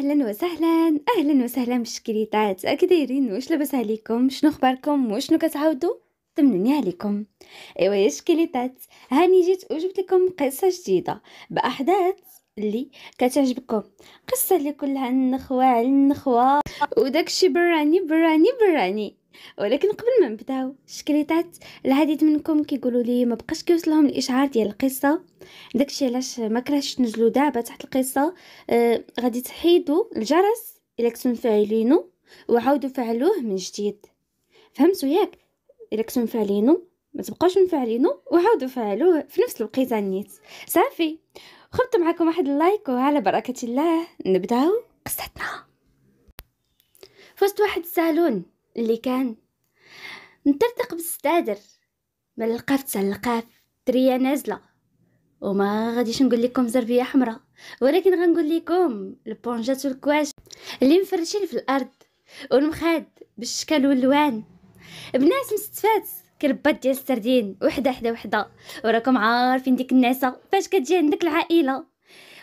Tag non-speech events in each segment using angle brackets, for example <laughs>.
اهلا وسهلا اهلا وسهلا بالشكريطات اكديرين واش لاباس عليكم شنو اخباركم وشنو كتعاودوا طمنوني عليكم ايوا يا شكليطات هاني جيت وجبت لكم قصه جديده باحداث اللي كتعجبكم قصه اللي كلها النخوه على النخوه وداكشي براني براني براني ولكن قبل ما نبداو الشكليطات العديد منكم كيقولوا لي ما بقاش كيوصلهم الاشعار ديال القصه داكشي علاش ما كرهتش نزلوا دابا تحت القصه آه غادي تحيدوا الجرس الا كنتو فاعلينو وعاودوا فعلوه من جديد فهمتوا ياك الا كنتو فاعلينو ما تبقاوش مفعلينو وعاودوا فعلوه في نفس الوقيته نيت صافي خبت معكم واحد اللايك وعلى بركه الله نبداو قصتنا فزت واحد الصالون اللي كان نطرطق بالستادر من القاف تسلقاف تريا نازلة وما غاديش نقول لكم زربية حمراء ولكن غنقول لكم البونجات والكواش اللي مفرشين في الارض والمخاد بالشكل واللوان بناس مستفات كربات ديال السردين وحده حدا وحده وراكم عارفين ديك الناسه فاش كتجي عندك العائله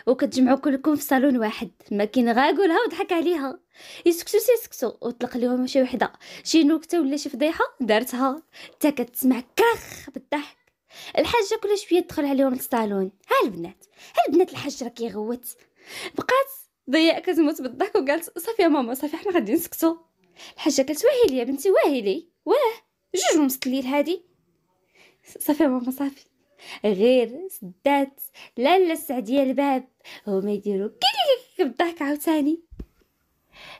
وكتجمعوا كلكم في صالون واحد ما كاين غا قولها وضحك عليها يسكسو سيسكسو وطلق لهم شي وحده شي نكته ولا شي فضيحه دارتها حتى كتسمع كرخ بالضحك الحاجه كل شويه تدخل عليهم للصالون ها البنات ها البنات الحاج راه كيغوت بقات ضياء كتموت بالضحك وقالت صافي يا ماما صافي حنا غادي نسكتو الحاجه قالت واهيلي يا بنتي واهيلي واه جوج ونص الليل هادي صافي يا ماما صافي غير سدات لا اللسع ديال الباب هما يديروا كليك بالضحك عاوتاني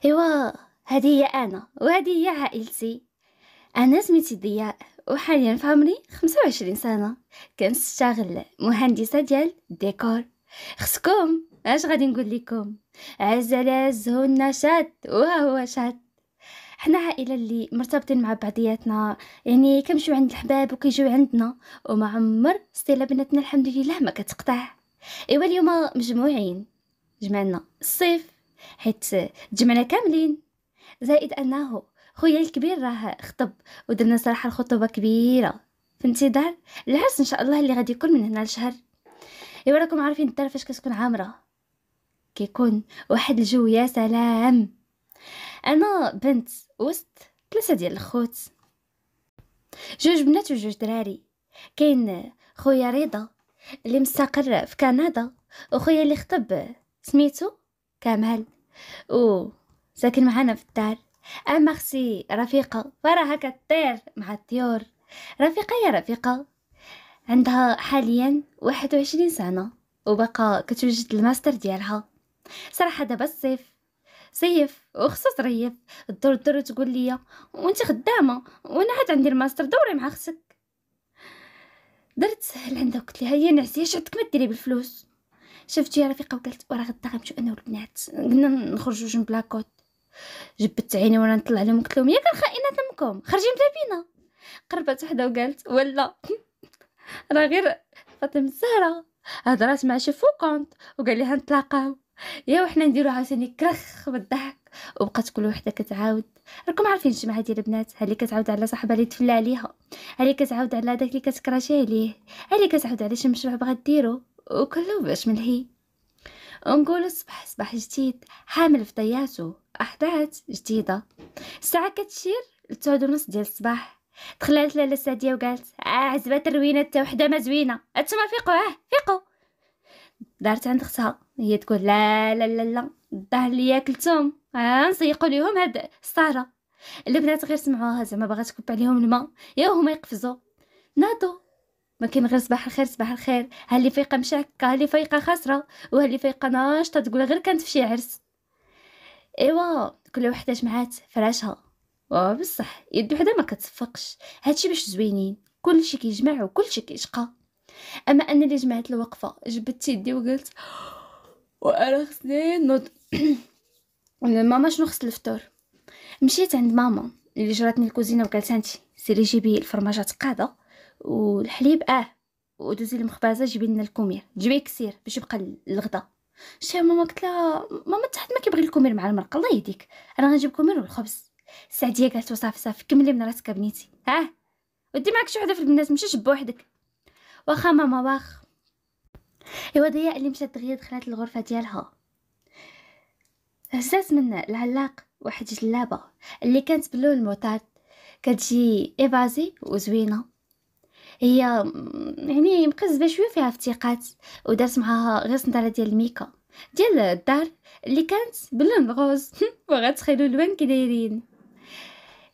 ايوا هذه هي انا وهذه هي عائلتي انا سميتي ضياء وحاليا في عمري 25 سنه كنشتغل مهندسه ديال الديكور خصكم اش غادي نقول لكم عزل عز النشاط وها هو شاط حنا عائله اللي مرتبطين مع بعضياتنا يعني كنمشيو عند الحباب وكيجيو عندنا وما عمر ستيلا بناتنا الحمد لله ما كتقطع ايوا اليوم مجموعين جمعنا الصيف حيت تجمعنا كاملين زائد انه خويا الكبير راه خطب ودرنا صراحه الخطوبه كبيره في انتظار العرس ان شاء الله اللي غادي يكون من هنا لشهر ايوا راكم عارفين الدار فاش كتكون عامره كيكون واحد الجو يا سلام انا بنت وسط ثلاثه ديال الخوت جوج بنات وجوج دراري كاين خويا رضا اللي مستقر في كندا وخويا اللي خطب سميتو كمال و ساكن معانا في الدار اما خسي رفيقه فراها كطير مع الطيور رفيقه يا رفيقه عندها حاليا 21 سنه وبقى كتوجد الماستر ديالها صراحه دابا الصيف سيف وخصوص ريف الدور الدور تقول لي وانت خدامه وانا عاد عندي الماستر دوري مع خصك درت سهل عندها قلت لها يا نعسيه شعتك ما ديري بالفلوس شفت يا رفيقه وقالت ورا غدا غنمشيو انا والبنات قلنا نخرجوا جنب بلاكوت جبت عيني وانا نطلع لهم قلت لهم يا كنخائنا تمكم خرجي بلا بينا قربت وحده وقالت ولا راه <laughs> غير فاطمه الزهره هضرات مع شي فوكونت وقال لي نتلاقاو يا وحنا نديرو عاوتاني كرخ بالضحك وبقات كل وحده كتعاود راكم عارفين الجماعه ديال البنات ها كتعاود على صاحبها اللي تفلى عليها ها كتعاود على داك اللي كتكراشي عليه ها كتعاود على شي مشروع بغات ديرو وكله باش ملهي نقولو صباح صباح جديد حامل في طياتو احداث جديده الساعه كتشير لتسعود ونص ديال الصباح دخلت لاله السعديه وقالت آه عزبات الروينه حتى وحده ما زوينه انتما فيقوا اه فيقوا دارت عند اختها هي تقول لا لا لا لا الظهر اللي كلتهم ها نسيقوا ليهم هاد الساره البنات غير سمعوها زعما باغا تكب عليهم الماء يا هما يقفزوا ناضوا ما كاين غير صباح الخير صباح الخير ها اللي فايقه مشاكه ها اللي فايقه خاسره وها اللي فايقه ناشطه تقول غير كانت في شي عرس ايوا كل وحده جمعات فراشها وبصح يد وحده ما كتصفقش هادشي باش زوينين كلشي كيجمع وكلشي كيشقى اما انا اللي جمعت الوقفه جبت يدي وقلت وانا خصني نوض <clears throat> ماما شنو خص الفطور مشيت عند ماما اللي جراتني الكوزينه وقالت انتي سيري جيبي الفرماجات قاده والحليب اه ودوزي المخبازه جيبي لنا الكومير جيبي كسير باش يبقى الغدا شي ماما قلت لها ماما تحت ما كيبغي الكومير مع المرق الله يهديك انا غنجيب كومير والخبز سعديه قالت صافي صافي كملي من راسك بنيتي ها ودي معك شي وحده في البنات مشي شبه وحدك واخا ماما واخ ايوا ضياء اللي مشات دغيا دخلت الغرفه ديالها هزات من العلاق واحد جلابه اللي كانت باللون المعتاد كتجي ايفازي وزوينه هي يعني مقزبه شويه فيها افتقات ودارت معاها غير صنداله ديال الميكا ديال الدار اللي كانت باللون الغوز <laughs> وغتخلو الوان كي دايرين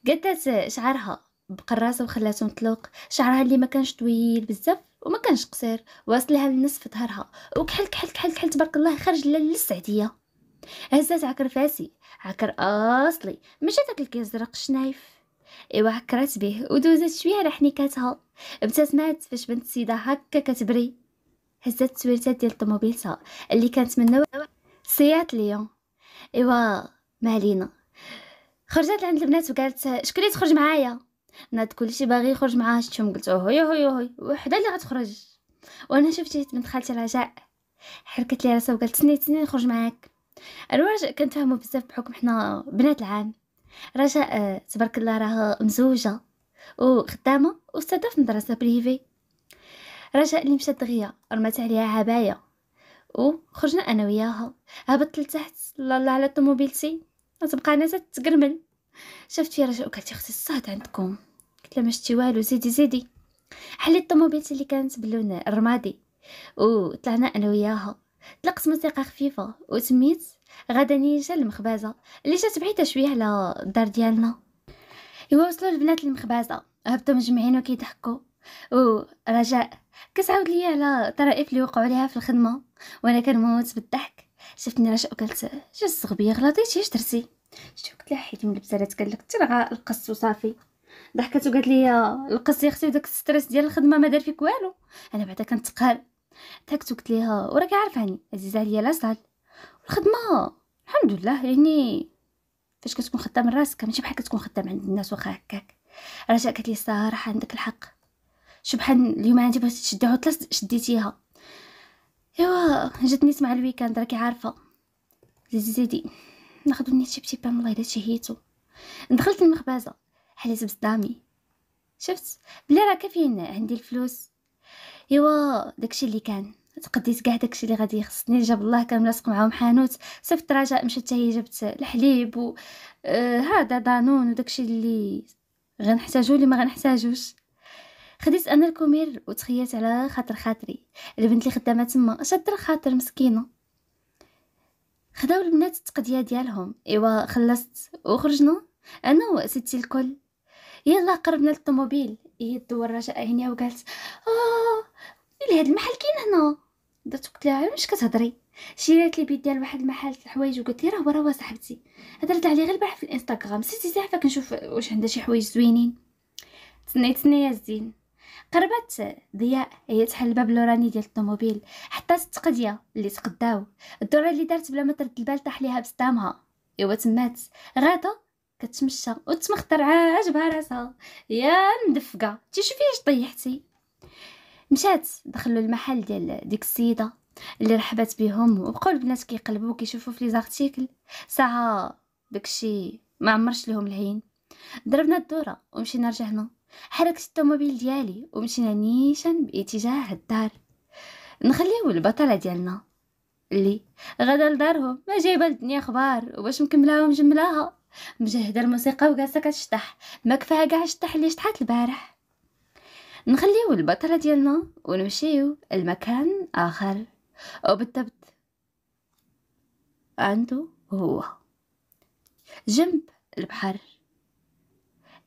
قدات شعرها بقراصه وخلاتو مطلوق شعرها اللي ما كانش طويل بزاف وما كانش قصير واصلها لنصف ظهرها وكحل كحل كحل كحل تبارك الله خرج للسعديه هزات عكر فاسي عكر اصلي ماشي داك الزرق الشنايف ايوا عكرات به ودوزت شويه على حنيكاتها ابتسمات فاش بنت السيده هكا كتبري هزات التويرتات ديال طوموبيلتها اللي كانت من نوع سيات ليون ايوا مالينا خرجت لعند البنات وقالت شكون اللي تخرج معايا ناد كلشي باغي يخرج معاها شتهم قلت هوي هوي هو وحده اللي غتخرج وانا شفت بنت خالتي رجاء حركت لي راسها وقالت سني سني نخرج معاك الواج فاهمه بزاف بحكم حنا بنات العام رجاء تبارك الله راه مزوجه وخدامه استاذه في مدرسه بريفي رجاء اللي مشات دغيا رمات عليها عبايه وخرجنا انا وياها هبطت لتحت الله على طوموبيلتي تبقى انا تتقرمل شفت فيه رجل وقالت اختي الصاد عندكم قلت لها ما شتي والو زيدي زيدي حليت الطوموبيلتي اللي كانت باللون الرمادي وطلعنا انا وياها طلقت موسيقى خفيفه وسميت غدا نيجا المخبازه اللي جات بعيده شويه على الدار ديالنا ايوا وصلوا البنات للمخبازه هبطوا مجمعين وكيضحكوا ورجاء كتعاود ليا على الطرائف اللي وقعوا عليها في الخدمه وانا كنموت بالضحك شفتني رجاء وقالت جوج صغبيه غلطيتي اش درتي شتو قلت لها حيت من البسالات قال لك ترغى القص وصافي ضحكت وقالت لي القص يا اختي وداك الستريس ديال الخدمه ما دار فيك والو انا بعدا كنتقال ضحكت وقلت ليها وراك عارفاني عزيزه عليا لاصال الخدمه الحمد لله يعني فاش كتكون خدام راسك ماشي بحال كتكون خدام عند الناس واخا هكاك رجاء قالت لي الصراحه عندك الحق شو بحال اليوم عندي باش تشدي عطله شديتيها ايوا جاتني مع الويكاند راكي عارفه زيدي زيدي ناخذ نيتي بتي بام الله الا شهيتو دخلت المخبزه حليت بصدامي شفت بلي راه كافيين عندي الفلوس ايوا داكشي اللي كان تقديت كاع داكشي اللي غادي يخصني جاب الله كان ملاصق معاهم حانوت صيفط رجاء مشات هي جبت الحليب و آه دانون وداكشي اللي غنحتاجو اللي ما غنحتاجوش خديت انا الكومير وتخيات على خاطر خاطري البنت اللي خدامه تما شاد خاطر مسكينه خداو البنات التقضيه ديالهم ايوا خلصت وخرجنا انا وستي الكل يلا قربنا للطوموبيل هي إيه، دور رجاء هنا وقالت اه اللي هاد المحل كاين هنا درت قلت لها علاش كتهضري شريت لي بيت ديال واحد المحل الحوايج وقلت لي راه هو صاحبتي هضرت عليه غير بحال في الانستغرام سيتي زعفا كنشوف واش عندها شي حوايج زوينين تسني تسني يا زين قربت ضياء هي تحل الباب لوراني ديال الطوموبيل حطات التقديه اللي تقداو الدوره اللي دارت بلا ما ترد البال طاح ليها بصدامها ايوا تمات غاده كتمشى وتمخطر عاجبها راسها يا مدفقه اش طيحتي مشات دخلوا المحل ديال ديك السيده اللي رحبت بهم وبقاو البنات كيقلبوا كيشوفوا في لي زارتيكل ساعه داكشي ما عمرش لهم العين ضربنا الدوره ومشينا رجعنا حركت الطوموبيل ديالي ومشينا نيشان باتجاه الدار نخليو البطلة ديالنا اللي غدا لدارهم ما جايبه الدنيا اخبار وباش مكملها ومجملاها مجهده الموسيقى وقاسة كتشطح ما كفاها كاع الشطح اللي شطحت البارح نخليو البطلة ديالنا ونمشيو لمكان اخر وبالضبط عنده هو جنب البحر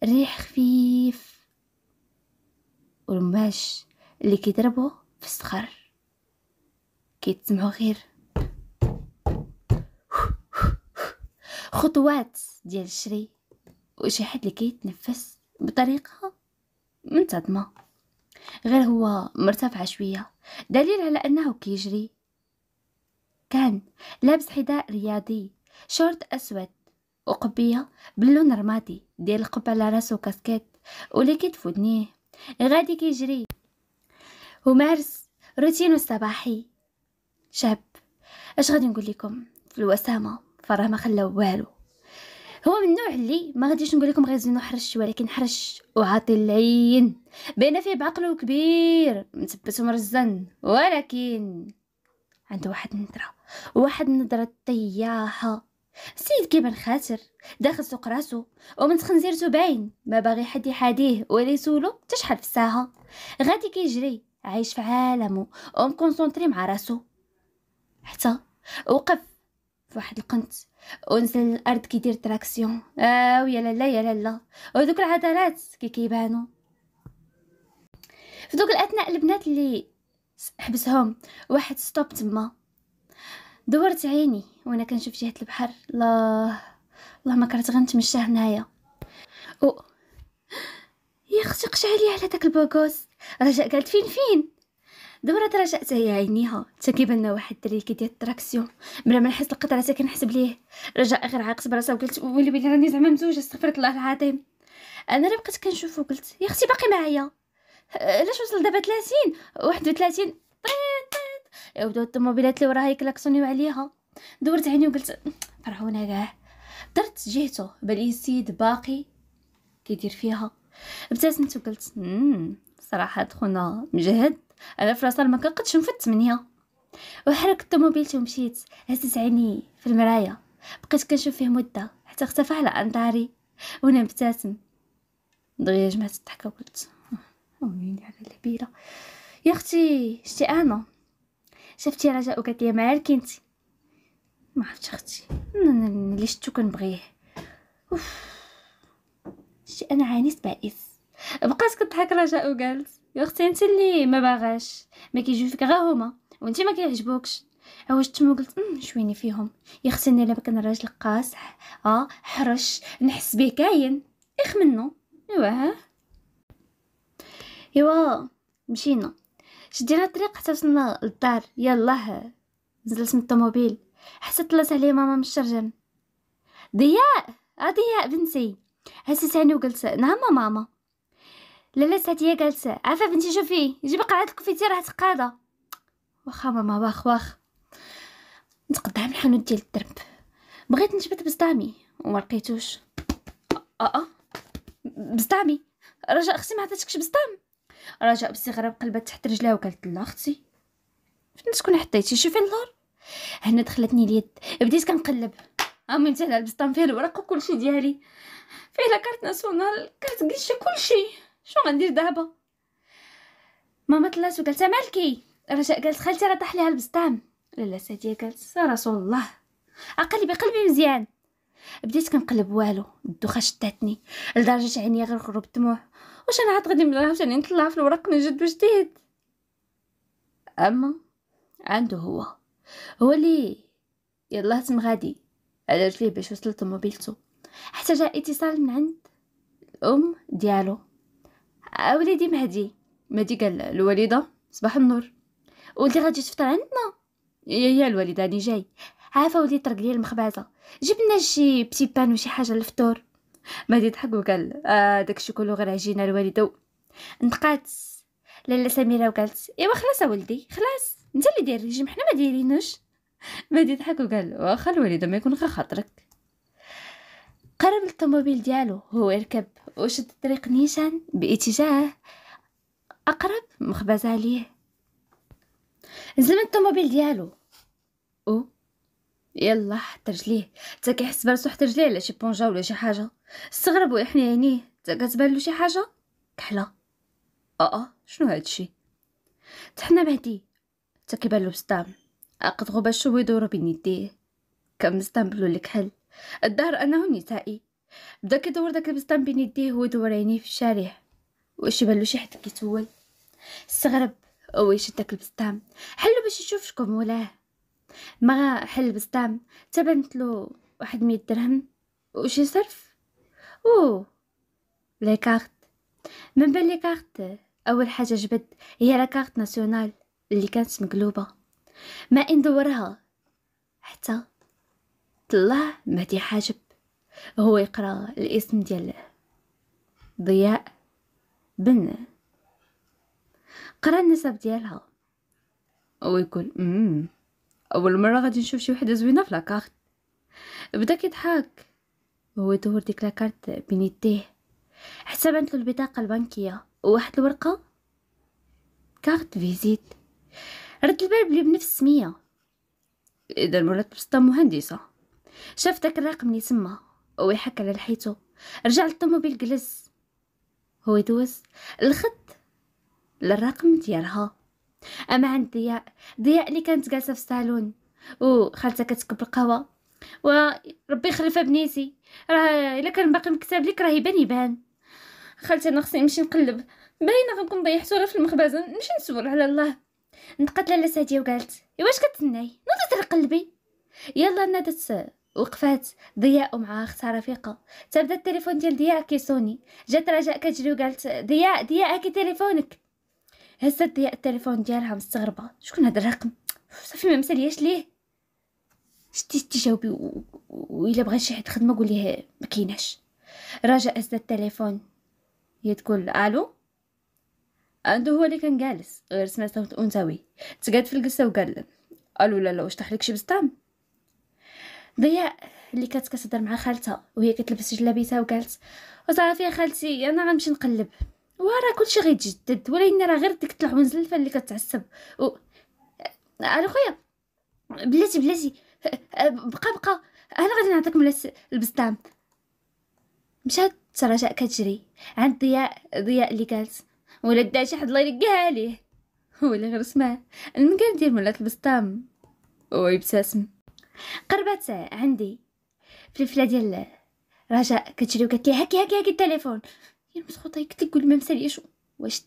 ريح خفيف والرماش اللي كيضربو في الصخر كيتسمعو غير خطوات ديال الشري وشي حد اللي كيتنفس بطريقه منتظمه غير هو مرتفعه شويه دليل على انه كيجري كان لابس حذاء رياضي شورت اسود وقبيه باللون الرمادي ديال القبه على راسو كاسكيت ولي كتفودنيه غادي كيجري ومارس روتينو الصباحي شاب اش غادي نقول لكم في الوسامه فراه ما خلى والو هو من النوع اللي ما غاديش نقول لكم غير زينو حرش ولكن حرش وعاطي العين بين فيه بعقله كبير مثبت ومرزن ولكن عنده واحد النظره واحد النظره طياحه السيد كيبان خاسر داخل سوق راسو ومن خنزيرتو باين ما باغي حد يحاديه ولا يسولو حتى شحال في الساعه غادي كيجري عايش في عالمه ومكونسونطري مع راسو حتى وقف في واحد القنت ونزل الارض كيدير تراكسيون اه ويا لالا يا لالا ودوك العضلات كي كيبانو في دوك الاثناء البنات اللي حبسهم واحد ستوب تما دورت عيني وانا كنشوف جهه البحر الله الله ما كرهت غنتمشى هنايا او يا اختي قش عليا على داك البوكوس رجاء قالت فين فين دورة حتى هي عينيها حتى كيبان لنا واحد الدري كيدير التراكسيون بلا ما نحس القطرة حتى كنحسب ليه رجاء غير عاقس براسها وقلت ويلي بلي راني زعما مزوجة استغفر الله العظيم انا اللي بقيت كنشوف وقلت يا اختي باقي معايا علاش وصل دابا 30 31 طيط طيط يا بداو الطوموبيلات اللي وراها يكلاكسونيو عليها دورت عيني وقلت فرعون كاع درت جهته بلي السيد باقي كيدير فيها ابتسمت وقلت صراحه خونا مجهد انا في راسي ما كنقدش نفت منها وحركت الطوموبيل ومشيت هزت عيني في المرايا بقيت كنشوف فيه مده حتى اختفى على انظاري وانا مبتسم دغيا جمعت الضحكه وقلت ويلي أه، على الكبيرة يا اختي شتي انا شفتي رجاء وقالت لي مالك انتي ما عرفتش اختي انا اللي شتو كنبغيه اوف شتي انا عانيت بائس بقات كضحك رجاء وقالت يا اختي انت اللي ما باغاش ما كيجيو فيك غير هما وانت ما كيعجبوكش عوجت تما قلت أمم، شويني فيهم يا اختي انا لاباك انا راجل قاصح اه حرش نحس به كاين اخ منه ايوا ها ايوا مشينا شدينا الطريق حتى وصلنا للدار يلاه نزلت من الطوموبيل حتى طلعت عليه ماما من الشرجم ضياء آه، ضياء بنتي هزت عيني وقلت نعم ماما لالا ساتيا قالت عفا بنتي شوفي جيبي قرعه الكوفيتي راه تقاضى واخا ماما واخ واخ نتقدها من الحانوت ديال الدرب بغيت نجبد بصدامي وما لقيتوش اه اه بصدامي رجاء اختي ما عطاتكش بصدام رجاء باستغراب قلبت تحت رجلها وقالت لا اختي فين تكون حطيتي شوفي اللور هنا دخلتني اليد بديت كنقلب امي متهلا البسطام فيه الوراق وكلشي ديالي فيه كارت ناسيونال كارت كلشي كلشي شنو غندير دابا ماما طلعت وقالت مالكي رجاء قالت خالتي راه طاح ليها البسطام لالا ساديه قالت رسول الله اقلبي قلبي مزيان بديت كنقلب والو الدوخه شتاتني لدرجه عينيا غير خرب الدموع واش انا عاد غادي نبدا نطلع في الوراق من جد وجديد اما عنده هو هو اللي يلاه تم غادي على رجليه باش وصلت موبيلتو حتى جاء اتصال من عند الام ديالو آه، وليدي مهدي مهدي قال الوالده صباح النور ولدي غادي تفطر عندنا يا يا الوالده راني جاي عافا ولدي طرق ليا المخبازه جيب لنا شي بتي بان وشي حاجه للفطور مهدي ضحك وقال آه داكشي كله غير عجينه الوالده نتقات لاله سميره وقالت ايوا خلاص ولدي خلاص انت اللي داير الرجيم حنا ما دايرينوش مادي ضحك وقال واخا الوالد ما يكون خاطرك قرب الطوموبيل ديالو هو يركب وشد طريق نيشان باتجاه اقرب مخبز عليه من الطوموبيل ديالو او يلا حط رجليه تا كيحس براسو حط رجليه على شي بونجا ولا شي حاجه استغرب ويحني عينيه تا كتبان له شي حاجه كحله اه اه شنو هادشي تحنا مهدي تكبل البسطام أقد شو ويدور بين يديه كم لك حل الظهر أنه نسائي بدا كيدور داك البسطام بين يديه يدور عينيه في الشارع وش بان شي حد كيتول استغرب ويشد داك البسطام حلو باش يشوف شكون مولاه ما حل البسطام تبنت له واحد مية درهم وشي صرف او لي كارت من بين لي كارت اول حاجه جبد هي لا كارت ناسيونال اللي كانت مقلوبة ما إن دورها حتى طلع مهدي حاجب هو يقرا الاسم ديال ضياء بن قرا النسب ديالها ويقول امم اول مره غادي نشوف شي وحده زوينه في لاكارت بدا كيضحك وهو يدور ديك لاكارت بين يديه حتى بانت له البطاقه البنكيه وواحد الورقه كارت فيزيت رد البال بلي بنفس السميه اذا مولات بسطة مهندسه شاف داك الرقم لي تما ويحك على لحيتو رجع للطوموبيل جلس هو يدوز الخط للرقم ديالها اما عند ضياء ضياء اللي كانت جالسه في الصالون وخالتها كتكب القهوه وربي يخلفها بنيتي راه الا كان باقي مكتاب ليك راه يبان يبان خالتي انا خصني نمشي نقلب باينه غنكون ضيعتو غير في المخبزه نمشي نسول على الله نطقت لاله سعديه وقالت واش كتسناي نوضت قلبي يلا نادت وقفات ضياء مع اختها رفيقه تبدا التليفون ديال ضياء كيصوني جات رجاء كتجري وقالت ضياء ضياء هاكي تليفونك هزت ضياء التليفون ديالها مستغربه شكون هذا الرقم صافي ما مسالياش ليه شتي شتي و الا بغى شي حد خدمه قوليه ما كايناش رجاء هزت التليفون هي تقول الو عنده هو اللي كان جالس غير سمع صوت انثوي تقعد في الجلسه وقال له قالوا لا لا واش تحرك شي بستان ضياء اللي كانت كتهضر مع خالتها وهي كتلبس جلابيتها وقالت وصافي يا خالتي انا غنمشي نقلب ورا كلشي غيتجدد ولكن راه غير ديك الطلعون زلفه اللي كتعصب و... الو خويا بلاتي بلاتي بقى بقى انا غادي نعطيك ملاس البسطام مشات تراجع كتجري عند ضياء ضياء اللي قالت ولا دا شي حد الله يلقاها عليه <laughs> ولا غير اسمع المكان ديال مولات البسطام ويبتسم قربت ساعة عندي فلفلة ديال رجاء كتجري وقالت لي هاكي هاكي هاكي التليفون يا مسخوطة كنت تقول ما مساليش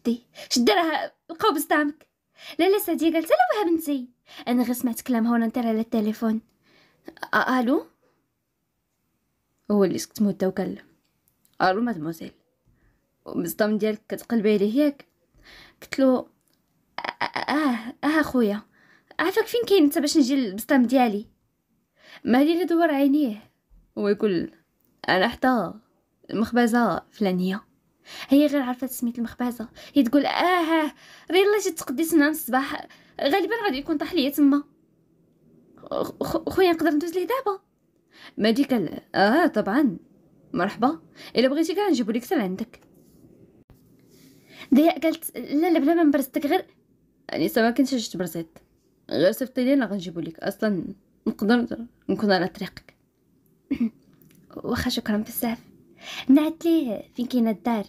دي شدي راه لقاو بسطامك لا لا سعدية قالت لا وها بنتي انا غير سمعت كلامها وانا نطير على التليفون الو هو اللي سكت مده وكلم الو مادموزيل والمصدام ديالك كتقلبي عليه ياك قلت له آه، آه،, اه اه خويا عافاك فين كاين انت باش نجي للبسطام ديالي مالي اللي دور عينيه هو يقول انا حتى المخبزه فلانيه هي غير عرفت سميت المخبزه هي تقول اه, آه الله جيت تقديت من الصباح غالبا غادي يكون طاح ليا تما خويا نقدر ندوز ليه دابا مالي قال اه طبعا مرحبا الا بغيتي كنجيبو لك حتى عندك ديا قالت لا لا بلا ما نبرزتك غير يعني ما كنتش جيت برزيت غير صيفطي انا غنجيبو لك اصلا نقدر نكون على طريقك <clears throat> واخا شكرا بزاف نعت ليه فين كاينه الدار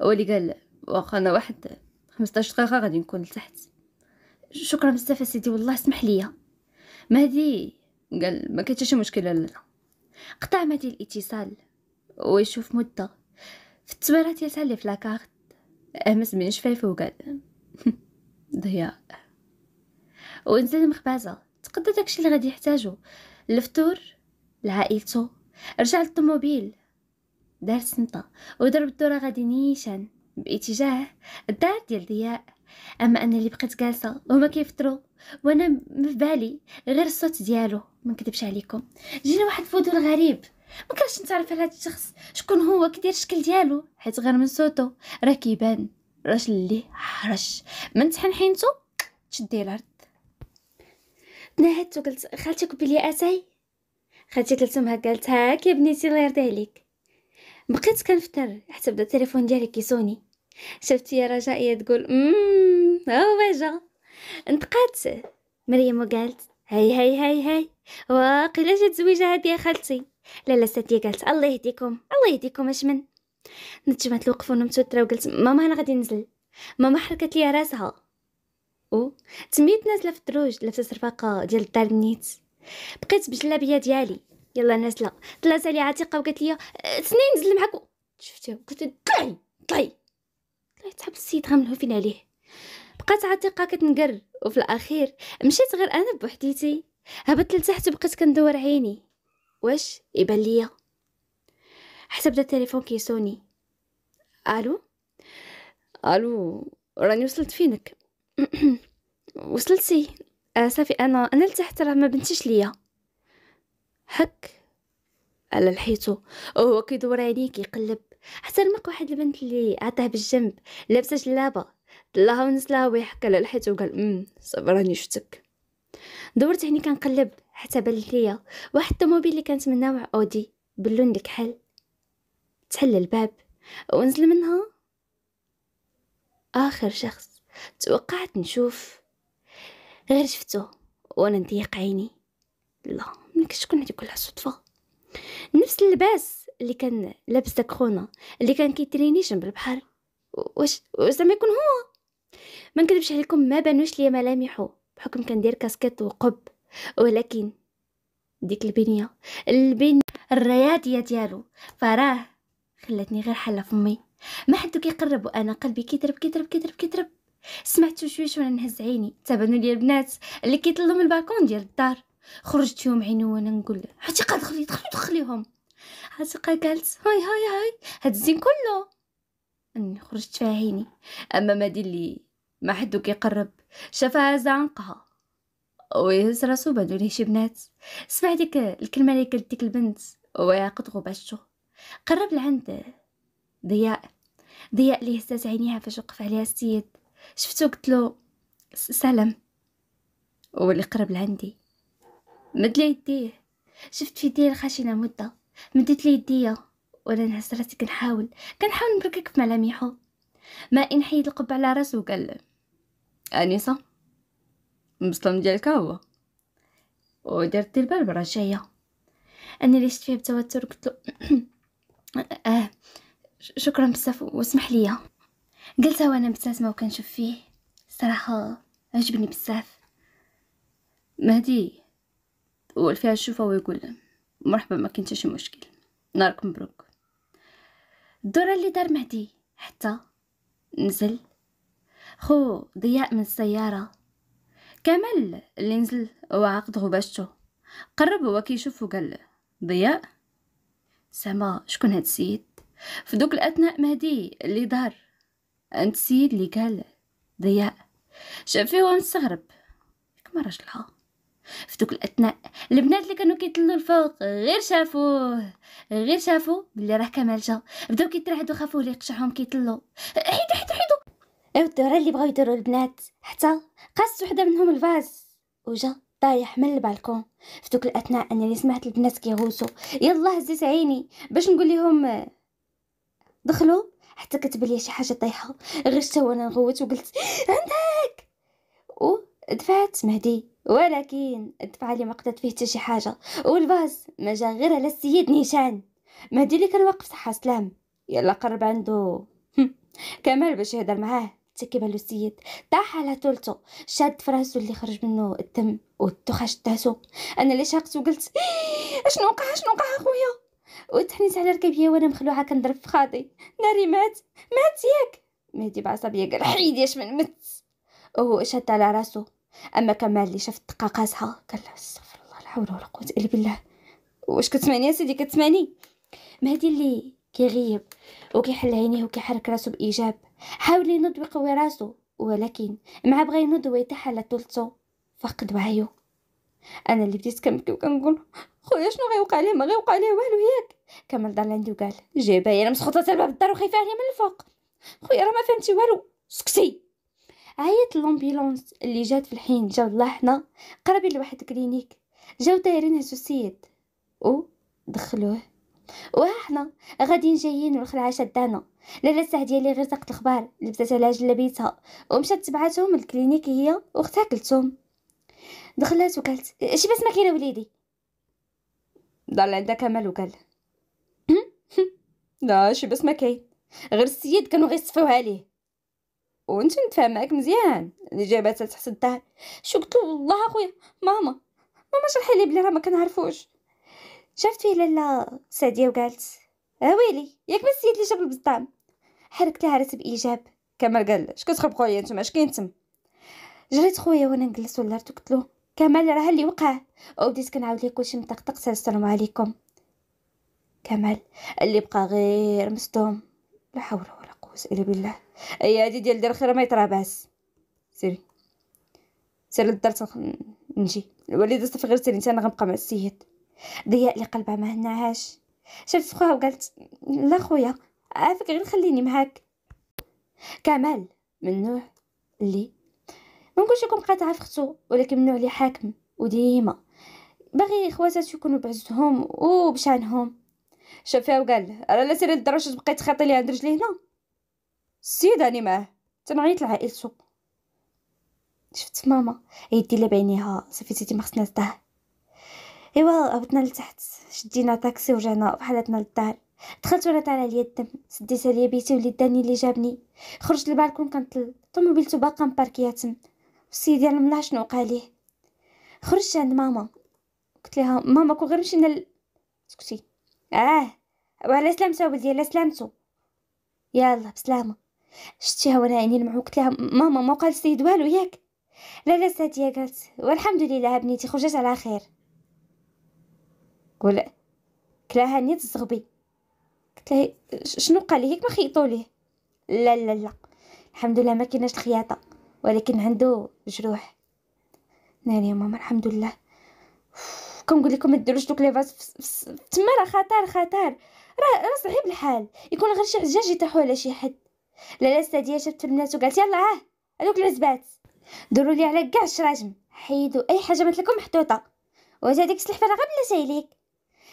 ولي قال واخا انا واحد 15 دقيقه غادي نكون لتحت شكرا بزاف اسيدي والله سمح ليا مهدي قال ما كانت شي مشكله لا قطع مهدي الاتصال ويشوف مده في التصويرات ديالها اللي في لاكارت أمس من شفايفه وقال <laughs> ضياء وإنسانة مخبازة تقدر داكشي اللي غادي يحتاجو الفطور لعائلته رجع للطوموبيل دار سنطة وضرب الدورة غادي نيشان باتجاه الدار ديال ضياء اما انا اللي بقيت جالسه وهما كيفطروا وانا في بالي غير الصوت ديالو ما نكذبش عليكم جينا واحد الفضول غريب ما كرهتش نتعرف على هذا الشخص شكون هو كدير الشكل ديالو حيت غير من صوتو راه كيبان راجل اللي حرش من تحنحينتو تشدي الارض تنهدت وقلت خالتي قبل لي اتاي خالتي كلثوم قالت هاك يا بنيتي الله يرضي عليك بقيت كنفتر حتى بدا التليفون ديالي كيسوني شفت يا رجائيه تقول امم هو جا انتقات مريم وقالت هاي هاي هاي هاي واقيلا جات زويجه هادي يا خالتي لالا ستي قالت الله يهديكم الله يهديكم اشمن نتشمت الوقف وانا متوتره وقلت ماما انا غادي نزل ماما حركت لي راسها او تميت نازله في الدروج لابسه الرفاقه ديال الدار نيت بقيت بجلابيه ديالي يلا نازله طلعت علي عتيقه وقالت لي سنين آه، نزل معاك شفتي قلت طلعي طلعي طلعت حب السيد غنمنعو فين عليه بقات عتيقه كتنقر وفي الاخير مشيت غير انا بوحديتي هبطت لتحت وبقيت كندور عيني واش يبان ليا حتى بدا التليفون كيسوني الو الو راني وصلت فينك <clears throat> وصلتي آه صافي انا انا لتحت راه ما بنتيش ليا هك على الحيطو وهو كيدور عليه كيقلب حتى رمق واحد البنت اللي عطاه بالجنب لابسه جلابه طلاها ونسلاها ويحك على الحيطو وقال ام صبراني شفتك دورت هني كنقلب حتى بان ليا واحد الطوموبيل اللي كانت من نوع اودي باللون الكحل تحل الباب ونزل منها اخر شخص توقعت نشوف غير شفته وانا نضيق عيني لا ملي كنا هذيك كلها صدفه نفس اللباس اللي كان لابس داك خونا اللي كان كيتريني جنب البحر واش زعما يكون هو ما نكذبش عليكم ما بانوش ليا ملامحه بحكم كندير كاسكيت وقب ولكن ديك البنيه البنيه الرياضيه ديالو فراه خلاتني غير حاله فمي ما حدو كيقرب وانا قلبي كيضرب كيضرب كيضرب كيضرب سمعتو شويش وانا نهز عيني تابانوا لي البنات اللي كيطلوا من البالكون ديال الدار خرجت يوم عيني وانا نقول عتيقه دخلي دخلي دخليهم عتيقه قالت هاي هاي هاي هاد الزين كله اني خرجت فيها عيني اما ما دي اللي ما حدو كيقرب شافها زعنقها ويهز راسو بعدو ليه شي بنات سمع ديك الكلمه اللي قالت ديك البنت ويعقد غباشته قرب لعند ضياء ضياء اللي هزات عينيها فاش وقف عليها السيد شفتو قلت له سلام هو قرب لعندي مد لي يديه شفت في يديه الخشنه مده مديت لي يديه وانا نهز راسي كنحاول كنحاول نبركك في ملامحه ما إن حيد القبة على راسه وقال أنيسة مسلم ديالك هو ودرت البال برا جاية أنا اللي شفت فيه بتوتر قلت له <clears throat> آه شكرا بزاف واسمح ليا قلتها وانا مبتسمه وكنشوف فيه صراحه عجبني بزاف مهدي فيها الشوفه ويقول مرحبا ما كنتش مشكل نهارك مبروك الدوره اللي دار مهدي حتى نزل خو ضياء من السيارة كمال اللي نزل وعقد غباشتو قرب هو كيشوف وقال ضياء زعما شكون هاد السيد في دوك الاثناء مهدي اللي دار انت السيد اللي قال ضياء شاف فيه مستغرب كما راجلها في دوك الاثناء البنات اللي كانوا كيطلوا الفوق غير شافوه غير شافوا بلي راه كمال جا بداو كيترعدوا خافوه اللي يقشعهم كيطلوا حيدو حيدو حيدو ايوا الدوره اللي بغاو يديروا البنات حتى قاست وحده منهم الفاز وجا طايح من البالكون في دوك الاثناء انني سمعت البنات كيغوصوا يلا هزيت عيني باش نقول لهم دخلوا حتى كتبان شي حاجه طايحه شتا وانا نغوت وقلت عندك ودفعت مهدي ولكن الدفعة اللي ما قدرت فيه حتى شي حاجة والباص ما جا غير على السيد نيشان مهدي اللي كان واقف صحة سلام يلا قرب عنده كمال باش يهضر معاه بالو السيد طاح على طولتو شاد فراسو اللي خرج منه الدم والدوخه شداتو انا اللي شاقت وقلت إيه، اشنو وقع اشنو وقع اخويا وتحنيت على ركبي وانا مخلوعه كنضرب في خاطي ناري مات مات ياك مهدي بعصبيه قال حيد ياش من مت شاد على راسو اما كمال اللي شاف دقاقاتها قال لا استغفر الله لا حول ولا قوه الا بالله واش كتسمعني يا سيدي كتسمعني مهدي اللي كيغيب وكيحل عينيه وكيحرك راسو بايجاب حاول ينض ويقوي راسو ولكن مع بغا ينوض ويتاح على طولتو فقد وعيو انا اللي بديت كنبكي وكنقول خويا شنو غيوقع ليه ما غيوقع ليه والو ياك كمال دار عندي وقال جايبه انا مسخوطه على بالدار الدار وخايفه عليا من الفوق خويا راه ما فهمتي والو سكتي عيط لومبيلونس اللي جات في الحين جاو حنا قربي لواحد كلينيك جاو دايرين هزو السيد او دخلوه حنا غاديين جايين والخلعه شدانا لالا الساعه ديالي غير ساقت الخبار لبسات عليها جلابيتها ومشات تبعتهم للكلينيك هي واختها كلتهم دخلات وقالت شي بس ما كاينه وليدي ضل عندها كمال وقال <laughs> لا شي بس ما كاين غير السيد كانوا غيصفوها ليه وانت متفاهماك مزيان الاجابه تحت الدار شو قلت والله اخويا ماما ماما شرحي لي بلي راه ما كنعرفوش شافت فيه لالا ساديه وقالت آه ويلي ياك ما السيد اللي جاب البزطام حركت لها راس بايجاب كمال قال اش كتخرب خويا نتوما اش كاين تم جريت خويا وانا نجلس ولا قلت له كمال راه اللي وقع وبديت كنعاود ليه كلشي مطقطق السلام عليكم كمال اللي بقى غير مصدوم لا حول ولا قوه الا بالله اي هادي ديال دار الخير ما يطرا باس سيري سير للدار نجي الوالده صافي سيري نتا انا غنبقى مع السيد ضياء لي قلبها ما هناهاش شافت خوها وقالت لا خويا عافاك غير خليني معاك كمال من نوع اللي ما نقولش لكم قاطعه في ختو ولكن من نوع اللي حاكم وديما باغي خواتاتو يكونوا بعزهم وبشانهم شافها وقال انا لا سيري للدار واش تبقاي خاطي لي عند رجلي هنا السيدة اللي معاه تنعيط لعائلته شفت ماما يدي لها بعينيها صافي سيتي ما خصنا للدار ايوا هبطنا لتحت شدينا طاكسي ورجعنا بحالتنا للدار دخلت وانا طالع عليا الدم سديت عليا بيتي وليد داني اللي جابني خرجت للبالكون كنطل طوموبيلته باقا مباركيه تم السيد ديال الملاح شنو وقع ليه خرجت عند ماما قلت لها ماما كون غير مشينا ل... سكتي اه وعلى سلامته ولدي على سلامته يلا بسلامه شتيها وانا عيني المعو قلت لها ماما ما قال السيد والو ياك لا لا ساتيا قالت والحمد لله بنيتي خرجت على خير قول كلاها نيت الزغبي قلت لها شنو قال هيك ما خيطوا ليه لا لا لا الحمد لله ما كايناش الخياطه ولكن عنده جروح ناري نعم يا ماما الحمد لله نقول لكم ديروش دوك لي فاس تما راه خطر خطر راه راه صعيب الحال يكون غير شي حجاج يطيحوا على شي حد لاله الساديه شافت البنات وقالت يلا ها هذوك العزبات ديروا لي على كاع الشراجم حيدوا اي حاجه مات لكم محطوطه واش هذيك السلحفه راه غير ليك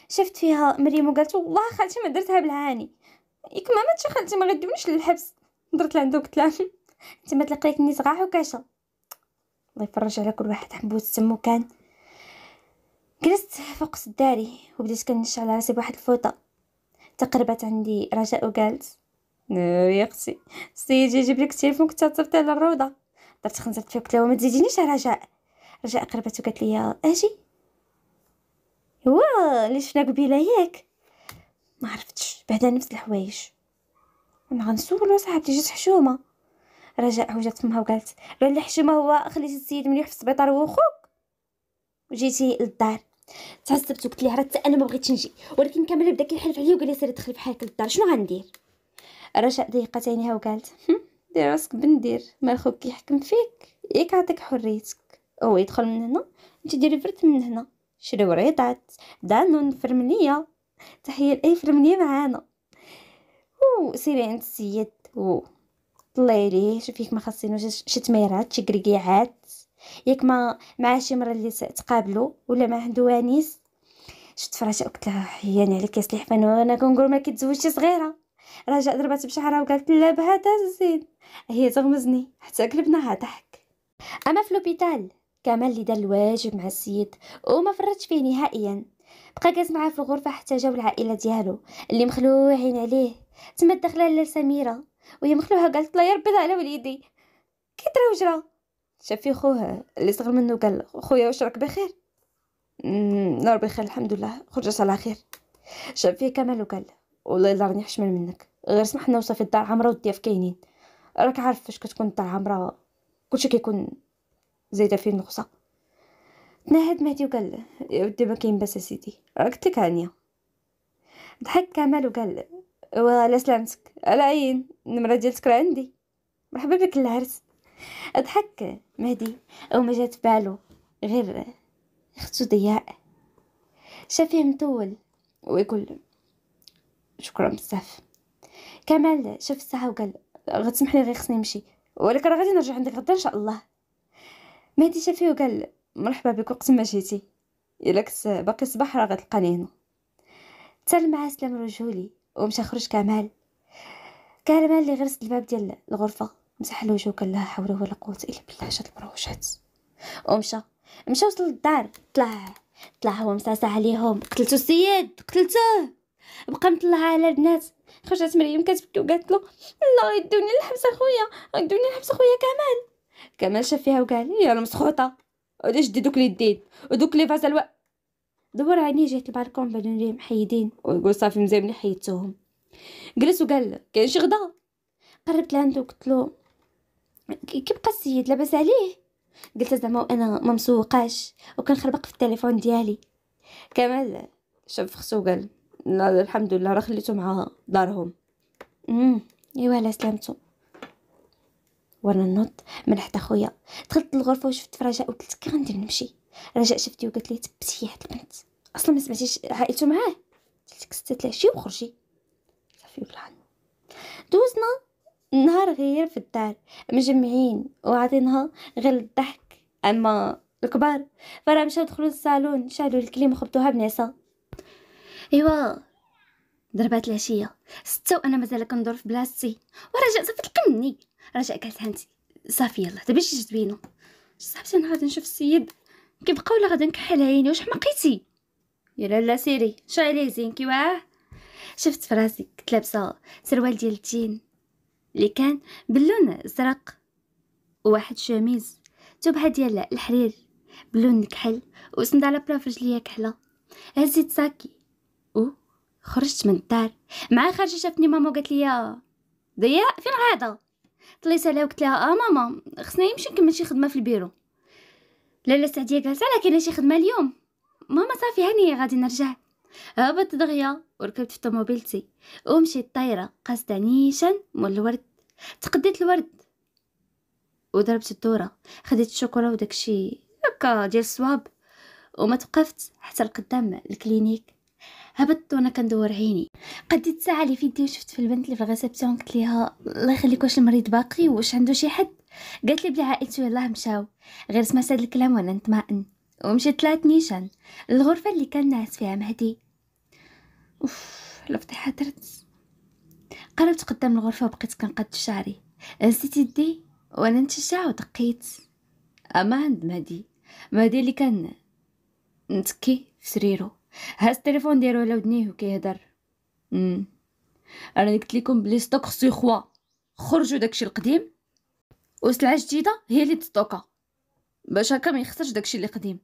شفت فيها مريم وقالت والله خالتي ما درتها بالعاني ياك ما ماتش خالتي ما غدونيش للحبس درت لعندو قلت لها انت <laughs> ما تلقيتني صغاح وكاشة الله يفرج على كل واحد حبوس سمو كان جلست فوق سداري وبديت كنش على راسي بواحد الفوطه تقربت عندي رجاء وقالت ناري اختي السيد يجيب لك التليفون كنت هتصيفط على الروضه درت خنزرت فيه قلت لها ما تزيدينيش رجاء رجاء قربت وقالت لي اجي هو اللي شفنا قبيله ياك ما عرفتش بعدا نفس الحوايج انا غنسولو صاحبتي جات حشومه رجاء هوجت فمها وقالت لا حشومه هو خليت السيد مليح في السبيطار هو خوك وجيتي للدار تعصبت وقلت ليه حتى انا ما بغيتش نجي ولكن كامل بدا كيحلف عليا وقال لي سيري دخلي بحالك للدار شنو غندير رجاء ضيقت عينيها وقالت دير راسك بندير مال خوك يحكم فيك ياك عطيك حريتك هو يدخل من هنا انت ديري فرت من هنا شري وريضات دانون فرمليه تحيه لاي فرمليه معانا او سيري عند السيد او طلعي شوفيك ما خاصينو شي تميرات شي كركيعات ياك ما مع شي مرة اللي تقابلو ولا ما عندو وانيس شفت فراشة قلت لها حياني عليك يا سليحفان وانا كنقول ما كتزوجتي صغيره رجاء ضربت بشعرها وقالت لا بهذا الزين هي تغمزني حتى قلبناها ضحك اما في لوبيتال كمال اللي دار الواجب مع السيد وما فرطش فيه نهائيا بقى جالس معاه في الغرفه حتى جاو العائله ديالو اللي مخلوعين عليه تما دخلها لاله سميره وهي مخلوعه قالت لا يربي على وليدي كي ترا وجرى شاف فيه خوه اللي صغر منه قال خويا واش راك بخير نور بخير الحمد لله خرجت على خير شاف فيه كمال وقال والله الا راني حشمل منك غير سمح لنا وصافي الدار عامره والضياف كاينين راك عارف فاش كتكون الدار عامره كلشي كيكون زايده فيه النقصه تنهد مهدي وقال يا ودي ما كاين باس اسيدي راك قلت ضحك كمال وقال ولا سلامتك على عين النمره ديالتك راه عندي مرحبا بك العرس ضحك مهدي او ما جات بالو غير اختو ضياء شافيه مطول ويقول شكرا بزاف كمال شاف الساعه وقال غتسمح لي غير خصني نمشي ولكن راه غادي نرجع عندك غدا ان شاء الله مهدي شافيه وقال مرحبا بك وقت ما جيتي الا كنت باقي الصباح راه غتلقاني هنا تال مع سلام رجولي ومشى خرج كمال كمال اللي غرس الباب ديال الغرفه مسح الوجه وقال لا حول ولا قوه الا بالله جات المروشات ومشى مشى وصل للدار طلع طلع هو مساسع عليهم قتلتو السيد قتلتوه بقى مطلعها على البنات خرجت مريم كتبكي وقالت له لا يدوني للحبس اخويا يدوني الحبس اخويا كمال كمال شاف فيها وقال يا مسخوطه ودي جدي دوك اليدين ودوك لي فازا الو دور عيني جهه البالكون بعد نريهم حيدين ويقول صافي مزيان ملي حيدتوهم جلس وقال كاين شي غدا قربت لعندو قلت له كيبقى السيد لاباس عليه قلت زعما انا ما مسوقاش وكنخربق في التليفون ديالي كمال شاف خصو قال الحمد لله راه خليتو معاها دارهم امم ايوا على سلامتو وانا نوض من حدا خويا دخلت للغرفه وشفت فرجاء وقلت كي غندير نمشي رجاء شفتي وقالت لي تبتي هاد البنت اصلا ما سمعتيش عائلته معاه قلت لك ستات العشية وخرجي صافي وكلعن دوزنا نهار غير في الدار مجمعين وعاطينها غير الضحك اما الكبار فراه مشاو دخلوا للصالون شالوا الكليم وخبطوها بنعسه ايوا ضربات العشيه ستة وانا مازال كندور في بلاصتي ورجاء صافي تلقني رجاء قالت هانتي صافي يلا دابا شي بينو صافي انا غادي نشوف السيد كيبقى ولا غادي نكحل عيني واش حمقيتي يا لالا سيري شايلي زين كي واه شفت فراسي كنت لابسه سروال ديال التين اللي كان باللون الزرق وواحد شوميز توبها ديال الحرير بلون الكحل وسنداله بلا في رجليا كحله هزيت ساكي خرجت من الدار مع خارجه شافتني ماما قالت لي ضياء فين غادا طليت عليها وقلت لها اه ماما خصنا نمشي نكمل شي خدمه في البيرو لالا سعديه قالت على كاينه شي خدمه اليوم ماما صافي هاني غادي نرجع هبطت دغيا وركبت في طوموبيلتي ومشيت طايره قاصده نيشان مول الورد تقديت الورد وضربت الدوره خديت الشوكولا وداكشي هكا ديال الصواب وما توقفت حتى لقدام الكلينيك هبطت وانا كندور عيني قديت الساعه لي في يدي وشفت في البنت اللي في الريسبسيون قلت ليها الله يخليك واش المريض باقي واش عنده شي حد قالت لي بلي عائلته يلاه مشاو غير سمعت هذا الكلام وانا نطمئن ومشيت لات نيشان الغرفه اللي كان ناعس فيها مهدي اوف الفضيحه درت قربت قدام الغرفه وبقيت كنقد شعري نسيت يدي وانا نتشجع ودقيت اما عند مهدي مهدي اللي كان نتكي في سريرو التليفون ديالو على ودنيه وكيهضر انا قلت لكم بلي ستوك خصو يخوا خرجوا داكشي القديم والسلعه الجديده هي اللي تستوكا باش هكا ما يخسرش داكشي اللي قديم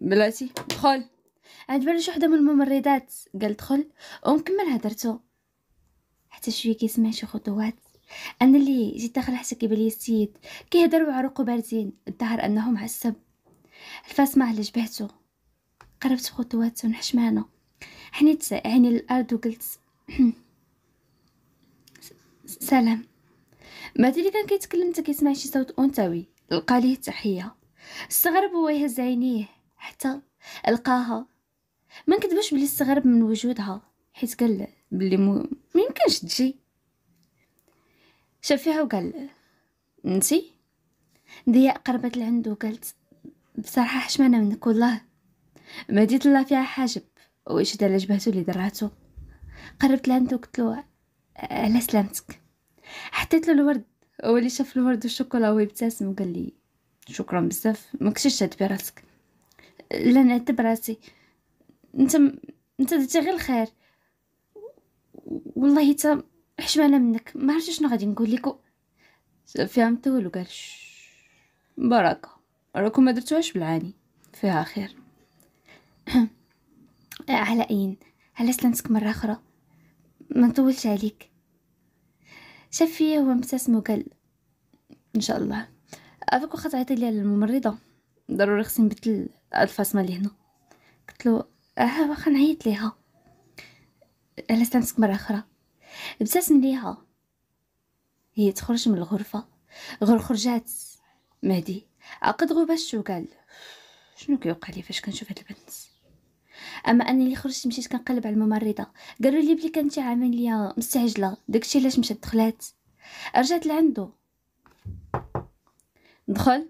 بلاتي دخل عاد بالي شي وحده من الممرضات قال دخل ونكمل هدرتو حتى شويه كيسمع شي خطوات انا اللي جيت داخل حتى كيبان لي السيد كيهضر وعروقو بارزين الظهر انه معسب الفاس ما على جبهته قربت خطوات ونحشمانة حنيت عيني للأرض وقلت <clears throat> سلام ما اللي كان كيتكلم كيسمع شي صوت انثوي لقى ليه تحية استغرب هو يهز عينيه حتى لقاها ما نكذبش بلي استغرب من وجودها حيت قال بلي مو ميمكنش تجي شاف فيها وقال انتي ضياء قربت لعندو قالت بصراحه حشمانه منك والله مديت الله فيها حاجب وشد على جبهتو اللي درعتو قربت لعندو له على سلامتك حطيت له الورد هو اللي شاف الورد والشوكولا وهو يبتسم وقال لي شكرا بزاف ما كنتش تعتبي راسك لا نعتب راسي انت انت درتي غير الخير والله حتى حشمانه منك ما عرفتش شنو غادي نقول لك فيها مطول وقال براكه راكم ما درتوهاش بالعاني فيها خير <coughs> علاءين هل أسلمتك مرة أخرى ما نطولش عليك شاف فيا هو مبتسم وقال ان شاء الله افيك واخا تعيطي لي الممرضه ضروري خصني نبدل الفاصمه اللي هنا قلت له اه واخا نعيط ليها هل أه، أسلمتك مره اخرى ابتسم ليها هي تخرج من الغرفه غير خرجات مهدي عقد غباش وقال شنو كيوقع لي فاش كنشوف هاد البنت اما انا اللي خرجت مشيت كنقلب على الممرضه قالوا لي بلي كانت عمليه مستعجله داكشي علاش مشات دخلات رجعت لعندو دخل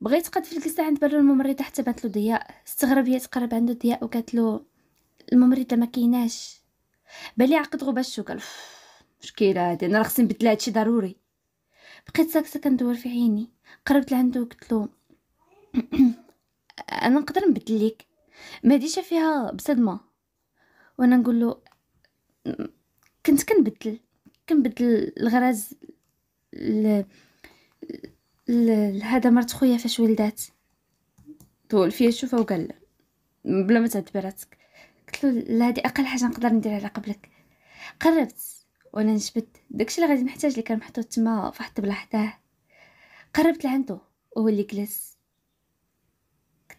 بغيت قد في الجلسه عند برا الممرضه حتى بانت له ضياء استغرب هي تقرب عنده ضياء وقالت له الممرضه ما كايناش بالي عقد غبا الشوكه مشكله هادي انا خصني نبدل هادشي ضروري بقيت ساكته كندور في عيني قربت لعندو قلت له <clears throat> انا نقدر نبدل لك ما ديش فيها بصدمه وانا نقول له كنت كنبدل كنبدل الغراز ل... ل... مرت خويا فاش ولدات طول فيا شوفه وقال بلا ما تعذب راسك قلت له لا هذه اقل حاجه نقدر نديرها على قبلك قربت وانا نجبد داكشي اللي غادي نحتاج اللي كان محطوط تما فواحد الطبله حداه قربت لعندو وهو اللي جلس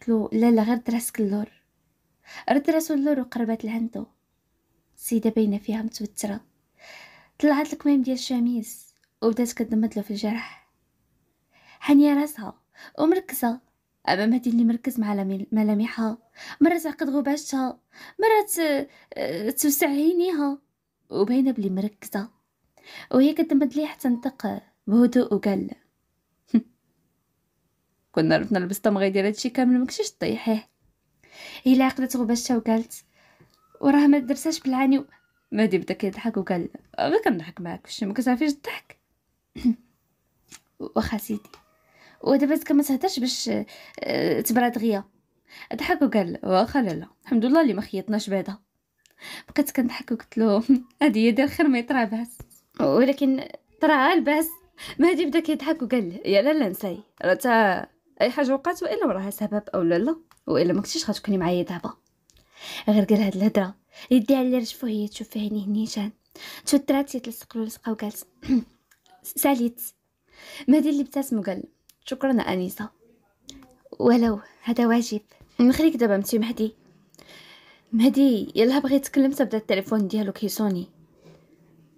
قلت له لا لا غير دراسك اللور رد راسو اللور وقربات لعندو السيده باينه فيها متوتره طلعت الكمام ديال الشميس وبدات كتضمد له في الجرح حنيه راسها ومركزه امام هادي اللي مركز مع ملامحها مره تعقد غباشتها مره توسع عينيها وباينه بلي مركزه وهي كدمت ليه حتى نطق بهدوء وقال كنا عرفنا البسطمغي ديال هادشي كامل مكشيش طيحيه طيحيه الا عقدت غباشه وقالت وراه ما درساش بالعاني و... مهدي بدا كيضحك وقال غير كنضحك معاك فشي ما كتعرفيش الضحك <clears throat> واخا سيدي ودابا ما تهدرش باش آه، تبرد غيا ضحك وقال واخا لالا الحمد لله اللي ما خيطناش بعدا بقيت كنضحك وقلت له <laughs> هادي هي دير خير ما يطرا باس ولكن طرا الباس مهدي بدا كيضحك وقال يا لالا نساي راه اي حاجه وقعت والا وراها سبب او لا لا والا ما كنتيش غتكوني معايا دابا غير قال هاد الهضره يدي على هي تشوف فيها هني نيشان تفترات يتلصق له لصقه وقالت <clears throat> ساليت مهدي اللي ابتسم وقال شكرا انيسه ولو هذا واجب نخليك دابا متي مهدي مهدي يلا بغيت تكلم تبدا التليفون ديالو كيصوني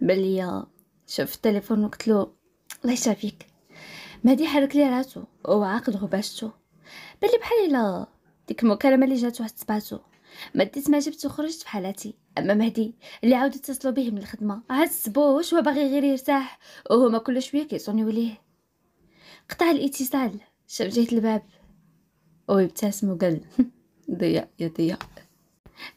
بل ليا شاف التليفون وقلت له الله يشافيك مهدي حرك لي راسو وعاقل غباشتو بلي بحال الا ديك المكالمه اللي جاتو حسباتو ما ديت ما جبت وخرجت بحالاتي اما مهدي اللي عاود اتصلوا به من الخدمه عاد سبوش هو باغي غير يرتاح وهما كل شويه كيصونيو ليه قطع الاتصال شاف جهه الباب ويبتسم وقال <laughs> ضياء يا ضياء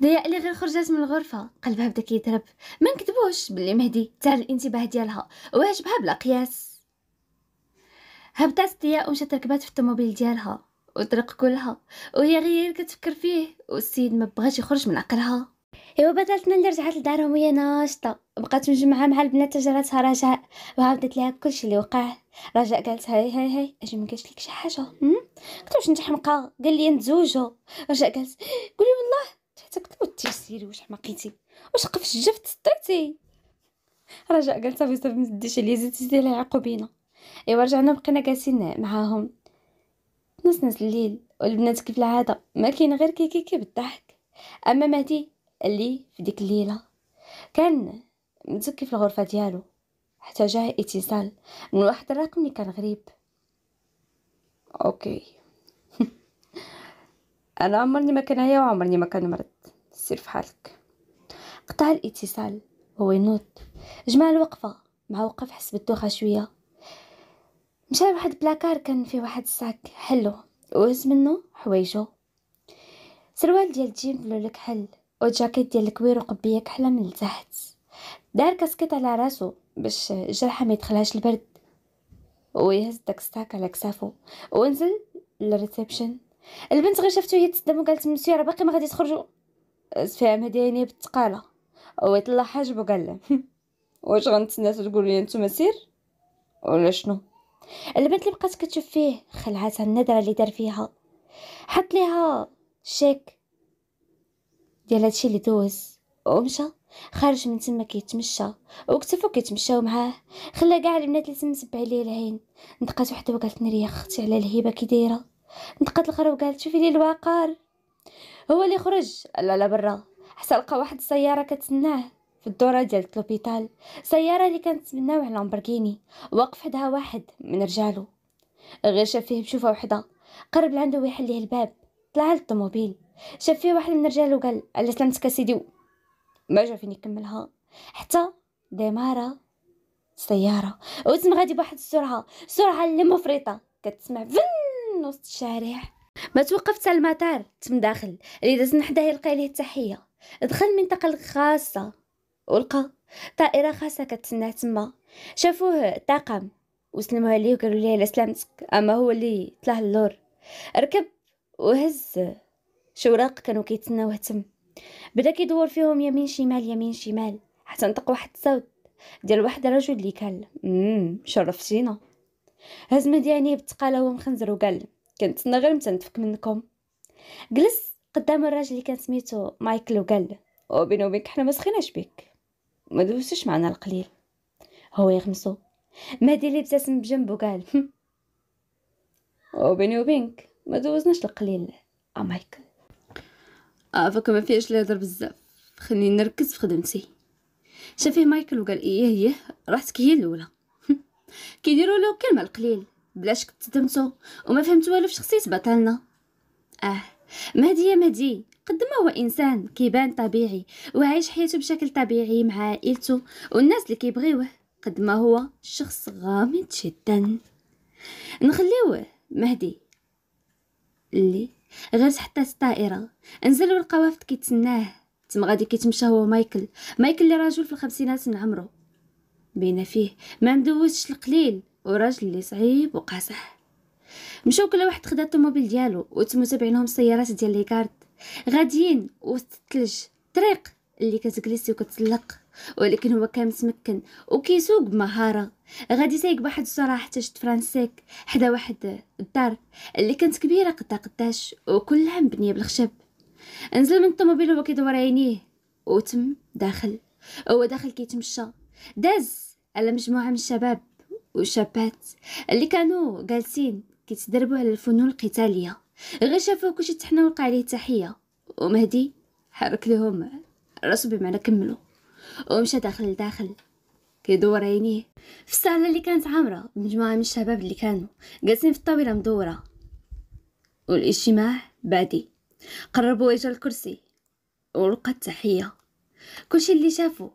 ضياء اللي غير خرجت من الغرفه قلبها بدا كيضرب ما نكذبوش بلي مهدي تاع الانتباه ديالها واجبها بلا قياس هبطات ديا ومشات ركبات في الطوموبيل ديالها وطرق كلها وهي غير كتفكر فيه والسيد ما بغاش يخرج من عقلها ايوا بدلتنا اللي رجعت لدارهم وهي ناشطه بقات مجمعه مع البنات جراتها رجاء وعاودت لها كلشي اللي وقع رجاء قالت هاي هاي هاي اجي ما قالت لك شي حاجه قلت واش انت حمقه قال لي نتزوجوا رجاء قالت قولي والله حتى كنت سيري واش حماقيتي واش قفش الجفت سطيتي رجاء قالت صافي صافي ما تديش عليا زيد زيد على ايوا رجعنا بقينا جالسين معاهم نص الليل والبنات كيف العاده ما كاين غير كيكيكي بالضحك اما مهدي اللي في ديك الليله كان متسكي في الغرفه ديالو حتى جاه اتصال من واحد الرقم اللي كان غريب اوكي <laughs> انا عمرني ما كان هيا وعمرني ما كان مرض سير في حالك قطع الاتصال هو ينوض جمع الوقفه مع وقف حسب الدوخه شويه مشى لواحد البلاكار كان فيه واحد الساك حلو وهز منو حوايجو سروال ديال الجين بلو لك حل وجاكيت ديال الكوير وقبيه كحله من التحت دار كاسكيت على راسو باش جرحه ما يدخلهاش البرد ويهز داك الساك على كسافو ونزل للريسبشن البنت غير شافتو هي تصدم وقالت مسيو راه باقي ما غادي تخرجوا فهم هدي عينيه بالتقاله ويطلع حاجب وقال له <laughs> واش غنتسناو تقولوا لي نتوما سير ولا شنو البنت اللي بقات كتشوف فيه خلعات الندرة اللي دار فيها حط ليها شيك ديال هادشي اللي دوز ومشى خارج من تما كيتمشى وكتفو كيتمشاو معاه خلا كاع البنات اللي تما تبع ليه العين نتقات وحده وقالت نريا اختي على الهيبه كي دايره نتقات الاخرى وقالت شوفي لي الوقار هو اللي خرج لا لا برا حتى لقى واحد السياره كتسناه في الدورة ديال لوبيتال سيارة اللي كانت من نوع لامبرغيني وقف حدها واحد من رجالو غير شاف فيه بشوفة وحدة قرب لعندو ويحل ليه الباب طلع للطوموبيل شاف فيه واحد من رجالو قال على سلامتك اسيدي ما جا فين يكملها حتى ديمارة السيارة وتم غادي بواحد السرعة سرعة اللي مفرطة كتسمع فن وسط الشارع ما توقفت على المطار تم داخل اللي داز حداه يلقى ليه التحية دخل المنطقة الخاصة ولقى طائره خاصه كتسناه تما شافوه الطاقم وسلموا عليه وقالوا ليه على سلامتك اما هو اللي طلع للور ركب وهز شوراق كانوا كيتسناوه تم بدا كيدور فيهم يمين شمال يمين شمال حتى نطق واحد الصوت ديال واحد الرجل اللي قال امم شرفتينا هز مدياني بتقالة ومخنزر مخنزر وقال كنت غير متنفك منكم جلس قدام الراجل اللي كان سميتو مايكل وقال وبيني وبينك حنا ما سخيناش بك ما دوزتش معنا القليل هو يغمسو مهدي اللي ابتسم بجنبو قال وبيني oh, وبينك ما دوزناش القليل اه oh, مايكل اه فك ما فيهاش الهضر بزاف خليني نركز في خدمتي شافيه مايكل وقال ايه ايه, إيه، راحتك هي الاولى كيديروا له كلمه القليل بلاش كتدمتو وما فهمت والو في شخصيه بطلنا اه مهدي يا مهدي قد ما هو انسان كيبان طبيعي وعايش حياته بشكل طبيعي مع عائلته والناس اللي كيبغيوه قد ما هو شخص غامض جدا نخليوه مهدي اللي غير حتى الطائره نزلوا القوافد كيتسناه تم غادي كيتمشى هو مايكل مايكل اللي راجل في الخمسينات من عمره بين فيه ما مدوزش القليل وراجل اللي صعيب وقاسح مشاو كل واحد خدا الطوموبيل ديالو وتمو تابعينهم السيارات ديال ليكارد غاديين وسط الثلج طريق اللي كتجلسي وكتسلق ولكن هو كان متمكن وكيسوق بمهارة غادي سايق بواحد السرعة حتى شت فرانسيك حدا واحد الدار اللي كانت كبيرة قدا قداش وكلها مبنية بالخشب نزل من الطوموبيل وهو كيدور عينيه وتم داخل هو داخل كيتمشى داز على مجموعة من الشباب والشابات اللي كانوا جالسين كيتدربوا على الفنون القتالية غير شافوه كلشي تحنا وقع عليه تحيه ومهدي حرك لهم راسو بمعنى كملو ومشى داخل لداخل كيدور عينيه في الساعه اللي كانت عامره بمجموعه من الشباب اللي كانوا جالسين في الطاوله مدوره والاجتماع بادي قربوا اجا الكرسي ولقى التحيه كلشي اللي شافو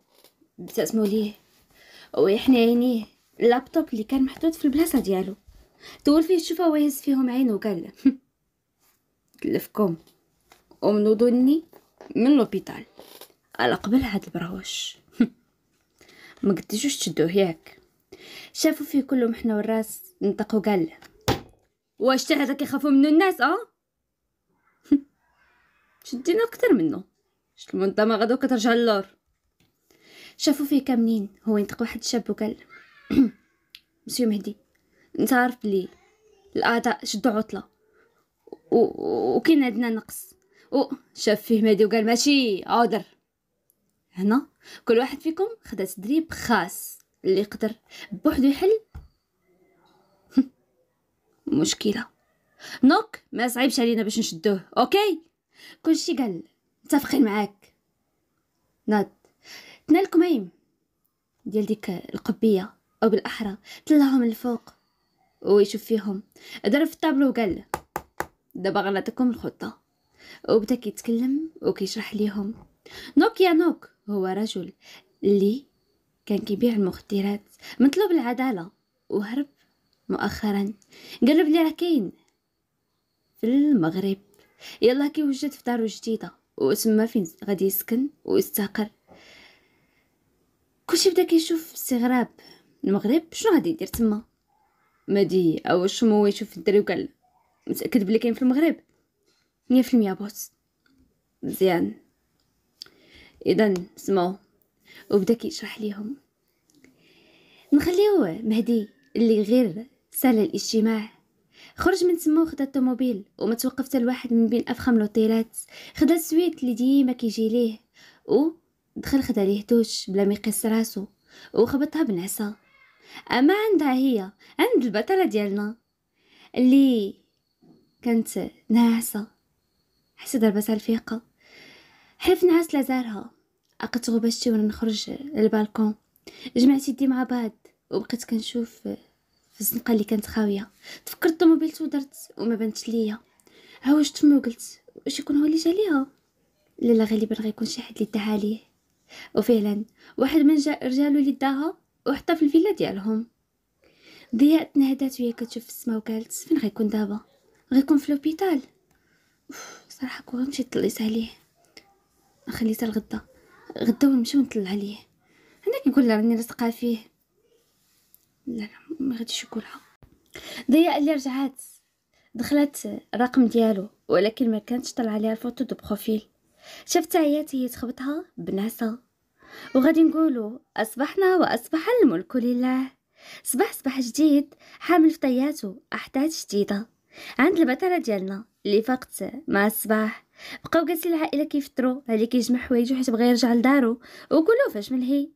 ابتسموا ليه ويحني عينيه اللابتوب اللي كان محطوط في البلاصه ديالو طول فيه شوفه ويهز فيهم عينه وقال <laughs> تلفكم ومنوضوني من لوبيتال على قبل هاد البراوش <laughs> ما قدتشوش تشدوه ياك شافوا فيه كلهم حنا والراس نطقوا قال واش تا هذا كيخافوا منو الناس اه <laughs> شدينا اكثر منه شت المنظمه غدو كترجع للور شافوا فيه كاملين هو ينطق واحد الشاب وقال <clears throat> مسيو مهدي انت عارف بلي الاعداء شدوا عطله وكاين عندنا نقص او شاف فيه مهدي وقال ماشي عذر هنا كل واحد فيكم خدا تدريب خاص اللي يقدر بوحدو يحل <laughs> مشكله نوك ما صعيبش علينا باش نشدوه اوكي كلشي قال متفقين معاك ناض تنا ايم ديال ديك القبيه او بالاحرى تلاهم الفوق ويشوف فيهم ضرب في الطابلو وقال دابا غنعطيكم الخطه وبدا كيتكلم وكيشرح ليهم نوك يا نوك هو رجل اللي كان كيبيع المخدرات مطلوب العداله وهرب مؤخرا قالوا بلي راه كاين في المغرب يلا كيوجد في دارو جديده وتما فين غادي يسكن ويستقر كلشي بدا كيشوف استغراب المغرب شنو غادي يدير تما مادي او شمو يشوف الدري وقال متاكد بلي كاين في المغرب مية في المية بوس مزيان اذا سمعوا وبدا كيشرح ليهم نخليو مهدي اللي غير سال الاجتماع خرج من تما وخدا الطوموبيل وما توقفت الواحد لواحد من بين افخم لوطيلات خدا السويت اللي ديما كيجي ليه و دخل خدا ليه توش بلا ما يقيس راسو وخبطها بنعسه اما عندها هي عند البطله ديالنا اللي كنت ناعسة حتى دربت الفيقة حلفت نعس لزارها عقدت غبشتي وانا نخرج للبالكون جمعت يدي مع بعض وبقيت كنشوف في الزنقه اللي كانت خاويه تفكرت الطوموبيل تودرت وما بانتش ليا هوجت فمي وقلت واش يكون هو اللي جا ليها لا لا غالبا غيكون شي حد اللي داها ليه وفعلا واحد من جا رجالو اللي داها وحطها في الفيلا ديالهم ضياء نهدات وهي كتشوف في السما وقالت فين غيكون دابا غيكون في لوبيتال صراحه كون نمشي نطلس عليه حتى لغدا غدا ونمشيو ونطلع عليه انا كنقول لها راني لاصقه فيه لا لا ما غاديش يقولها ضياء اللي رجعات دخلت الرقم ديالو ولكن ما كانتش طلع عليها الفوتو دو بروفيل شفت هي هي تخبطها بنعسه وغادي نقولوا اصبحنا واصبح الملك لله صباح صباح جديد حامل في طياته احداث جديده عند البطلة ديالنا اللي فاقت مع الصباح بقاو جالسين العائله كيفطروا اللي كيجمع حوايجو حيت بغا يرجع لدارو وكلو فاش ملهي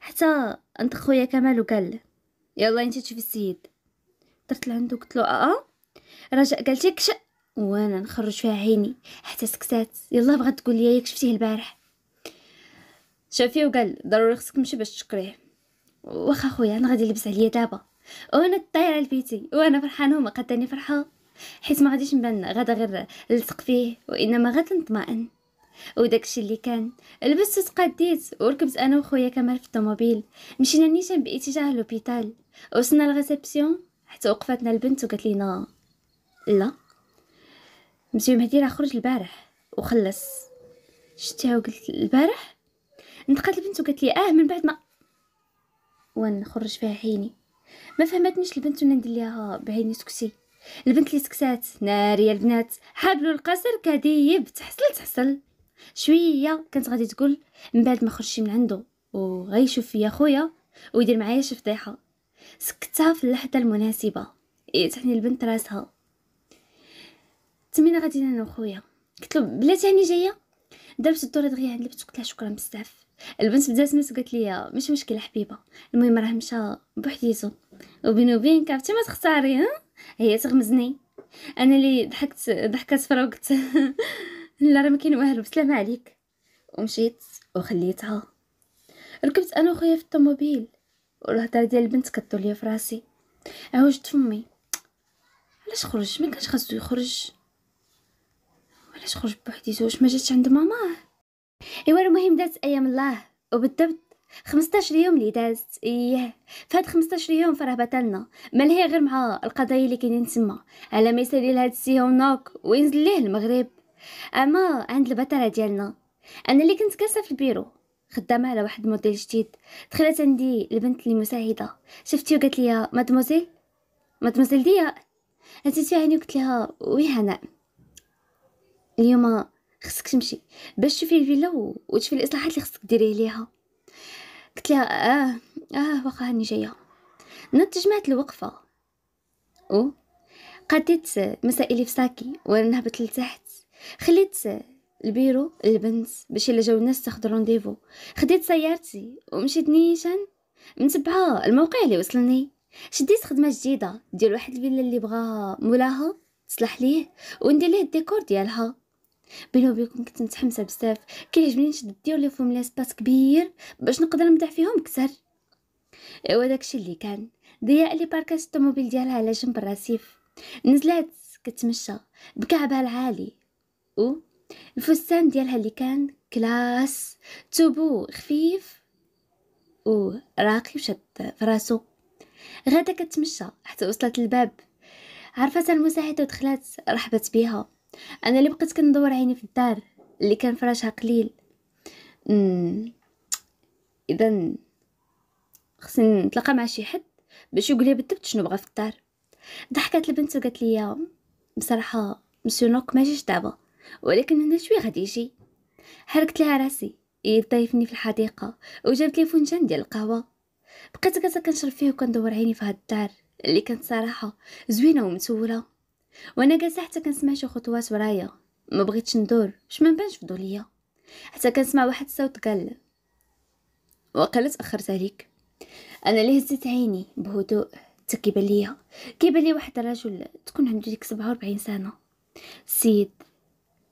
حتى انت خويا كمال وقال يلا انت تشوف السيد درت لعندو قلت له اه, آه. رجاء قالت لك وانا نخرج فيها عيني حتى سكتات يلا بغات تقول لي ياك شفتيه البارح شافيه وقال ضروري خصك تمشي باش تشكريه واخا خويا انا غادي نلبس عليا دابا وانا طايره لبيتي وانا فرحانه وما قدرني فرحه حيت ما غاديش نبان غدا غير نلصق فيه وانما غادي نطمئن وداكشي اللي كان لبست تقديت وركبت انا وخويا كمال في الطوموبيل مشينا نيشان باتجاه لوبيتال وصلنا لغيسبسيون حتى وقفتنا البنت وقالت لينا لا مسيو مهدي راه خرج البارح وخلص شتيها وقلت البارح نتقات البنت وقالت لي اه من بعد ما نخرج فيها عيني ما فهمتنيش البنت وانا ندير ليها بعيني سكسي البنت اللي سكسات ناري البنات حبل القصر كديب تحصل تحصل شويه كانت غادي تقول من بعد ما خرجتي من عنده وغيشوف فيا خويا ويدير معايا شي فضيحه سكتها في اللحظه المناسبه إيه تحني البنت راسها تمينا غادي انا وخويا قلت له بلاتي هاني جايه درت الدور دغيا عند البنت قلت لها شكرا بزاف البنت بدات ما قالت لي مش مشكله حبيبه المهم راه مشى بوحديتو وبيني وبينك عرفتي ما تختاري ها هي تغمزني انا اللي ضحكت ضحكات فروقت <laughs> لا راه ما كاين والو بسلام عليك ومشيت وخليتها ركبت انا وخويا في الطوموبيل والهضره ديال البنت كطول ليا في راسي عوجت فمي علاش خرج ما كانش خاصو يخرج علاش خرج بوحديتو واش ما جاتش عند ماماه ايوا المهم دازت ايام الله وبالضبط 15 يوم اللي دازت ايه فهاد 15 يوم فراه بطلنا ملهي غير مع القضايا اللي كاينين تما على ما يسالي لهاد السي نوك وينزل ليه المغرب اما عند البطله ديالنا انا اللي كنت كاسه في البيرو خدامه على واحد الموديل جديد دخلت عندي البنت اللي مساعده شفتي وقالت لي مادموزيل مادموزيل ديا هزيت عيني وقلت لها وي هناء اليوم خصك تمشي باش تشوفي الفيلا وتشوفي الاصلاحات اللي خصك ديريه ليها قلت لها اه اه واخا هاني جايه نط جمعت الوقفه او قديت مسائلي في ساكي وانا نهبط لتحت خليت البيرو البنت باش الا جاو الناس تاخذ رونديفو خديت سيارتي ومشيت نيشان متبعه الموقع اللي وصلني شديت خدمه جديده ديال واحد الفيلا اللي بغاها مولاها تصلح ليه وندير ليه الديكور ديالها بيني وبينكم كنت متحمسه بزاف كيعجبني نشد يدي ولا فيهم لاسباس كبير باش نقدر نمدح فيهم كثر ايوا داكشي اللي كان ضياء اللي باركات الطوموبيل ديالها على جنب الرصيف نزلات كتمشى بكعبها العالي و الفستان ديالها اللي كان كلاس توبو خفيف و راقي وشد فراسو غادا كتمشى حتى وصلت الباب عرفت المساعده ودخلت رحبت بيها انا اللي بقيت كندور عيني في الدار اللي كان فراشها قليل اذا خصني نتلاقى مع شي حد باش يقول لي بالضبط شنو بغا في الدار ضحكت البنت وقالت لي بصراحه مسيو نوك ما جاش دابا ولكن هنا شوي غادي يجي حركت لها راسي يضيفني في الحديقه وجابت لي فنجان ديال القهوه بقيت كنشرب فيه وكندور عيني في هاد الدار اللي كانت صراحه زوينه ومتوله وانا جالسه حتى كنسمع شي خطوات ورايا ما بغيتش ندور باش ما نبانش فضوليه حتى كنسمع واحد الصوت قال وقال تاخرت عليك انا اللي هزيت عيني بهدوء حتى كيبان ليا كيبان لي واحد الرجل تكون عنده ديك 47 سنه السيد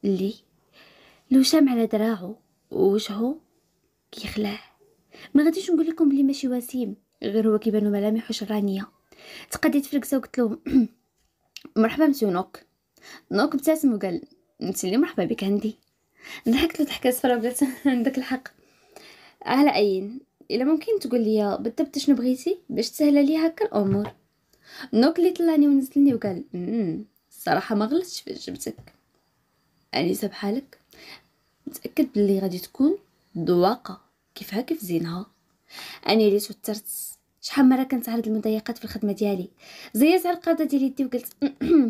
اللي لو شام على دراعه ووجهه كيخلع ما غاديش نقول لكم بلي ماشي وسيم غير هو كيبانو ملامحو شرانيه تقديت في الكسا وقلت له <clears throat> مرحبا مسيو نوك نوك ابتسم وقال انت اللي مرحبا بك عندي ضحكت له ضحكه صفراء وقالت <laughs> عندك الحق على اين الا ممكن تقول لي بالضبط شنو بغيتي باش تسهل لي هكا الامور نوك اللي طلعني ونزلني وقال الصراحه ما غلطتش فاش جبتك انيسه بحالك متاكد بلي غادي تكون دواقه كيفها كيف زينها اني اللي توترت شحال مره كنت كنتعرض المضايقات في الخدمه ديالي زيت على القاده ديال يدي وقلت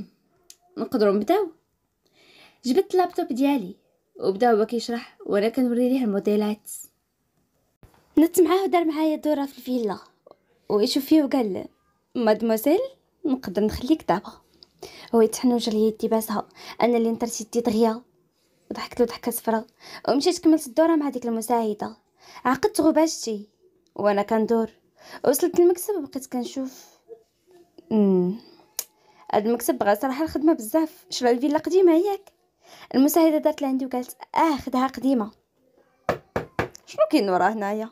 <clears throat> نقدروا نبداو جبت اللابتوب ديالي وبدا هو كيشرح وانا كنوري ليه الموديلات نت معاه ودار معايا دوره في الفيلا ويشوف فيه وقال مادموزيل نقدر نخليك دابا هو يتحنوج ليا يدي باسها انا اللي نطرت يدي دغيا وضحكت له ضحكه صفرا ومشيت كملت الدوره مع ديك المساعده عقدت غباشتي وانا كندور وصلت المكتب بقيت كنشوف هاد المكتب بغا صراحه الخدمه بزاف شرا الفيلا قديمه ياك المساعده دارت لعندي وقالت اه خدها قديمه شنو كاين ورا هنايا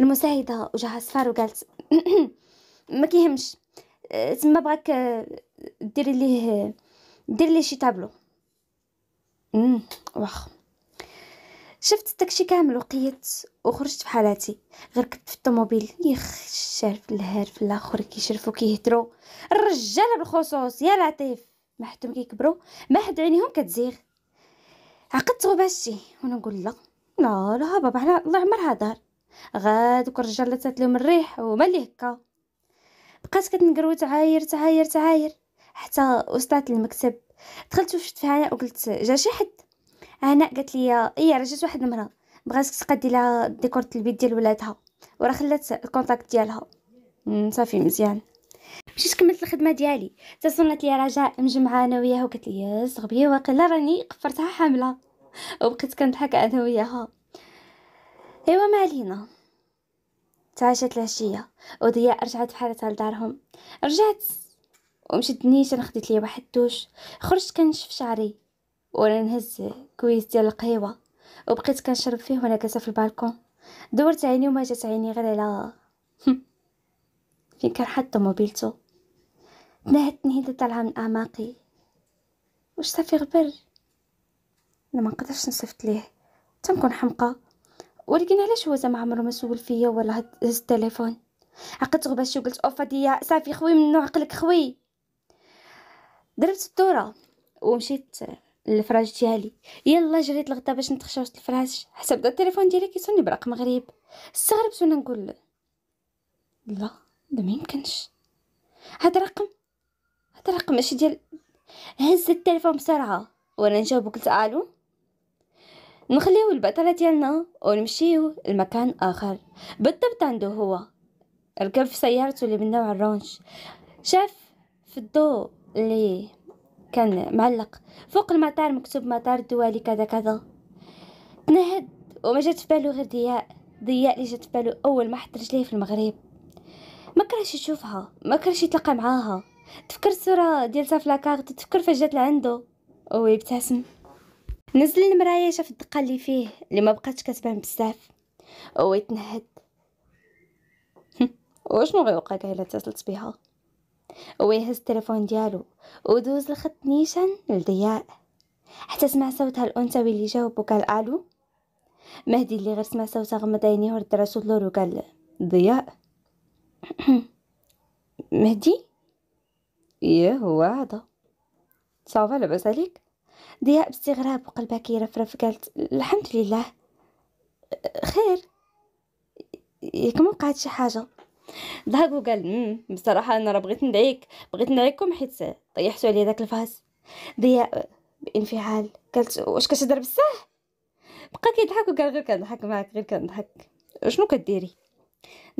المساعده وجهها صفار وقالت <clears throat> ما كيهمش آه، تما بغاك آه، ديري ليه ديري ليه شي طابلو واخا شفت داكشي كامل وقيت وخرجت حالاتي غير كنت في الطوموبيل يخ الشارف الهارف الاخر كيشرفو كيهدرو الرجال بالخصوص يا لطيف ما حتى كيكبروا ما حد عينيهم كتزيغ عقدت غير بهادشي وانا نقول لا لا لا بابا على الله عمرها دار غادوك الرجال اللي تات لهم الريح وما اللي هكا بقات كتنقر عاير تعاير تعاير حتى وصلت للمكتب دخلت وشفت فيها وقلت جا شي حد هناء قالت لي راه جات واحد المراه بغاتك تقدي لها ديكور البيت ديال ولادها وراه خلات الكونتاكت ديالها صافي مزيان مشيت كملت الخدمه ديالي تصلت لي رجاء مجمعه انا وياها وقالت لي صغبيه واقيلا راني قفرتها حامله وبقيت كنضحك انا وياها ايوا ما علينا تعاشت العشيه وضياء رجعت بحالتها لدارهم رجعت ومشيت نيشان خديت لي واحد الدوش خرجت كنشف شعري وانا نهز كويس ديال القهيوه وبقيت كنشرب فيه وانا جالسه في البالكون دورت عيني وما جات عيني غير على <laughs> فين كان حتى موبيلتو تنهدت نهيدة طالعه من اعماقي واش صافي غبر انا ما نقدرش نصيفط ليه تنكون حمقى ولكن علاش هو زعما عمرو ما سول فيا ولا هز التليفون عقدت غباشي وقلت اوفا ديا صافي خوي منو عقلك خوي ضربت الدوره ومشيت الفراش ديالي يلا جريت لغدا باش نتخشى وسط الفراش حتى بدا التليفون ديالي كيصوني برقم غريب استغربت وانا نقول لا لا ده ما يمكنش هذا رقم هذا رقم ماشي ديال هز التليفون بسرعه وانا نجاوب قلت الو نخليو البطلة ديالنا ونمشيو لمكان آخر بالضبط عنده هو ركب في سيارته اللي من نوع الرونش شاف في الضوء اللي كان معلق فوق المطار مكتوب مطار الدولي كذا كذا تنهد وما جات في بالو غير ضياء ضياء اللي جات في بالو اول ما حط رجليه في المغرب ما كرهش يشوفها ما كرهش يتلاقى معاها تفكر الصوره ديالتها في لاكارت تفكر فاش جات لعندو ويبتسم نزل المرايه شاف الدقه اللي فيه اللي ما بقاتش كتبان بزاف ويتنهد <laughs> وشنو غيوقع كاع الا اتصلت بها ويهز التليفون ديالو ودوز الخط نيشان لضياء حتى سمع صوتها الانثوي اللي جاوب وقال الو مهدي اللي غير سمع صوتها غمض عينيه ورد راسو لور وقال ضياء <clears throat> مهدي ايه هو هذا صافا لاباس عليك ضياء باستغراب وقلبها كيرفرف قالت الحمد لله خير ياك ما وقعت شي حاجه ضحك وقال بصراحه انا راه بغيت ندعيك بغيت ندعيكم حيت طيحتوا عليا داك الفاس ضياء بانفعال قالت واش كتهضر بصح بقى كيضحك وقال غير كنضحك معاك غير كنضحك شنو كديري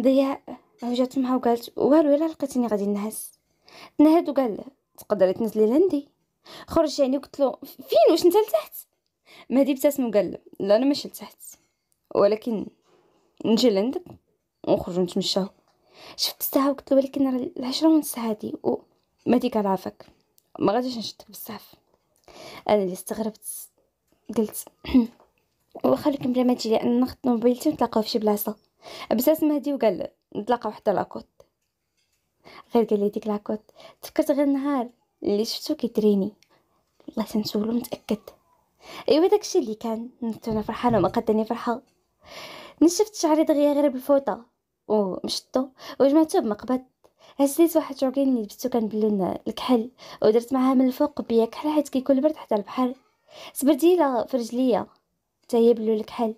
ضياء عوجات معها وقالت والو الا لقيتيني غادي نهز تنهد وقال تقدري تنزلي لعندي خرج يعني قلت له فين واش انت لتحت مهدي ابتسم وقال لا انا ماشي لتحت ولكن نجي لعندك ونخرج نتمشاو شفت الساعه وقلت له ولكن راه العشرة الساعه هادي وما ديك رافك ما غاديش نشدك بزاف انا اللي استغربت قلت <clears throat> واخا لكم بلا ما تجي لان نخط موبيلتي نتلاقاو في شي بلاصه بزاف مهدي وقال نتلاقاو حتى لاكوت غير قال لي ديك لاكوت تفكرت غير النهار اللي شفتو كيتريني والله تنسولو متاكد ايوا داكشي اللي كان نتونا فرحانه وما قدني فرحه نشفت شعري دغيا غير بالفوطه ومشطو وجمعته بمقبض هزيت واحد جورجين اللي لبستو بلون الكحل ودرت معها من الفوق بيا كحل حيت كيكون البرد حتى البحر زبرديله في رجليا حتى هي بلو الكحل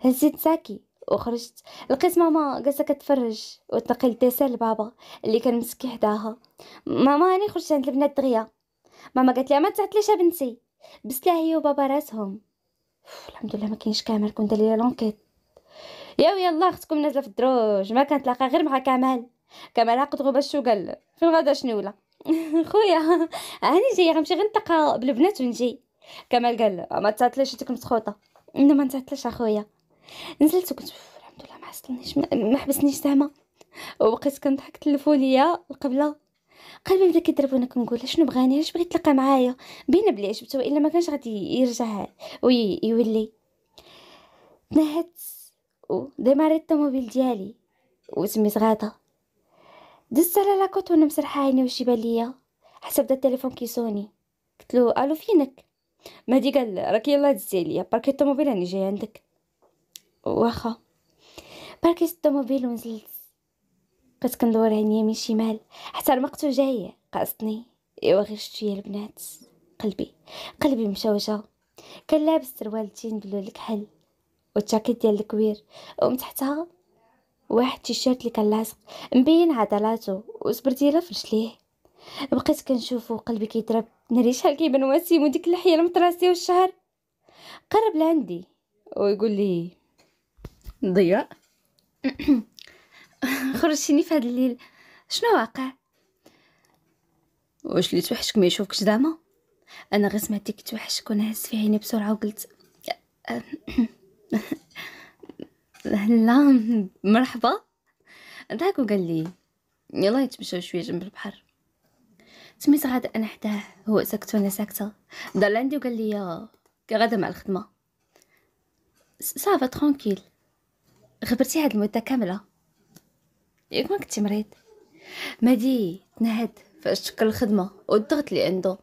هزيت ساكي وخرجت لقيت ماما جالسه كتفرج وتنقي الديسير لبابا اللي كان مسكي حداها ماما انا خرجت عند البنات دغيا ماما قالت لي ما تعطليش بنتي بس هي وبابا راسهم الحمد لله ما كاينش كامل كنت ليا لونكيت يا يلا اختكم نازله في الدروج ما لاقا غير مع كمال كمال عقد غبا شو قال في غادا شنو ولا <laughs> خويا هاني جايه غنمشي غير غنتلاقى بالبنات ونجي كمال قال ما تعطليش كنت مسخوطه انا ما نتعطلش اخويا نزلت وكنت الحمد لله ما عصلنيش ما حبسنيش زعما وبقيت كنضحك تلفونيا القبله قلبي بدا كيضرب وانا كنقول شنو بغاني علاش بغيت تلقى معايا بينا بلي عجبته الا ما كانش غادي يرجع ويولي تنهدت وديماري الطوموبيل ديالي وسميت غاده دزت على لاكوت وانا مسرحه عيني وشيبه ليا حتى بدا التليفون كيسوني قلت له الو فينك مهدي قال راك يلاه دزتي عليا باركي الطوموبيل راني جاي عندك واخا باركيت الطوموبيل ونزلت بقيت كندور عين يمين شمال حتى رمقتو جايه قاصتني ايوا غير شتو البنات قلبي قلبي مشوشه كان لابس سروال تين بلو الكحل والجاكيت ديال الكوير ومن تحتها واحد التيشيرت اللي كان لاصق مبين عضلاتو وزبرديله في رجليه بقيت كنشوفو قلبي كيضرب ناري شحال كيبان وسيم وديك اللحيه المطراسيه والشعر قرب لعندي ويقول لي ضياء <coughs> خرجتيني في هذا الليل شنو واقع واش اللي توحشك ما يشوفكش زعما انا غير سمعتك توحشك وانا في عيني بسرعه وقلت هلا مرحبا ضحك وقال لي يلا يتمشى شويه جنب البحر تميت غادا انا حداه هو ساكت وانا ساكته ضل عندي وقال لي غدا مع الخدمه صافا ترونكيل غبرتي هاد المده كامله ياك إيه، ما كنتي مريض مادي تنهد فاش تشكل الخدمه والضغط اللي عنده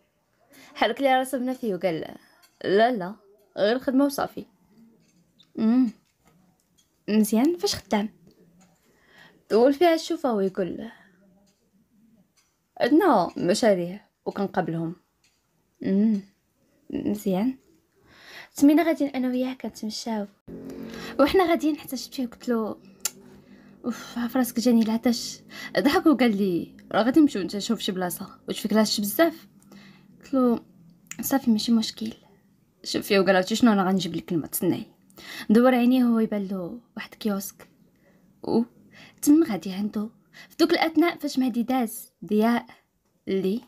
حرك لي راسه بنفي وقال لا لا غير الخدمه وصافي مزيان، فاش خدام؟ طوّل فيها الشوفة ويقول له عندنا مشاريع وكنقابلهم. إمم. مزيان. تمينا غاديين أنا وياه كنتمشاو وحنا غاديين حتى شفتيه قلت له أوف عارف راسك جاني العطش، ضحك وقال لي راه غادي نمشيو نشوف شي بلاصة واش فيك لاش بزاف؟ قلت له صافي ماشي مشكل. شوفي وقال عرفتي شنو أنا غنجيب لِك الماء تسناي. دور عينيه هو يبان واحد كيوسك و تم غادي عندو في دوك الاثناء فاش مهدي داز ضياء لي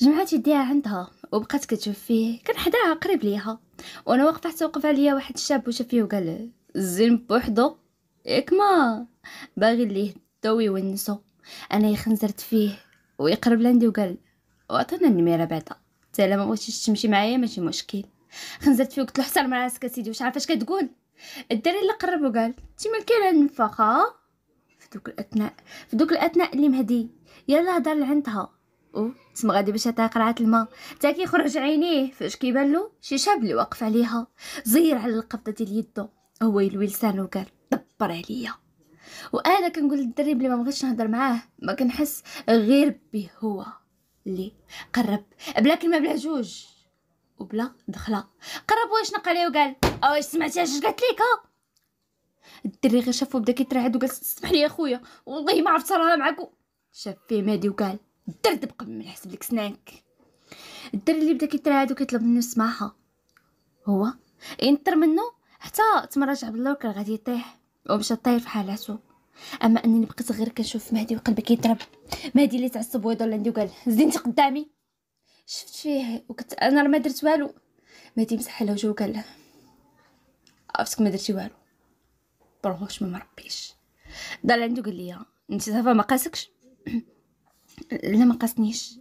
جمعات يديها عندها وبقات كتشوف فيه كان حداها قريب ليها وانا واقفه حتى وقف عليا واحد الشاب وشاف فيه وقال الزين بوحدو ياك ما باغي ليه تو ونسو انا يخنزرت فيه ويقرب لندي وقال واعطينا النميره بعدا ما بغيتيش تمشي معايا ماشي مشكل خنزرت فيه قلت له مع راسك اسيدي واش عارف اش كتقول الدري اللي قرب وقال انت كاينه النفخه في دوك الاثناء في دوك الاثناء اللي مهدي يلا هضر لعندها او تسمى غادي باش عطاها قرعه الماء تا كيخرج عينيه فاش كيبان له شي شاب اللي واقف عليها زير على القبضه ديال يدو هو يلوي لسانه وقال دبر عليا وانا كنقول للدري بلي ما بغيتش نهضر معاه ما كنحس غير به هو اللي قرب بلا كلمه بلا جوج وبلا دخله قرب واش نق عليه وقال واش سمعتي اش قالت ليك الدري غير شافو بدا كيترعد وقال سمح لي اخويا والله ما عرفت راها معاك شاف فيه مادي وقال دردب بقى من حسب لك سنانك الدري اللي بدا كيترعد وكيطلب منو السماحه هو ينطر منه حتى تمرجع باللوكر غادي يطيح ومشى طاير فحال عسو اما انني بقيت غير كنشوف مهدي وقلبي كيضرب مهدي اللي تعصب ويضل عندي وقال زينتي قدامي شفت فيه وكنت انا راه ما درت والو مهدي مسح له وجهه وقال له عرفتك ما درتي والو بروحوش ما مربيش دار عنده قال لي انت صافا ما قاسكش <clears throat> لا ما قاسنيش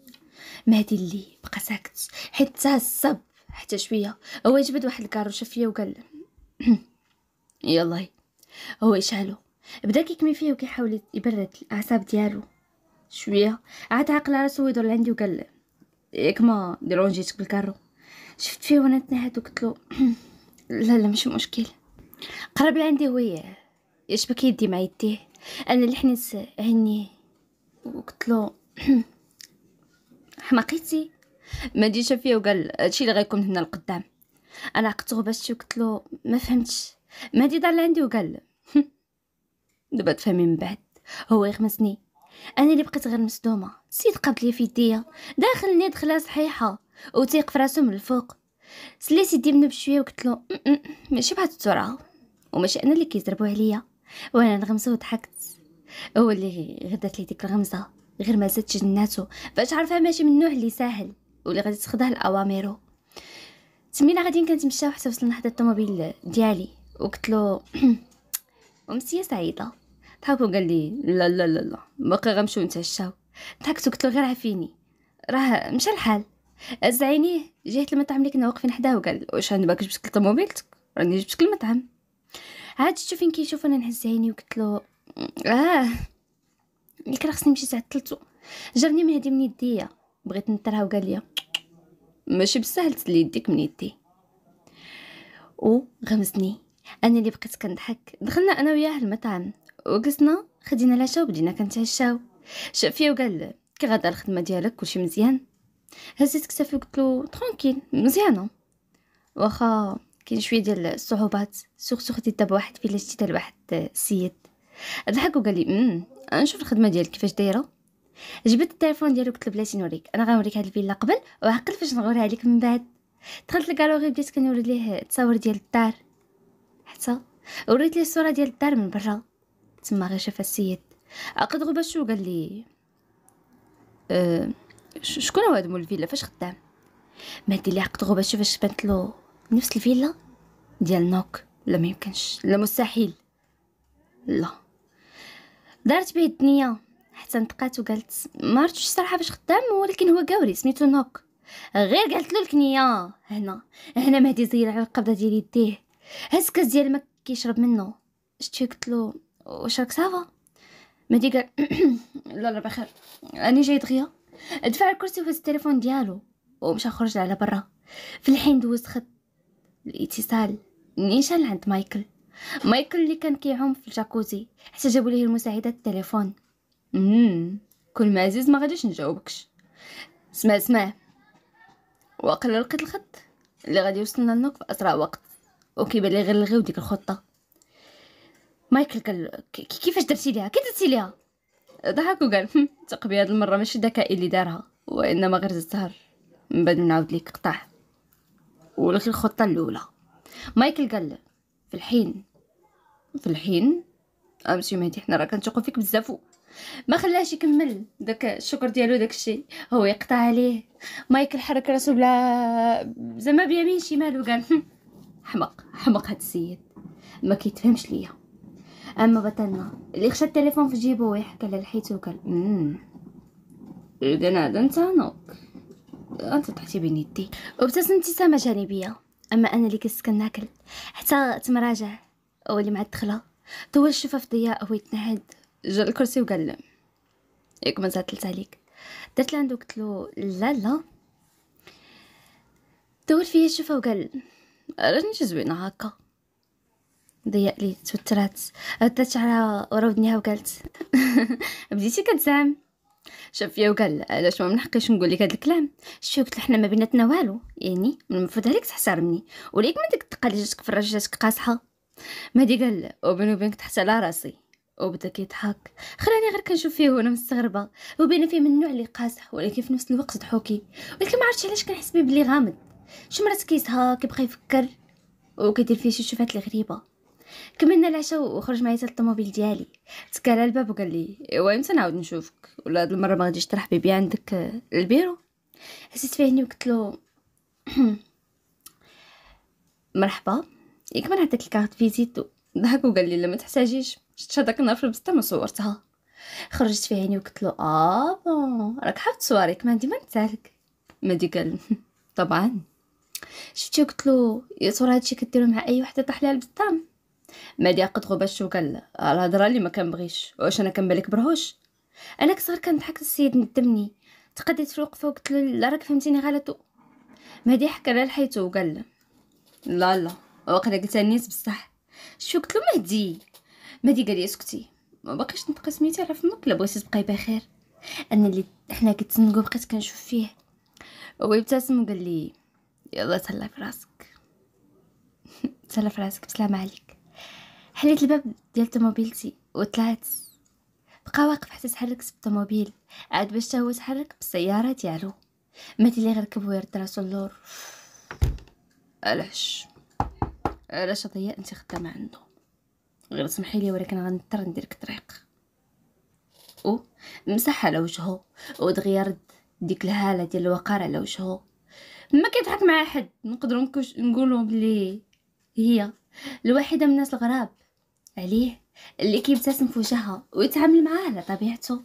مهدي اللي بقى ساكت حتى الصب حتى شويه هو جبد واحد الكاروشه فيا وقال <clears throat> يلا هو يشعلو بدا كيكمي فيه وكيحاول يبرد الاعصاب ديالو شويه عاد عقل راسو ويدور لعندي وقال ما ديرون جيتك بالكارو شفت فيه وانا تنهد وقلت له لا لا مش مشكل قرب لعندي هو يشبك يدي مع يديه انا اللي حنس عيني وقلت له <clears throat> حماقيتي ما جيتش فيه وقال هادشي اللي غيكون هنا القدام انا عقدته باش قلت له ما فهمتش ما دي دار عندي وقال <clears throat> دابا تفهمي من بعد هو يغمسني انا اللي بقيت غير مصدومه سيد قبلي في يديا داخلني دخله صحيحه وتيق فراسو من الفوق سلي سيدي منو بشويه وقلت له ماشي بهاد السرعه وماشي انا اللي كيزربوا عليا وانا نغمسه وضحكت هو اللي غدات لي ديك الغمزه غير ما زادش جناتو فاش عرفها ماشي من النوع اللي ساهل واللي غادي تخدها لاوامره تمينا غادي كنتمشى حتى وصلنا حدا الطوموبيل ديالي وقلت له <clears throat> امسيه سعيده ضحك قال لي لا لا لا لا باقي غنمشيو نتعشاو ضحكت وقلت له غير عافيني راه مشى الحال زعيني جيت المطعم اللي كنا واقفين حداه وقال واش عندك باكش جبت له موبيلتك راني جبتك المطعم عاد شفت فين كيشوف انا نهز عيني وقلت له اه ديك راه خصني نمشي تعطلتو جابني من هدي من يديا بغيت نترها وقال لي ماشي بسهل تسلي يديك من يدي وغمزني انا اللي بقيت كنضحك دخلنا انا وياه المطعم وجلسنا خدينا العشاء وبدينا كنتعشاو شاف فيا وقال كي غادا الخدمه ديالك كلشي مزيان هزيت كتافي وقلت له ترونكيل مزيانه واخا كاين شويه ديال الصعوبات سورتو خديت دابا واحد لاشتي ديال واحد السيد ضحك وقال لي امم نشوف الخدمه ديالك كيفاش دايره جبت التليفون ديالو قلت له بلاتي نوريك انا غنوريك هاد الفيلا قبل وعقل فاش نغورها عليك من بعد دخلت لكالوغي بديت كنوري ليه التصاور ديال الدار حتى وريت ليه الصوره ديال الدار من برا تما غير شاف السيد عقد غباشو قال لي أه شكون هو هذا مول الفيلا فاش خدام ما دي لي عقد غباشو فاش بنت له نفس الفيلا ديال نوك لا ما يمكنش لا مستحيل لا دارت به الدنيا حتى نتقات وقالت ما عرفتش الصراحه فاش خدام ولكن هو قاوري سميتو نوك غير قالت له الكنيه هنا هنا مهدي زير على القبضه ديال يديه هز كاس ديال ما كيشرب منه شتي قلت له واش راك صافا دي قال <coughs> لا لا بخير راني جاي دغيا دفع الكرسي وهز التليفون ديالو ومشى خرج على برا في الحين دوزت خط الاتصال نيشان عند مايكل مايكل اللي كان كيعوم في الجاكوزي حتى جابوا ليه المساعده التليفون مم. كل ما عزيز ما غاديش نجاوبكش سمع سمع واقل لقيت الخط اللي غادي يوصلنا النوك في اسرع وقت وكيبان لي غير لغيو ديك الخطه مايكل قال كيفاش درتي ليها كي درتي ليها ضحك وقال تقبي هاد المره ماشي الذكاء اللي دارها وانما غير الزهر من بعد نعاود ليك قطع ولات الخطه الاولى مايكل قال في الحين في الحين امسي مهدي حنا راه كنتوقو فيك بزاف ما خلاهش يكمل داك الشكر ديالو داك الشيء هو يقطع عليه مايكل حرك راسو بلا زعما بيمين شمال وقال حمق حمق هاد السيد ما كيتفهمش ليا اما بطلنا اللي خشى التليفون في جيبه ويحكى للحيت وكل امم انا هذا انت نوك انت طحتي بين يدي وابتسمت سما جانبيه اما انا اللي كنسكن ناكل حتى تمراجع واللي مع الدخله طول في ضياء يتنهد جا الكرسي وقال له ياك ما زعتلت عليك درت لعندو قلت له لا لا طول فيا الشفه وقال راني زوينه هكا ضيق لي توترات ردات شعرها وراودنيها وقالت <laughs> بديتي كتزعم شاف فيا وقال علاش ما منحقيش نقول لك هذا الكلام شتي قلت له حنا ما بيناتنا والو يعني من المفروض عليك تحترمني وليك ما ديك الدقه اللي جاتك في رجلاتك قاصحه مهدي قال وبيني وبينك تحت على راسي وبدا كيضحك خلاني غير كنشوف فيه وانا مستغربه وبين فيه من النوع اللي قاصح ولكن في نفس الوقت ضحوكي ولكن ما عرفتش علاش كنحس بيه بلي غامض شي مرات كيسهر كيبقى يفكر وكيدير فيه شي شوفات الغريبه كملنا العشاء وخرج معايا الطوموبيل ديالي تكا على الباب وقال لي ايوا امتى نعاود نشوفك ولا هاد المره ما غاديش ترحبي بي عندك البيرو آه، حسيت فيه هني وقلت له <clears throat> مرحبا ياك عطيت نعطيك الكارت فيزيت ضحك وقال لي لا ما تحتاجيش شفت هذاك النهار في البسطه ما صورتها خرجت فيه عيني وقلت له اه بون راك حافظ صواريك ما عندي ما ما دي قال طبعا شفتي قلت له يا ترى هادشي كديرو مع اي وحده طاح لها البسطه دي قد غبا الشوكل الهضره اللي ما كنبغيش واش انا كنبالك برهوش انا كصغر كنضحكت السيد ندمني تقديت في الوقفه وقلت له لا راك فهمتيني غلط مهدي حكى لها لحيته وقال له لا لا وقال قلت نيت بصح شو قلت له مهدي مهدي قال لي اسكتي ما باقيش نطق سميتي على فمك لا بغيتي تبقاي بخير انا اللي حنا كنتسنقو بقيت كنشوف فيه هو يبتسم وقال لي يلا تهلا في راسك <laughs> تهلا في راسك بسلامه عليك حليت الباب ديال طوموبيلتي وطلعت بقى واقف حتى تحرك الطوموبيل عاد باش تا هو تحرك بالسياره ديالو ماتي لي كبو ويرد راسو اللور علاش علاش ضياء انت خدامه عنده غير سمحي لي ولكن غنضطر نديرك طريق او مسح على وجهه ودغيا رد ديك الهاله ديال الوقار على وجهه ما كيضحك مع حد نقدروا نقولوا بلي هي الوحيده من الناس الغراب عليه اللي كيبتسم في وجهها ويتعامل معاه على طبيعته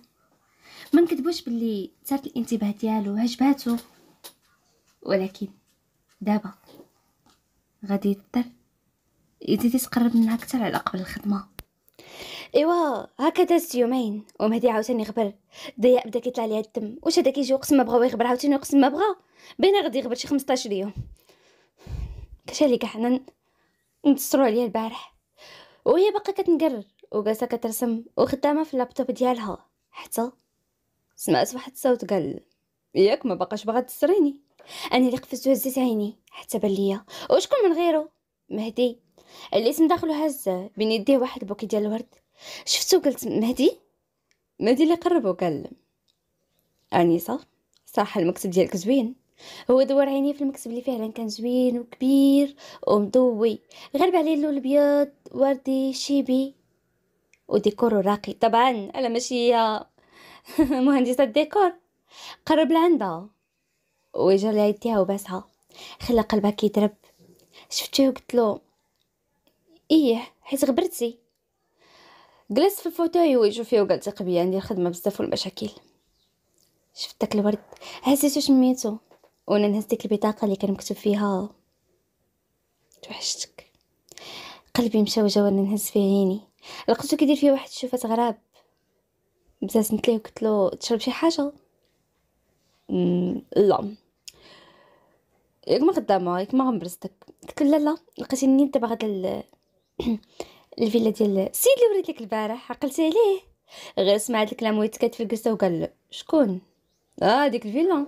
ما نكذبوش باللي ثابت الانتباه ديالو وعجباته ولكن دابا غادي يضطر يزيد يتقرب منها اكثر على قبل الخدمه ايوا هكا دازت يومين ومهدي عاوتاني غبر ضياء بدا كيطلع ليها الدم واش هذا كيجي وقت ما بغاو يغبر عاوتاني وقت ما بغا بينا غادي يغبر شي 15 يوم كاش عليك حنا نتصرو عليا البارح وهي باقا كتنقرر وجالسه كترسم وخدامه في اللابتوب ديالها حتى سمعت واحد الصوت قال ياك ما باقاش باغا تسريني انا اللي قفزت وهزيت عيني حتى بان ليا وشكون من غيره مهدي الاسم داخلو هز بين يديه واحد بوكي ديال الورد شفتو قلت مهدي مهدي اللي قرب وقال انيسه صراحه المكتب ديالك زوين هو دور عينيه في المكتب اللي فعلا كان زوين وكبير ومضوي غلب عليه اللون الابيض وردي شيبي وديكور راقي طبعا انا ماشي <laughs> مهندسه ديكور قرب لعندها وجا يديها وباسها خلى قلبها كيضرب شفتيه وقلت له ايه حيت غبرتي جلست في الفوتوي أيوة، ويشوف فيه وقالت قبيه عندي الخدمه بزاف والمشاكل شفت داك الورد عزيزو شميتو وانا نهزت ديك البطاقه اللي كان مكتوب فيها توحشتك قلبي وجا وانا نهز فيه عيني لقيتو كيدير فيه واحد الشوفات غراب ابتسمت ليه وقلت له تشرب شي حاجه لا ياك ما خدامه ياك ما غنبرزتك قلت لا لا لقيتيني دابا غادا ال... <coughs> الفيلا ديال السيد اللي وريت لك البارح عقلتي عليه غير سمعت الكلام ويتكات في القصه وقال شكون اه ديك الفيلا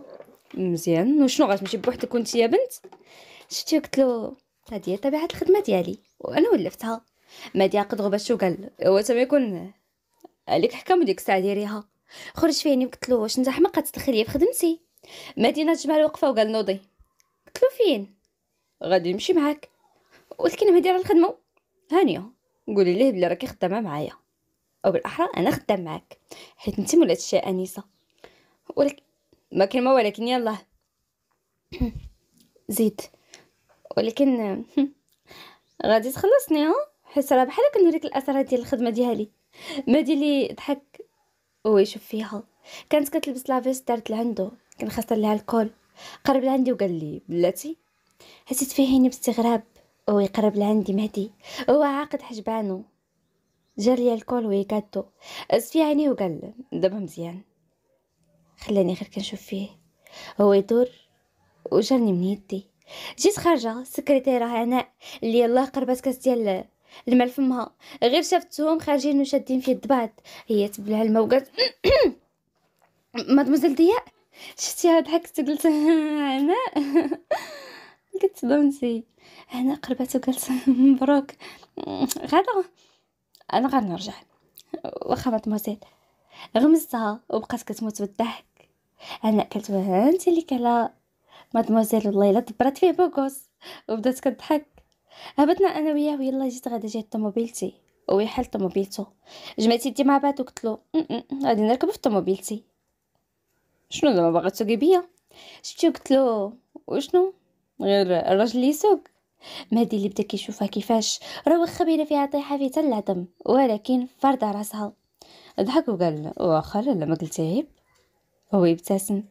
مزيان وشنو غتمشي بوحدك كنت يا بنت شفتي قلت له هذه طبيعه الخدمه ديالي وانا ولفتها مادي عقد شو قال تما يكون عليك حكم ديك الساعه ديريها خرج فيني وقلت له واش انت تدخل ليا في خدمتي مدينه جمال وقفه وقال نوضي قلت له فين غادي نمشي معاك ولكن ما دايره الخدمه هانيه قولي ليه بلي راكي خدامه معايا او بالاحرى انا خدام معاك حيت انت مولات الشيء انيسه ولكن ما كلمة ولكن يلا زيد ولكن غادي تخلصني ها حيت راه بحالك نوريك الاثار ديال الخدمه ديالي ما ديالي ضحك هو يشوف فيها كانت كتلبس لافيس دارت لعندو كان خاصها لها الكول قرب لعندي وقال لي بلاتي حسيت فيه عيني باستغراب هو يقرب لعندي مهدي هو عاقد حجبانو جار ليا الكول كادو كاتو في عينيه وقال دابا مزيان خلاني غير كنشوف فيه هو يدور وجرني من يدي جيت خارجه السكرتيره هناء اللي يلاه قربت كاس ديال الماء لفمها غير شافتهم خارجين وشادين في يد بعض هي تبلع الماء وقالت <coughs> مادموزيل ضياء شفتيها ضحكت قلت هناء <laughs> <laughs> قلت بونسي هناء قربت وقالت <laughs> مبروك غدا انا غنرجع واخا مادموزيل غمزتها وبقات كتموت بالضحك انا اكلت كنتوهمت اللي كلا مادموزيل والله الا دبرات فيه بوكوس وبدات كضحك هبطنا انا وياه ويلا جيت غادا جات طوموبيلتي وي حل طوموبيلتو جمعت يدي مع بعض وقلت له غادي نركب في طوموبيلتي شنو زعما باغا تسوقي بيا شفتي قلت له وشنو غير الراجل اللي يسوق مهدي اللي بدا كيشوفها كيفاش راه واخا بينا فيها طيحه في تل العدم ولكن فرد راسها ضحك وقال واخا لا ما قلتي عيب هو ابتسم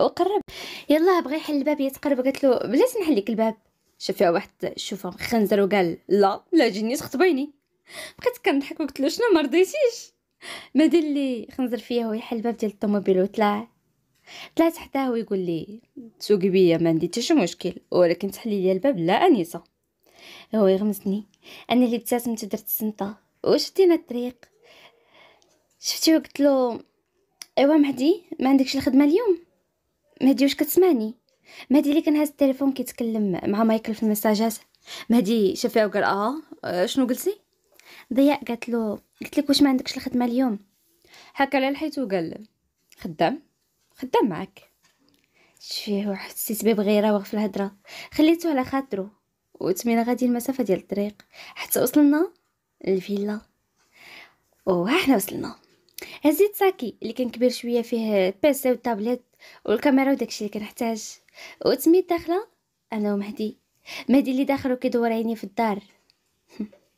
وقرب يلا بغى يحل الباب يتقرب قالت له بلاتي نحل لك الباب شافها واحد شوفها خنزر وقال لا لا جيني تخطبيني بقيت كنضحك وقلت له شنو ما رضيتيش ما دير خنزر فيا هو يحل الباب ديال الطوموبيل وطلع طلعت حداه ويقول لي تسوقي بيا ما عندي حتى مشكل ولكن تحلي لي الباب لا انيسه هو يغمزني انا اللي ابتسمت درت السنطه وشدينا الطريق شفتي وقلت له ايوا مهدي ما عندكش الخدمه اليوم مهدي واش كتسمعني مهدي اللي كان هاز التليفون كيتكلم مع مايكل في المساجات مهدي شافها وقال آه،, اه, شنو قلتي ضياء قالت له قلت لك واش ما عندكش الخدمه اليوم هكا لا لحيت وقال خدام خدام معاك شفيه وحسيت بيه بغيره في الهضره خليته على خاطرو وتمينا غادي المسافه ديال الطريق حتى وصلنا للفيلا وها حنا وصلنا هزيت ساكي اللي كان كبير شويه فيه بيسي والتابلت والكاميرا وداكشي اللي كنحتاج وتميت داخله انا ومهدي مهدي اللي داخل وكيدور عيني في الدار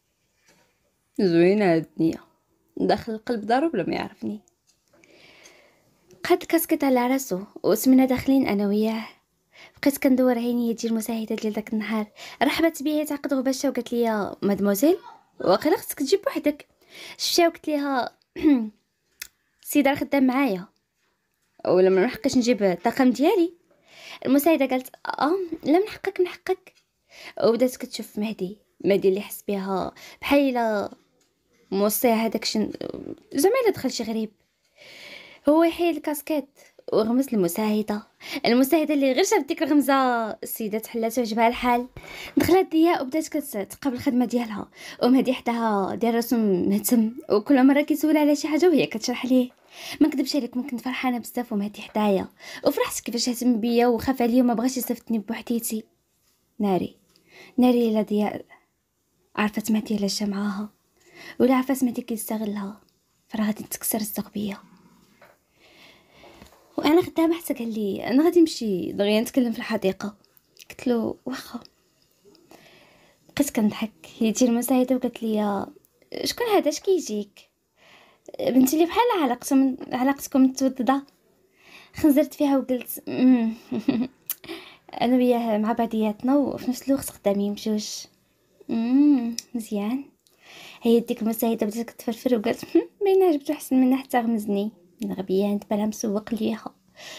<laughs> زوينه هاد الدنيا داخل القلب دارو بلا ما يعرفني قد الكاسكيت على راسو وسمنا داخلين انا وياه بقيت كندور عيني تجي المساعده ديال داك النهار رحبت بيا تعقد غباشه وقالت لي مادموزيل واقيلا خصك تجيب وحدك شفتها وقلت ليها <clears throat> السيدة راه خدام معايا ولا ما نحقش نجيب الطاقم ديالي المساعده قالت اه لا من حقك من حقك وبدات كتشوف مهدي مهدي اللي حس بها بحال موصيها هذاك شن زعما الا دخل شي غريب هو يحيد الكاسكيت وغمز المساعده المساعده اللي غير شافت ديك الغمزه السيده تحلات وعجبها الحال دخلت ديا وبدات كتقابل الخدمه ديالها ومهدي حداها ديال راسو مهتم وكل مره كيسول على شي حاجه وهي كتشرح ليه ما نكذبش عليك ما كنت فرحانه بزاف وماتي حدايا وفرحت كيفاش هتم بيا وخاف عليا وما بغاش يصيفطني بوحديتي ناري ناري الا ديا عرفت مهدي علاش جا معاها ولا عرفت مهدي كيستغلها فراه غادي تكسر بيا وانا خدامه حتى قال لي انا غادي نمشي دغيا نتكلم في الحديقه قلت له واخا بقيت كنضحك هي تجي المساعده وقالت لي آه، شكون هذا اش كيجيك بنتي لي بحال علاقتكم علاقتكم متوضده خنزرت فيها وقلت <laughs> انا وياه مع بعضياتنا وفي نفس الوقت قدامي بجوج مزيان هي ديك المساعده بدات كتفرفر وقالت ما عجبتو حسن منها حتى غمزني غبيه انت بالها مسوق ليها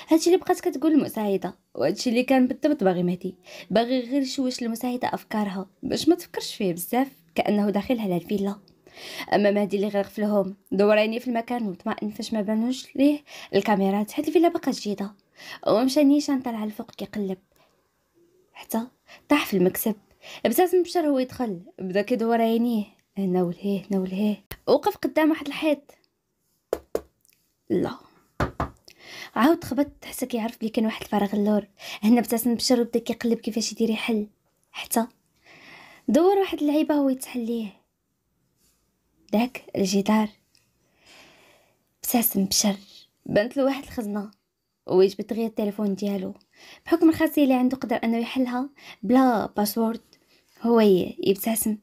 هادشي اللي بقات كتقول المساعده وهادشي اللي كان بالضبط باغي مهدي باغي غير شويش المساعده افكارها باش ما تفكرش فيه بزاف كانه داخلها للفيلا اما مهدي اللي غرق في الهوم دوريني في المكان وطمأن فاش ما بانوش ليه الكاميرات حيت الفيلا باقا جديده ومشى نيشان طلع الفوق كيقلب حتى طاح في المكتب ابتسم بشر هو يدخل بدا كيدور عينيه هنا ولهيه هنا ولهيه وقف قدام واحد الحيط لا عاود خبط حتى كيعرف بلي كان واحد الفراغ اللور هنا ابتسم بشر وبدا كيقلب كيفاش يدير يحل حتى دور واحد اللعيبه هو يتحليه داك الجدار بساسم بشر بنت له واحد الخزنه وجبت غير التليفون ديالو بحكم الخاصيه اللي عنده قدر انه يحلها بلا باسورد هو يبتسم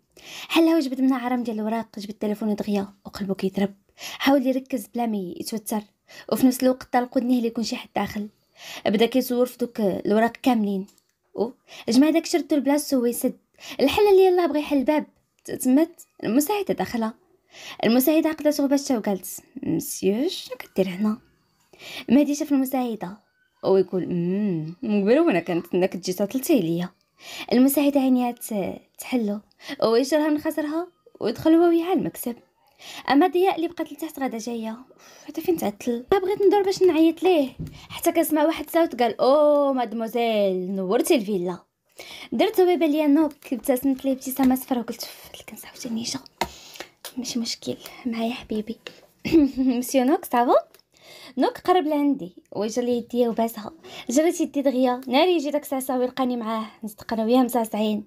حلها وجبد من عرم ديال الوراق جبد التليفون دغيا وقلبو كيضرب حاول يركز بلا ما يتوتر وفي نفس الوقت طلق ودنيه ليكون شي حد داخل بدا كيزور في دوك الوراق كاملين او جمع داك شردو لبلاصتو ويسد الحل اللي يلاه بغى يحل الباب تمت المساعده داخلها المساعدة عقدت غبشتها وقالت مسيو شنو كدير هنا مهدي شاف المساعدة ويقول مم مقبل وانا كانت انك تجي تعطلتي ليا المساعدة عينيات تحلو ويشرها من خسرها ويدخل هو وياها المكتب اما ضياء اللي بقات لتحت غدا جايه حتى فين تعطل ما بغيت ندور باش نعيط ليه حتى كنسمع واحد صوت قال او مادموزيل نورتي الفيلا درت بيبي بان ليا نوك ابتسمت ليه ابتسامه صفر وقلت فلك كنصاوب نيشان مش مشكل معايا حبيبي مسيو نوك صافو نوك قرب لعندي وجا لي يديا وباسها جريت يدي دغيا ناري يجي داك الساعه ويلقاني معاه نستقنا وياه مسعسعين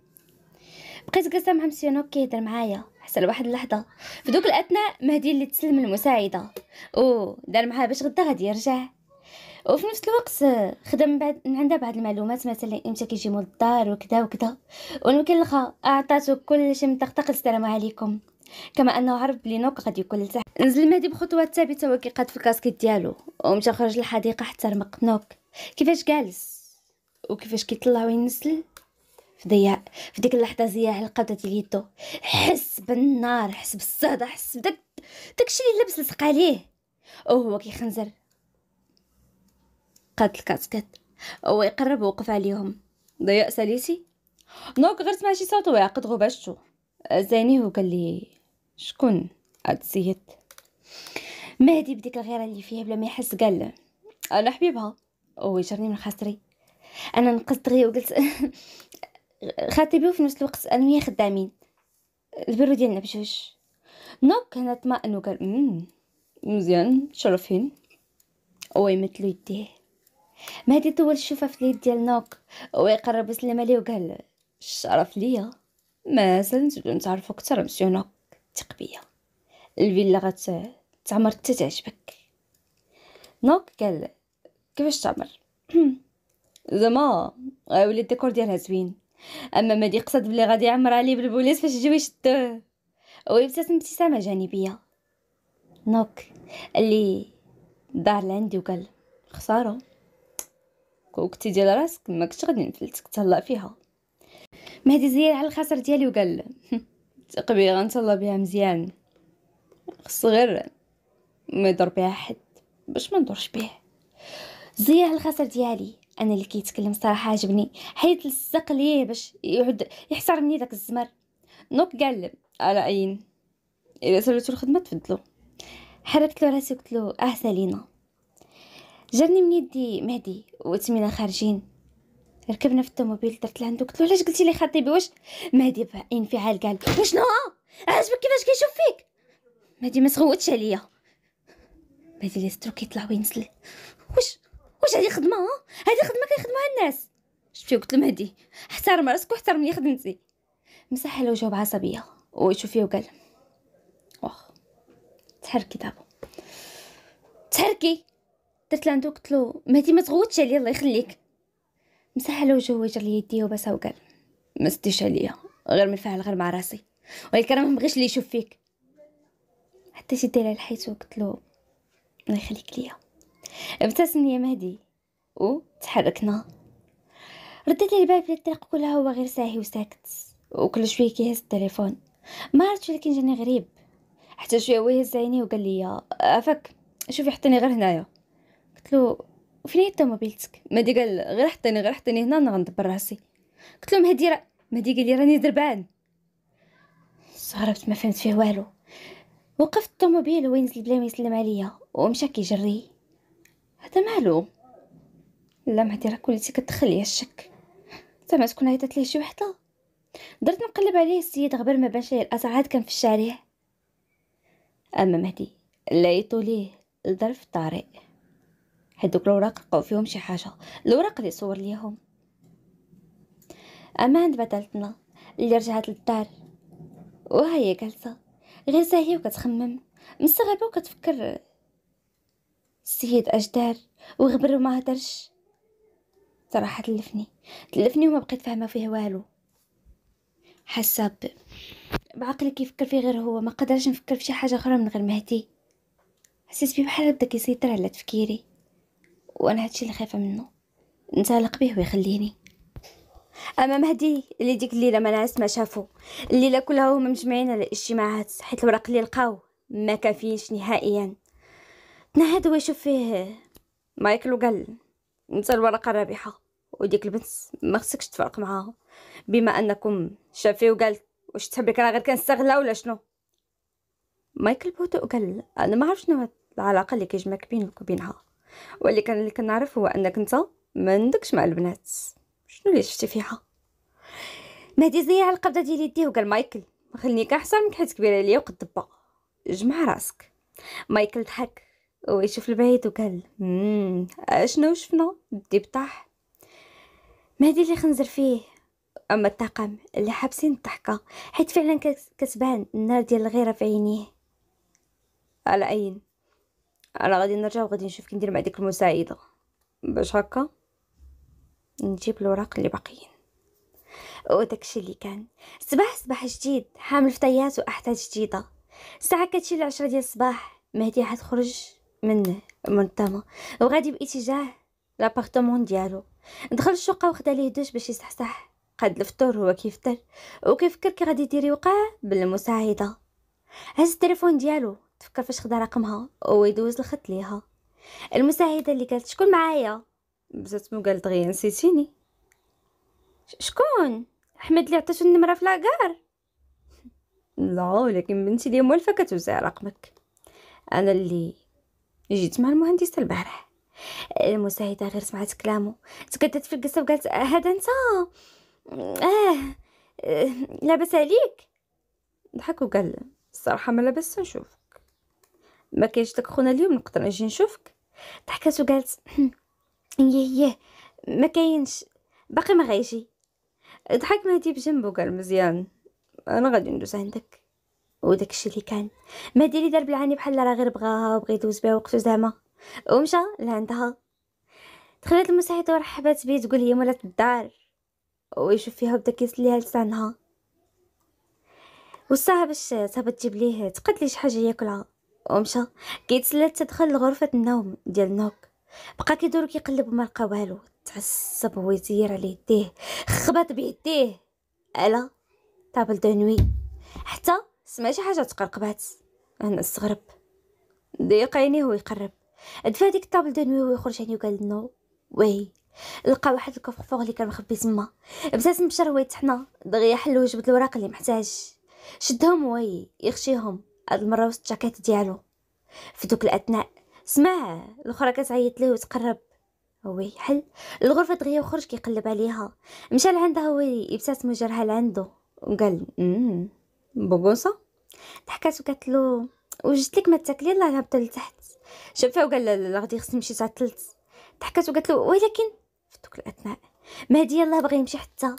بقيت جالسه مع مسيو نوك كيهضر معايا حتى لواحد اللحظه في دوك الاثناء مهدي اللي تسلم المساعده او دار معاه باش غدا غادي يرجع وفي نفس الوقت خدم بعد من عندها بعض المعلومات مثلا امتى كيجي مول الدار وكذا وكذا والمكلخه اعطاته كلشي من طقطق السلام عليكم كما انه عرف بلي نوك غادي يكون لتحت نزل مهدي بخطوه ثابته وكيقاد في الكاسكيت ديالو ومشى خرج الحديقه حتى رمق نوك كيفاش جالس وكيفاش كيطلع وينزل في ضياء في ديك اللحظه زياح القبضه ديال يدو حس بالنار حس بالصدى حس بداك داكشي اللي لبس لصق عليه وهو كيخنزر قاد الكاسكيت هو يقرب ووقف عليهم ضياء ساليسي نوك غير سمع شي صوت ويعقد غباشتو زاني هو قال لي شكون السيد مهدي بديك الغيره اللي فيها بلا ما يحس قال انا حبيبها ويجرني من خاطري انا نقصت غير وقلت <laughs> خاطبي وفي نفس الوقت انا وياه خدامين البرو ديالنا بجوج نوك انا طمأن وقال مزيان شرفين ويمثلو يديه مهدي طول الشوفه في اليد ديال نوك ويقرب يسلم عليه وقال الشرف ليا مازال نزيدو نتعرفو كتر مسيو نوك بيا الفيلا غت تعمر حتى تعجبك دونك قال كيفاش تعمر <clears throat> زعما ولي الديكور ديالها زوين اما ما قصد بلي غادي يعمر عليه بالبوليس فاش يجيو يشدوه ويبتسم ابتسامه جانبيه نوك اللي دار لعندي وقال خساره كنتي ديال راسك ما كنتش غادي نفلتك تهلا فيها مهدي زير على الخسر ديالي وقال <laughs> تقبي غنتهلا بها مزيان خص غير ما يضر بها حد باش ما ندورش به زياع الخسر ديالي انا اللي كيتكلم صراحه عجبني حيت لصق ليه باش يعود يحسر مني داك الزمر نوك قال على اين الا سالتو الخدمه تفضلو حركت له راسي قلت له اه سالينا جرني من يدي مهدي وتمينا خارجين ركبنا في الطوموبيل درت لعندو قلت له علاش قلتي لي خطيبي واش مهدي انفعال قال وشنو آه، عجبك كيفاش كيشوف فيك مهدي ما سغوتش عليا مهدي لي سترو كيطلع وينزل واش واش هادي خدمه آه، هادي خدمه كيخدموها الناس شفتي قلت مهدي احترم راسك لي خدمتي مسح على وجهه بعصبيه فيه وقال واخ تحركي دابا تحركي درت لعندو قلت له مهدي ما تغوتش عليا الله يخليك مسهلة وجهه وجر لي يديه وبسها وقال ما استيش عليا غير من فعل غير مع راسي والكرم ما بغيش لي يشوف فيك حتى دير على الحيط وقلت له الله يخليك ليا ابتسم لي مهدي وتحركنا رديت الباب الطريق كلها هو غير ساهي وساكت وكل شويه كيهز التليفون ما عرفتش ولكن جاني غريب حتى شويه هو يهز عيني وقال لي افك شوفي حطيني غير هنايا قلت له وفين هي طوموبيلتك مهدي قال غير حطيني غير حطيني هنا انا غندبر راسي قلت لهم هادي راه مهدي قال لي راني دربان استغربت ما فهمت فيه والو وقفت الطوموبيل وينزل بلا ما يسلم عليا ومشى كيجري هذا مالو لا هادي راه كلتي كتخلي الشك زعما تكون عيطت ليه شي وحده درت نقلب عليه السيد غبر ما بانش ليه الاسعاد كان في الشارع اما مهدي لا يطوليه الظرف طارئ هادوك الوراق لقاو فيهم شي حاجه الوراق اللي صور ليهم امان بدلتنا اللي رجعت للدار وها هي جالسه غير وكتخمم مستغربه وكتفكر السيد اجدار وغبر وما هدرش صراحه تلفني تلفني وما بقيت فاهمه فيه والو حسب بعقلي كيفكر فيه غير هو ما قدرش نفكر في شي حاجه اخرى من غير مهدي حسيت بيه بحال بدا كيسيطر على تفكيري وانا هادشي اللي خايفه منه نتعلق به ويخليني اما مهدي اللي ديك الليله ما نعس ما شافو الليله كلها هما مجمعين على الاجتماعات حيت الورق اللي لقاو ما كافيش نهائيا تنهد ويشوف فيه مايكل وقال انت الورقه الرابحه وديك البنت ما خصكش تفرق معاها بما انكم شافي وقال واش تحبك راه غير كنستغلها ولا شنو مايكل بهدوء قال انا ما عرفت شنو العلاقه اللي كيجمعك بينك وبينها واللي كان اللي كنعرف هو انك انت ما عندكش مع البنات شنو اللي شفتي فيها مهدي زيا على القبضه ديال يديه وقال مايكل خليني احسن منك حيت كبيره ليا وقد دبا جمع راسك مايكل ضحك ويشوف البعيد وقال امم اشنو شفنا دي بطاح مهدي اللي خنزر فيه اما الطاقم اللي حابسين الضحكه حيت فعلا كتبان النار ديال الغيره في عينيه على عين انا غادي نرجع وغادي نشوف كي ندير مع ديك المساعده باش هكا نجيب الوراق اللي باقيين وداكشي اللي كان صباح صباح جديد حامل فتيات واحتاج جديده الساعه كتشي العشرة ديال الصباح مهدي حتخرج من المنظمه وغادي باتجاه لابارتمون ديالو دخل الشقه وخدا ليه دوش باش يصحصح قد الفطور هو كيفطر وكيفكر كي غادي يدير يوقع بالمساعده هز التليفون ديالو تفكر فاش خدا رقمها ويدوز الخط ليها المساعده اللي قالت شكون معايا بزات مو قالت غير نسيتيني شكون احمد اللي عطاتو النمره في لاكار لا ولكن بنتي ديال موالفه كتوزع رقمك انا اللي جيت مع المهندسه البارح المساعده غير سمعت كلامه تكدت في القصه وقالت آه، هذا انت اه, آه. لاباس عليك ضحك وقال الصراحه ما لاباس نشوف ما كاينش داك خونا اليوم نقدر نجي نشوفك ضحكات وقالت ايه ايه ما كاينش باقي ما غايجي ضحك مهدي بجنبه قال مزيان انا غادي ندوز عندك وداك الشيء اللي كان مهدي ديري دار بالعاني بحال راه غير بغاها وبغى يدوز بها وقتو زعما ومشى لعندها دخلت المساعدة ورحبات بيه تقول لي مولات الدار ويشوف فيها وبدا كيسليها لسانها وصاها باش تهبط تجيب ليه تقد لي شي حاجة ياكلها ومشى كيتسلى حتى دخل لغرفة النوم ديال نوك بقى كيدور كيقلب وما لقى والو تعصب هو يطير على يديه خبط بيديه على طابل دونوي حتى سمع شي حاجه تقرقبات انا استغرب ضيق عينيه ويقرب دفع ديك الطابل دونوي ويخرج عينيه وقال نو وي لقى واحد فوق اللي كان مخبي تما ابتسم بشر هو يتحنى دغيا حل وجبد الوراق اللي محتاج شدهم وي يخشيهم هاد المره وسط الجاكيت ديالو في دوك الاثناء سمع الاخرى كتعيط ليه وتقرب هو يحل الغرفه دغيا وخرج كيقلب عليها مشى لعندها هو يبتسم جرها لعندو وقال امم بوغوصه ضحكات وقالت له وجدت لك ما تاكلي الله هبطوا لتحت شافها وقال لا غادي خصني نمشي تاع ضحكات وقالت له ولكن في دوك الاثناء مهدي الله بغى يمشي حتى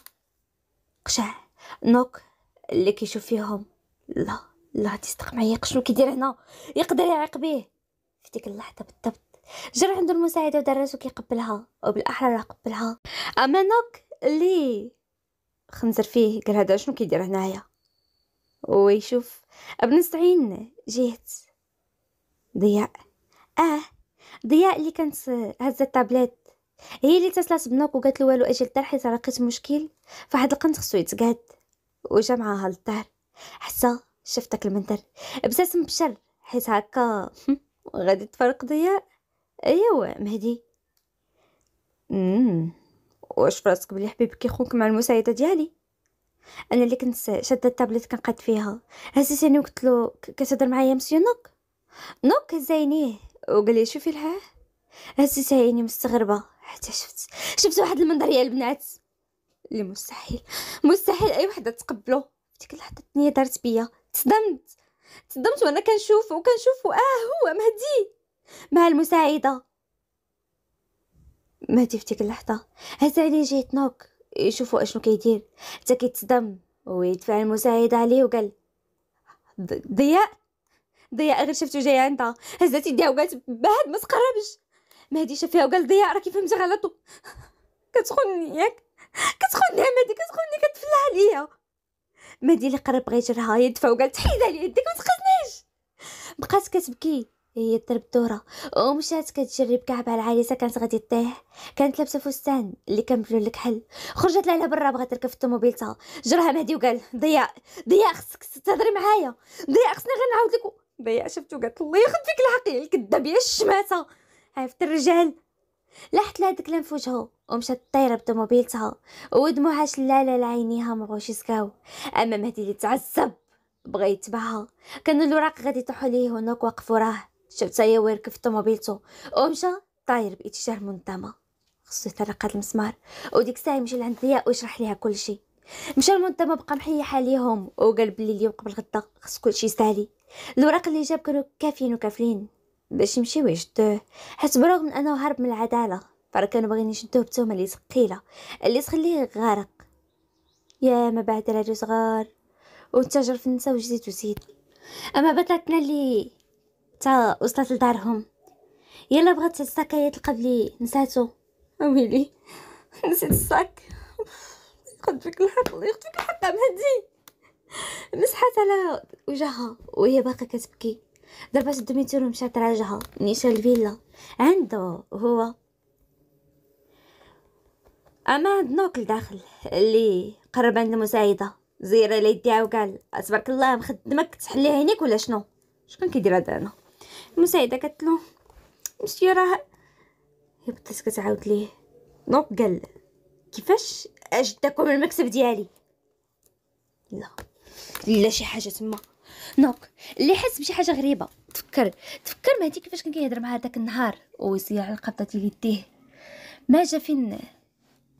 قشع نوك اللي كيشوف فيهم لا لا تستق معايا شنو كيدير هنا يقدر يعيق به في ديك اللحظه بالضبط جرى عند المساعده ودار راسو كيقبلها وبالاحرى راه قبلها اما نوك اللي خنزر فيه قال هذا شنو كيدير هنايا ويشوف ابن سعين جيت ضياء اه ضياء اللي كانت هزه الطابلات هي اللي اتصلت بنوك وقالت له والو اجي للدار حيت لقيت مشكل فواحد القنت خصو يتقاد وجا معاها للدار حسه شفتك المنتر بساس مبشر حيت هكا غادي تفرق ضياء ايوا مهدي امم واش فراسك بلي حبيبك كيخونك مع المساعده ديالي انا اللي كنت شاده التابلت كنقاد فيها هزيتني وقلت له كتهضر معايا مسيو نوك نوك هزينيه وقال لي شوفي لها هزيت عيني مستغربه حتى شفت شفت واحد المنظر يا البنات اللي مستحيل مستحيل اي وحده تقبله ديك اللحظه الثانيه دارت بيا تصدمت تصدمت وانا كنشوفو وكنشوف اه هو مهدي مع المساعده مهدي في اللحظه هز عليه جهه نوك يشوفوا اشنو كيدير حتى كيتصدم ويدفع المساعده عليه وقال ضياء ضياء غير شفتو جاي عندها هزات يديها وقالت بعد ما تقربش مهدي شافها وقال ضياء راكي فهمتي غلط <laughs> كتخوني ياك كتخوني يا مهدي كتخوني كتفلح عليا ما دير لي قرب بغيت هي يدفع وقالت حيد لي يديك ما تقزنيش بقات كتبكي هي إيه، ضرب الدوره ومشات كتجرب كعبها العريسه كانت غادي طيح كانت لابسه فستان اللي كان بلون الكحل خرجت لها برا بغات تركب في الطوموبيل جرها مهدي وقال ضياء ضياء خصك تهضري معايا ضياء خصني غير نعاود لك ضياء شفتو قالت الله ياخذ فيك الكذاب يا الشماته عرفت الرجال لاحت لها داك الكلام في ومشات طايره بطوموبيلتها ودموعها شلاله لعينيها مبغوش يسكاو اما مهدي اللي تعصب بغا يتبعها كان الوراق غادي يطيحوا ليه هناك واقف وراه شفت هي ويركب في طوموبيلته ومشى طاير باتجاه المنظمه خصو يتلقى هاد المسمار وديك الساعه مشى لعند ضياء ويشرح ليها كلشي مشى المنظمه بقى محيح عليهم وقال بلي اليوم قبل غدا خص كلشي سالي الوراق اللي جاب كانوا كافيين وكافلين باش يمشيو يشدوه حيت برغم من انه هرب من العداله فرا كانوا باغيين يشدوه بتهمه اللي ثقيله اللي تخليه غارق يا ما بعد راجل صغار وتجر في النساء وجديد وزيد اما بطلتنا اللي تا وصلت لدارهم يلا بغات الساك هي تلقى بلي نساتو ويلي نسيت الساك قد بك الحق الله يخطيك الحق مهدي مسحت على وجهها وهي باقا كتبكي ضربات الدوميتير ومشات راجعها نيشا الفيلا عنده هو اما عند نوك لداخل اللي قرب عند المساعده زيره يديها وقال تبارك الله مخدمك تحلي عينيك ولا شنو شكون كيدير هذا انا المساعده قالت له مشي راه هي بدات كتعاود ليه نوك قال كيفاش اجدكم المكسب ديالي لا لا شي حاجه تما دونك اللي حس بشي حاجه غريبه تفكر تفكر مهدي كيفاش كان كيهضر مع داك النهار ويصيع على ديال يديه ما جا فين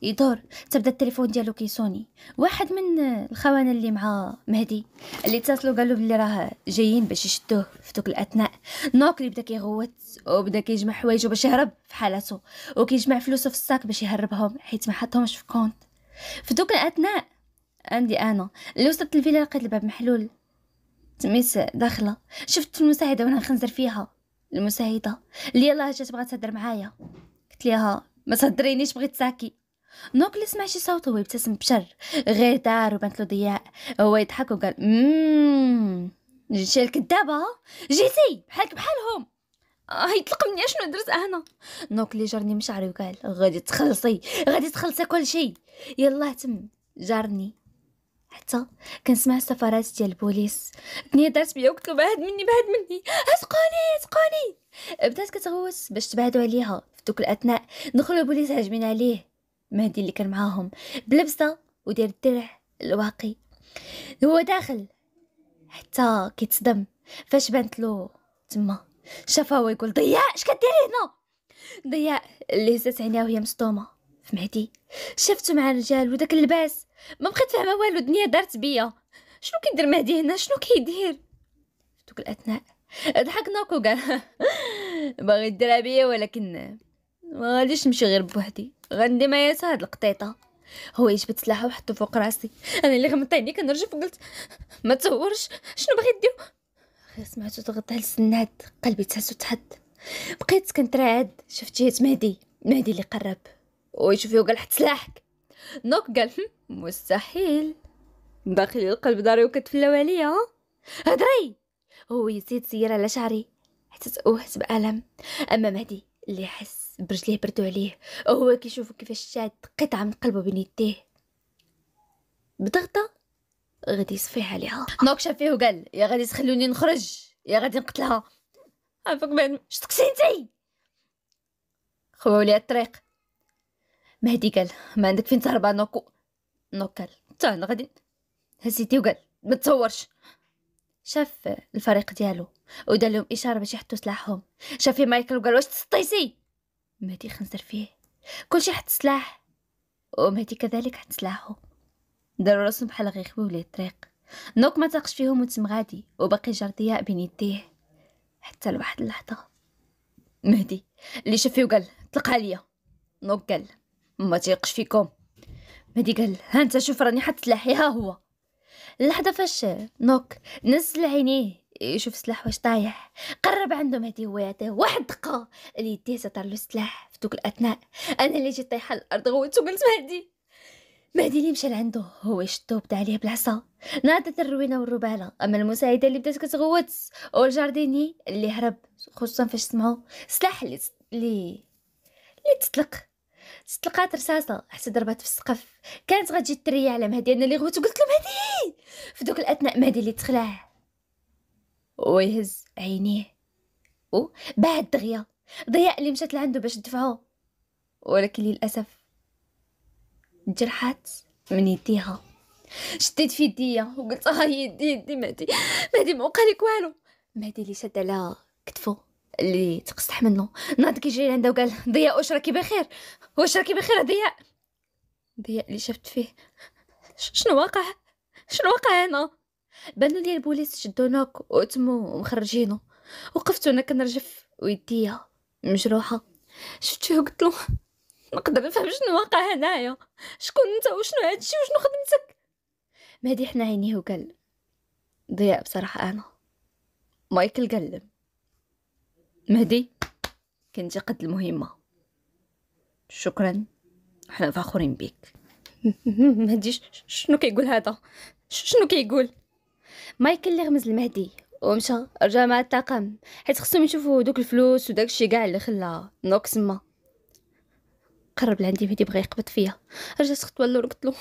يدور تبدا التليفون ديالو كيسوني واحد من الخوانه اللي مع مهدي اللي اتصلوا قالوا بلي راه جايين باش يشدوه في دوك الاثناء اللي بدا كيغوت وبدا كيجمع حوايجو باش يهرب في حالته وكيجمع فلوسه في الساك باش يهربهم حيت ما حطهمش في كونت في دوك الاثناء عندي انا اللي وصلت للفيلا لقيت الباب محلول تميت داخلة شفت المساعدة وانا نخنزر فيها المساعدة اللي يلاه جات بغات تهدر معايا قلت ليها ما تهدرينيش بغيت ساكي نوكلي سمع شي صوت هو يبتسم بشر غير دار وبنت له ضياء هو يضحك وقال اممم شي الكدابة جيتي بحالك بحالهم اه يطلق مني شنو درت انا نوكلي جرني مشعري وقال غادي تخلصي غادي تخلصي كل شيء يلاه تم جارني حتى كنسمع السفرات ديال البوليس دارت بيا وقلت له بعد مني بعد مني اسقوني اسقوني بدات كتغوت باش تبعدوا عليها في دوك الاثناء دخلوا البوليس هاجمين عليه مهدي اللي كان معاهم بلبسه ودير الدرع الواقي هو داخل حتى كيتصدم فاش بانت له تما شافها ويقول ضياء اش كديري هنا ضياء اللي هزات عينيها وهي مصدومه في مهدي شفتو مع الرجال وداك اللباس ما بقيت فاهمه والو الدنيا دارت بيا شنو كيدير مهدي هنا شنو كيدير دوك الاثناء ضحك نوكو قال باغي ديرها بيا ولكن ما غاديش نمشي غير بوحدي غندي ما ياسر هاد القطيطه هو يجبد سلاحه وحطو فوق راسي انا اللي غمضت عيني كنرجف وقلت ما تصورش شنو باغي دير غير سمعتو ضغط على السناد قلبي تهز وتحد بقيت كنترعد شفت جهه مهدي مهدي اللي قرب ويشوف يوقع حت سلاحك نوك قال مستحيل داخل القلب داري وكتفلاو عليا هدري هو يزيد سير على شعري حتى تأوهت بألم أما مهدي اللي حس برجليه بردو عليه وهو كيشوف كيفاش شاد قطعة من قلبه بين يديه بضغطة غادي يصفيها عليها نوك شاف فيه وقال يا غادي تخلوني نخرج يا غادي نقتلها عفاك بعد شتقسي انتي خويا الطريق مهدي قال ما عندك فين تهرب نوكو نوك قال تا انا غادي هزيتي وقال ما تصورش شاف الفريق ديالو ودار لهم اشاره باش يحطوا سلاحهم شاف في مايكل وقال واش تسطيسي مهدي خنزر فيه كلشي حط سلاح ومهدي كذلك حط سلاحه داروا راسهم بحال غيخبيو ليه الطريق نوك ما تاقش فيهم وتم غادي وباقي جار ضياء بين يديه حتى لواحد اللحظه مهدي اللي شاف فيه وقال طلقها ليا نوك قال ما تيقش فيكم مهدي قال هانت شوف راني حط سلاحي ها هو اللحظه فاش نوك نزل عينيه يشوف سلاح واش طايح قرب عنده مهدي هو يعطيه واحد دقه اللي يديه سطر له السلاح في دوك الاثناء انا اللي جيت طايحه الارض غوتو قلت مهدي مهدي اللي مشى لعنده هو يشدو بدا عليه بالعصا ناضت الروينه والرباله اما المساعده اللي بدات كتغوت والجارديني اللي هرب خصوصا فاش سمعو سلاح اللي اللي تطلق تلقات رصاصه حتى ضربات في السقف كانت غتجي تري على مهدي انا اللي غوت قلت له مهدي في دوك الاثناء مهدي اللي تخلع ويهز عينيه و بعد دغيا ضياء اللي مشات لعندو باش تدفعو ولكن للاسف جرحات من يديها شديت في يديا وقلت اه يدي يدي مهدي مهدي ما والو مهدي اللي شد على كتفو اللي تقصح منه ناض كيجي لعندها وقال ضياء واش راكي بخير هو راكي بخير ضياء ضياء اللي شفت فيه شنو واقع شنو واقع هنا بانوا لي البوليس شدونك وتمو مخرجينو وقفت وانا كنرجف ويديا مجروحه شفتو قلت له نقدر نفهم شنو واقع هنايا شكون انت وشنو هادشي وشنو خدمتك مهدي حنا عينيه وقال ضياء بصراحه انا مايكل قال مهدي كنتي قد المهمه شكرا احنا فخورين بيك <laughs> مهديش شنو كيقول هذا شنو كيقول مايكل اللي غمز المهدي ومشى رجع مع الطاقم حيت خصهم يشوفوا دوك الفلوس وداك الشيء كاع اللي خلا نوك سما قرب لعندي مهدي بغا يقبض فيا رجعت خطوه اللور قلت له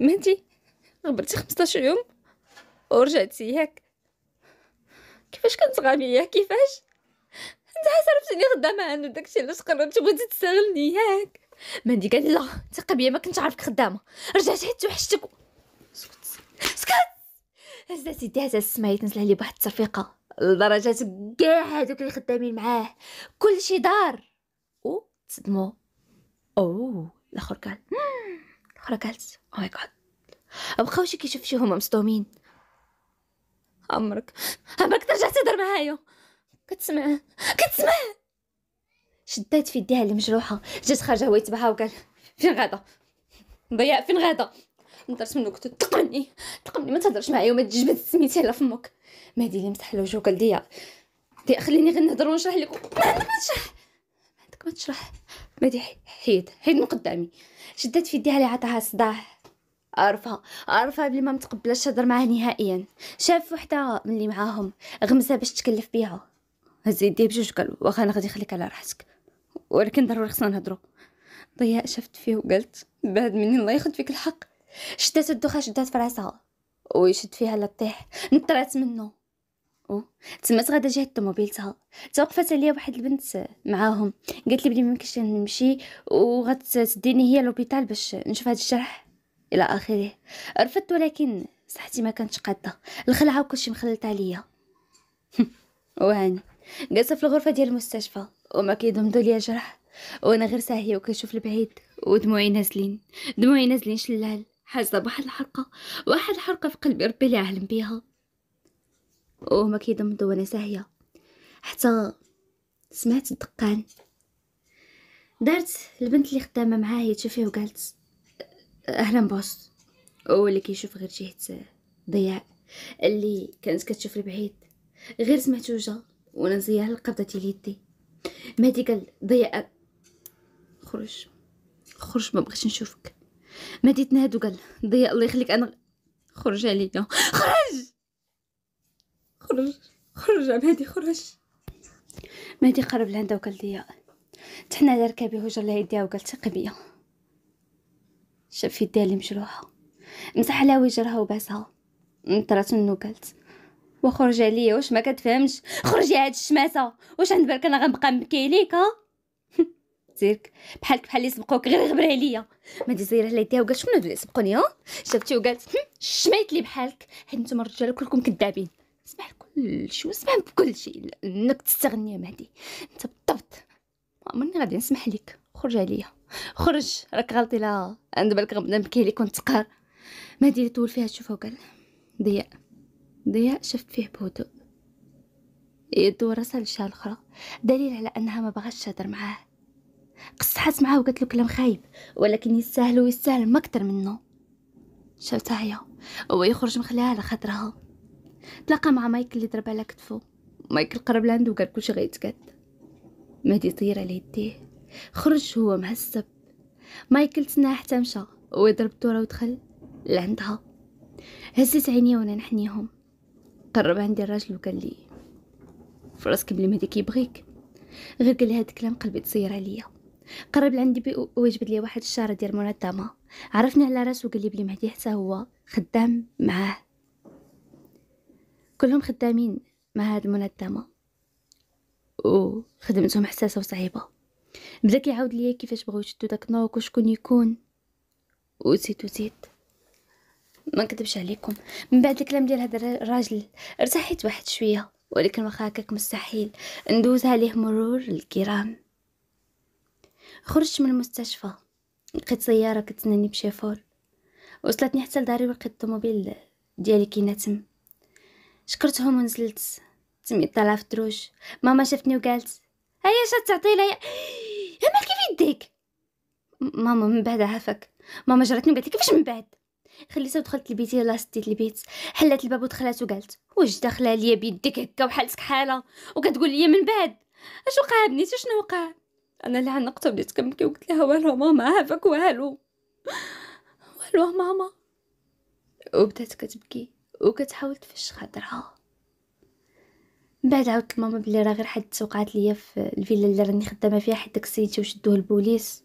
مهدي غبرتي 15 يوم ورجعتي ياك كيفاش كنت غاميه كيفاش انت حسرت خدامه عنده داكشي علاش قررت بغيتي تستغلني ياك مندي قال لا ثق بيا ما كنتش عارفك خدامه رجعت حيت وحشتك سكت سكت هزا سيدي هزا السمايت نزل عليه بواحد التصفيقه لدرجه كاع هادوك اللي خدامين معاه كلشي دار او تصدموا او الاخر قال الاخر قالت oh او ماي جاد بقاو شي كيشوف شي هما مصدومين عمرك عمرك ترجع تهضر معايا كتسمعه كتسمعه شدات في يديها المجروحه جات خارجه هو يتبعها وقال فين غادا ضياء فين غادا نضرت منو كنت تقني تقني ما تهضرش معايا وما تجبد سميتي على فمك مهدي اللي مسح له وجهه قال ديا دي خليني غير نهضر ونشرح لك ما عندك ما تشرح عندك ما تشرح مهدي حيد حيد من قدامي شدات في يديها اللي عطاها صداع عارفه عارفه بلي ما متقبلاش تهضر معاه نهائيا شاف وحده من اللي معاهم غمزه باش تكلف بيها هزي يديه بجوج قال واخا انا غادي نخليك على راحتك ولكن ضروري خصنا نهضروا ضياء شفت فيه وقالت بعد مني الله ياخد فيك الحق شدات الدوخه شدات في راسها ويشد فيها لطيح نطرات منه او تما غادا جهه طوموبيلتها توقفت عليا واحد البنت معاهم قالت لي بلي ممكنش نمشي وغتديني هي لوبيتال باش نشوف هذا الجرح الى اخره رفضت ولكن صحتي ما كانتش قاده الخلعه وكلشي مخلط عليا <laughs> وهاني جالسة في الغرفة ديال المستشفى وما كيضمدوا ليا جرح وانا غير ساهية وكنشوف البعيد ودموعي نازلين دموعي نازلين شلال حاسة بواحد الحرقة واحد الحرقة في قلبي ربي لي عالم بيها وهما كيضمضوا وانا ساهية حتى سمعت الدقان دارت البنت اللي خدامة معاه هي تشوفيه وقالت أهلا بوس هو اللي كيشوف غير جهة ضياء اللي كانت كتشوف البعيد غير سمعتو جا وننسي قبضة اليد مهدي قال ضيع خرج خرج ما بغيتش نشوفك مهدي تنهد وقال ضيع الله يخليك انا خرج عليا خرج خرج خرج مهدي خرج مهدي قرب لعندها وقال ضياء تحنا على ركابي وجر لها يديها وقال ثقي بيا شاف في يديها اللي مجروحه مسح على وجرها وباسها نطرات منو قالت وخرج عليا واش ما كتفهمش خرجي هاد الشماسه واش عند بالك انا غنبقى نبكي ليك ها سيرك <laughs> بحالك بحال اللي سبقوك غير غبر عليا ما دي على يديها وقالت شكون هاد اللي سبقوني ها شفتي وقالت شميت لي بحالك حيت نتوما الرجال كلكم كذابين سمع كلشي وسمع بكلشي انك تستغني يا مهدي انت بالضبط ما عمرني غادي نسمح لك خرج عليا خرج راك غلطي لا عند بالك غنبدا نبكي ليك ونتقار مهدي اللي طول فيها تشوفها وقال ضياء ضياء شفت فيه بهدوء يدو راسها للشعر الأخرى دليل على أنها ما بغاش تهضر معاه قصحت معاه وقالت له كلام خايب ولكن يستاهل ويستاهل ما اكثر منه شفتها هي هو يخرج مخليها على خاطرها تلاقى مع مايكل اللي ضرب على كتفه مايكل قرب لعندو وقال كلشي غيتقد مهدي طير على يديه خرج هو مهسب مايكل تناه حتى مشى ويضرب الدوره ودخل لعندها هزيت عيني وانا نحنيهم قرب عندي الراجل وقال لي فراسك بلي مهدي كيبغيك غير قال لي هاد الكلام قلبي تصير عليا قرب لعندي وجبد لي واحد الشاره ديال منظمه عرفني على راسو وقال لي بلي مهدي حتى هو خدام معاه كلهم خدامين مع هاد المنظمه وخدمتهم حساسه وصعيبه بدا كيعاود ليا كيفاش بغاو يشدو داك نوك وشكون يكون وزيد وزيد ما نكذبش عليكم من بعد الكلام ديال هذا الراجل ارتحيت واحد شويه ولكن واخا هكاك مستحيل ندوز عليه مرور الكرام خرجت من المستشفى لقيت سياره كتسناني بشيفور وصلتني حتى لداري ولقيت الطوموبيل ديالي كيناتم شكرتهم ونزلت تمي طلع في الدروج ماما شافتني وقالت هيا شات تعطي لي مالك كيف يديك ماما من بعد عافاك ماما جرتني وقالت لي كيفاش من بعد خليتها ودخلت لبيتي يلا سديت البيت حلات الباب ودخلات وقالت واش داخله ليا بيديك هكا وحالتك حاله وكتقول لي من بعد اش وقع بنيتي شنو وقع انا اللي عنقتها بديت كنبكي وقلت لها والو ماما عافاك والو والو ماما وبدات كتبكي وكتحاول تفش خاطرها بعد عاودت لماما بلي راه غير حد وقعت ليا في الفيلا اللي راني خدامه فيها حيت داك السيد وشدوه البوليس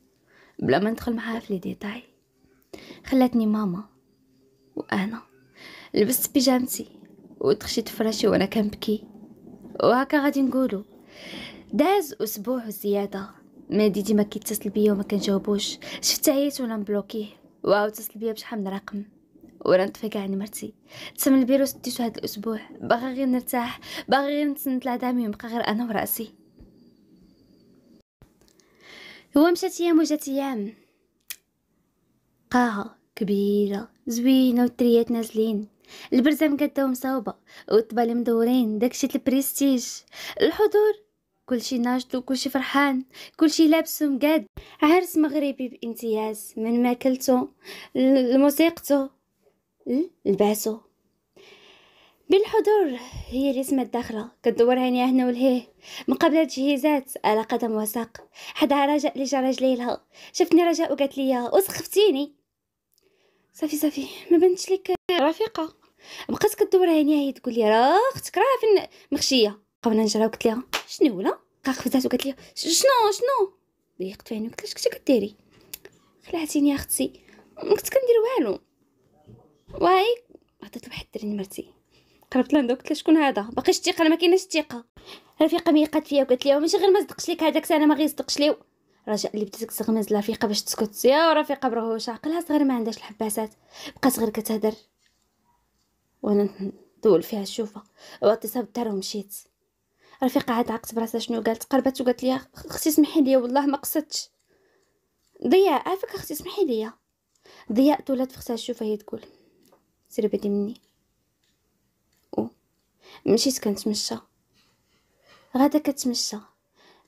بلا ما ندخل معاها في لي ديتاي خلاتني ماما وأنا لبست بيجامتي ودخشيت فراشي وأنا كنبكي وهكا غادي نقولو داز أسبوع ما ديدي ما كيتصل بيا وما كنجاوبوش شفت عييت وأنا مبلوكيه واو اتصل بيا بشحال من رقم وانا نطفي كاع نمرتي تسم البيرو سديتو هاد الاسبوع باغي غير نرتاح باغي غير نتسند لعدامي ونبقى غير انا وراسي هو مشات ايام وجات ايام قاعه كبيره زوينه وتريات نازلين البرزه كداو مصاوبه والطبالي مدورين داكشي البريستيج الحضور كلشي ناشط وكلشي فرحان كلشي لابس ومقاد عرس مغربي بامتياز من ماكلته لموسيقته لباسو بالحضور هي الاسم الداخلة كدور عينيها هنا ولهيه مقابلة تجهيزات على قدم وساق حدا رجاء جا رجليلها شفتني رجاء وقالت لي وسخفتيني صافي صافي ما بانتش لك رفيقه بقات كدور عينيا هي تقول لي راه اختك راه فين مخشيه قبل نجرى وقلت لها شنو ولا قفزات وقالت لي شنو شنو ضيقت عيني قلت لها كنتي كديري خلعتيني اختي ما كنت كندير والو واي عطيت واحد الدري مرتي قربت لها قلت لها شكون هذا باقي الثقه ما كايناش الثقه رفيقه ميقات فيا وقالت لي ماشي غير ما صدقش ليك هذاك انا ما غيصدقش ليه رجاء اللي بدات كتغمز لرفيقه باش تسكت يا رفيقه برغوشه عقلها صغير ما عندهاش الحباسات بقات غير كتهدر وانا ندول فيها الشوفه وعطيتها الدار ومشيت رفيقه عاد عقت براسها شنو قالت قربت وقالت لي اختي سمحي لي والله ما قصدتش ضياء عافاك اختي سمحي لي ضياء طولت في اختها الشوفه هي تقول سير بدي مني او مشيت كنتمشى غادا كتمشى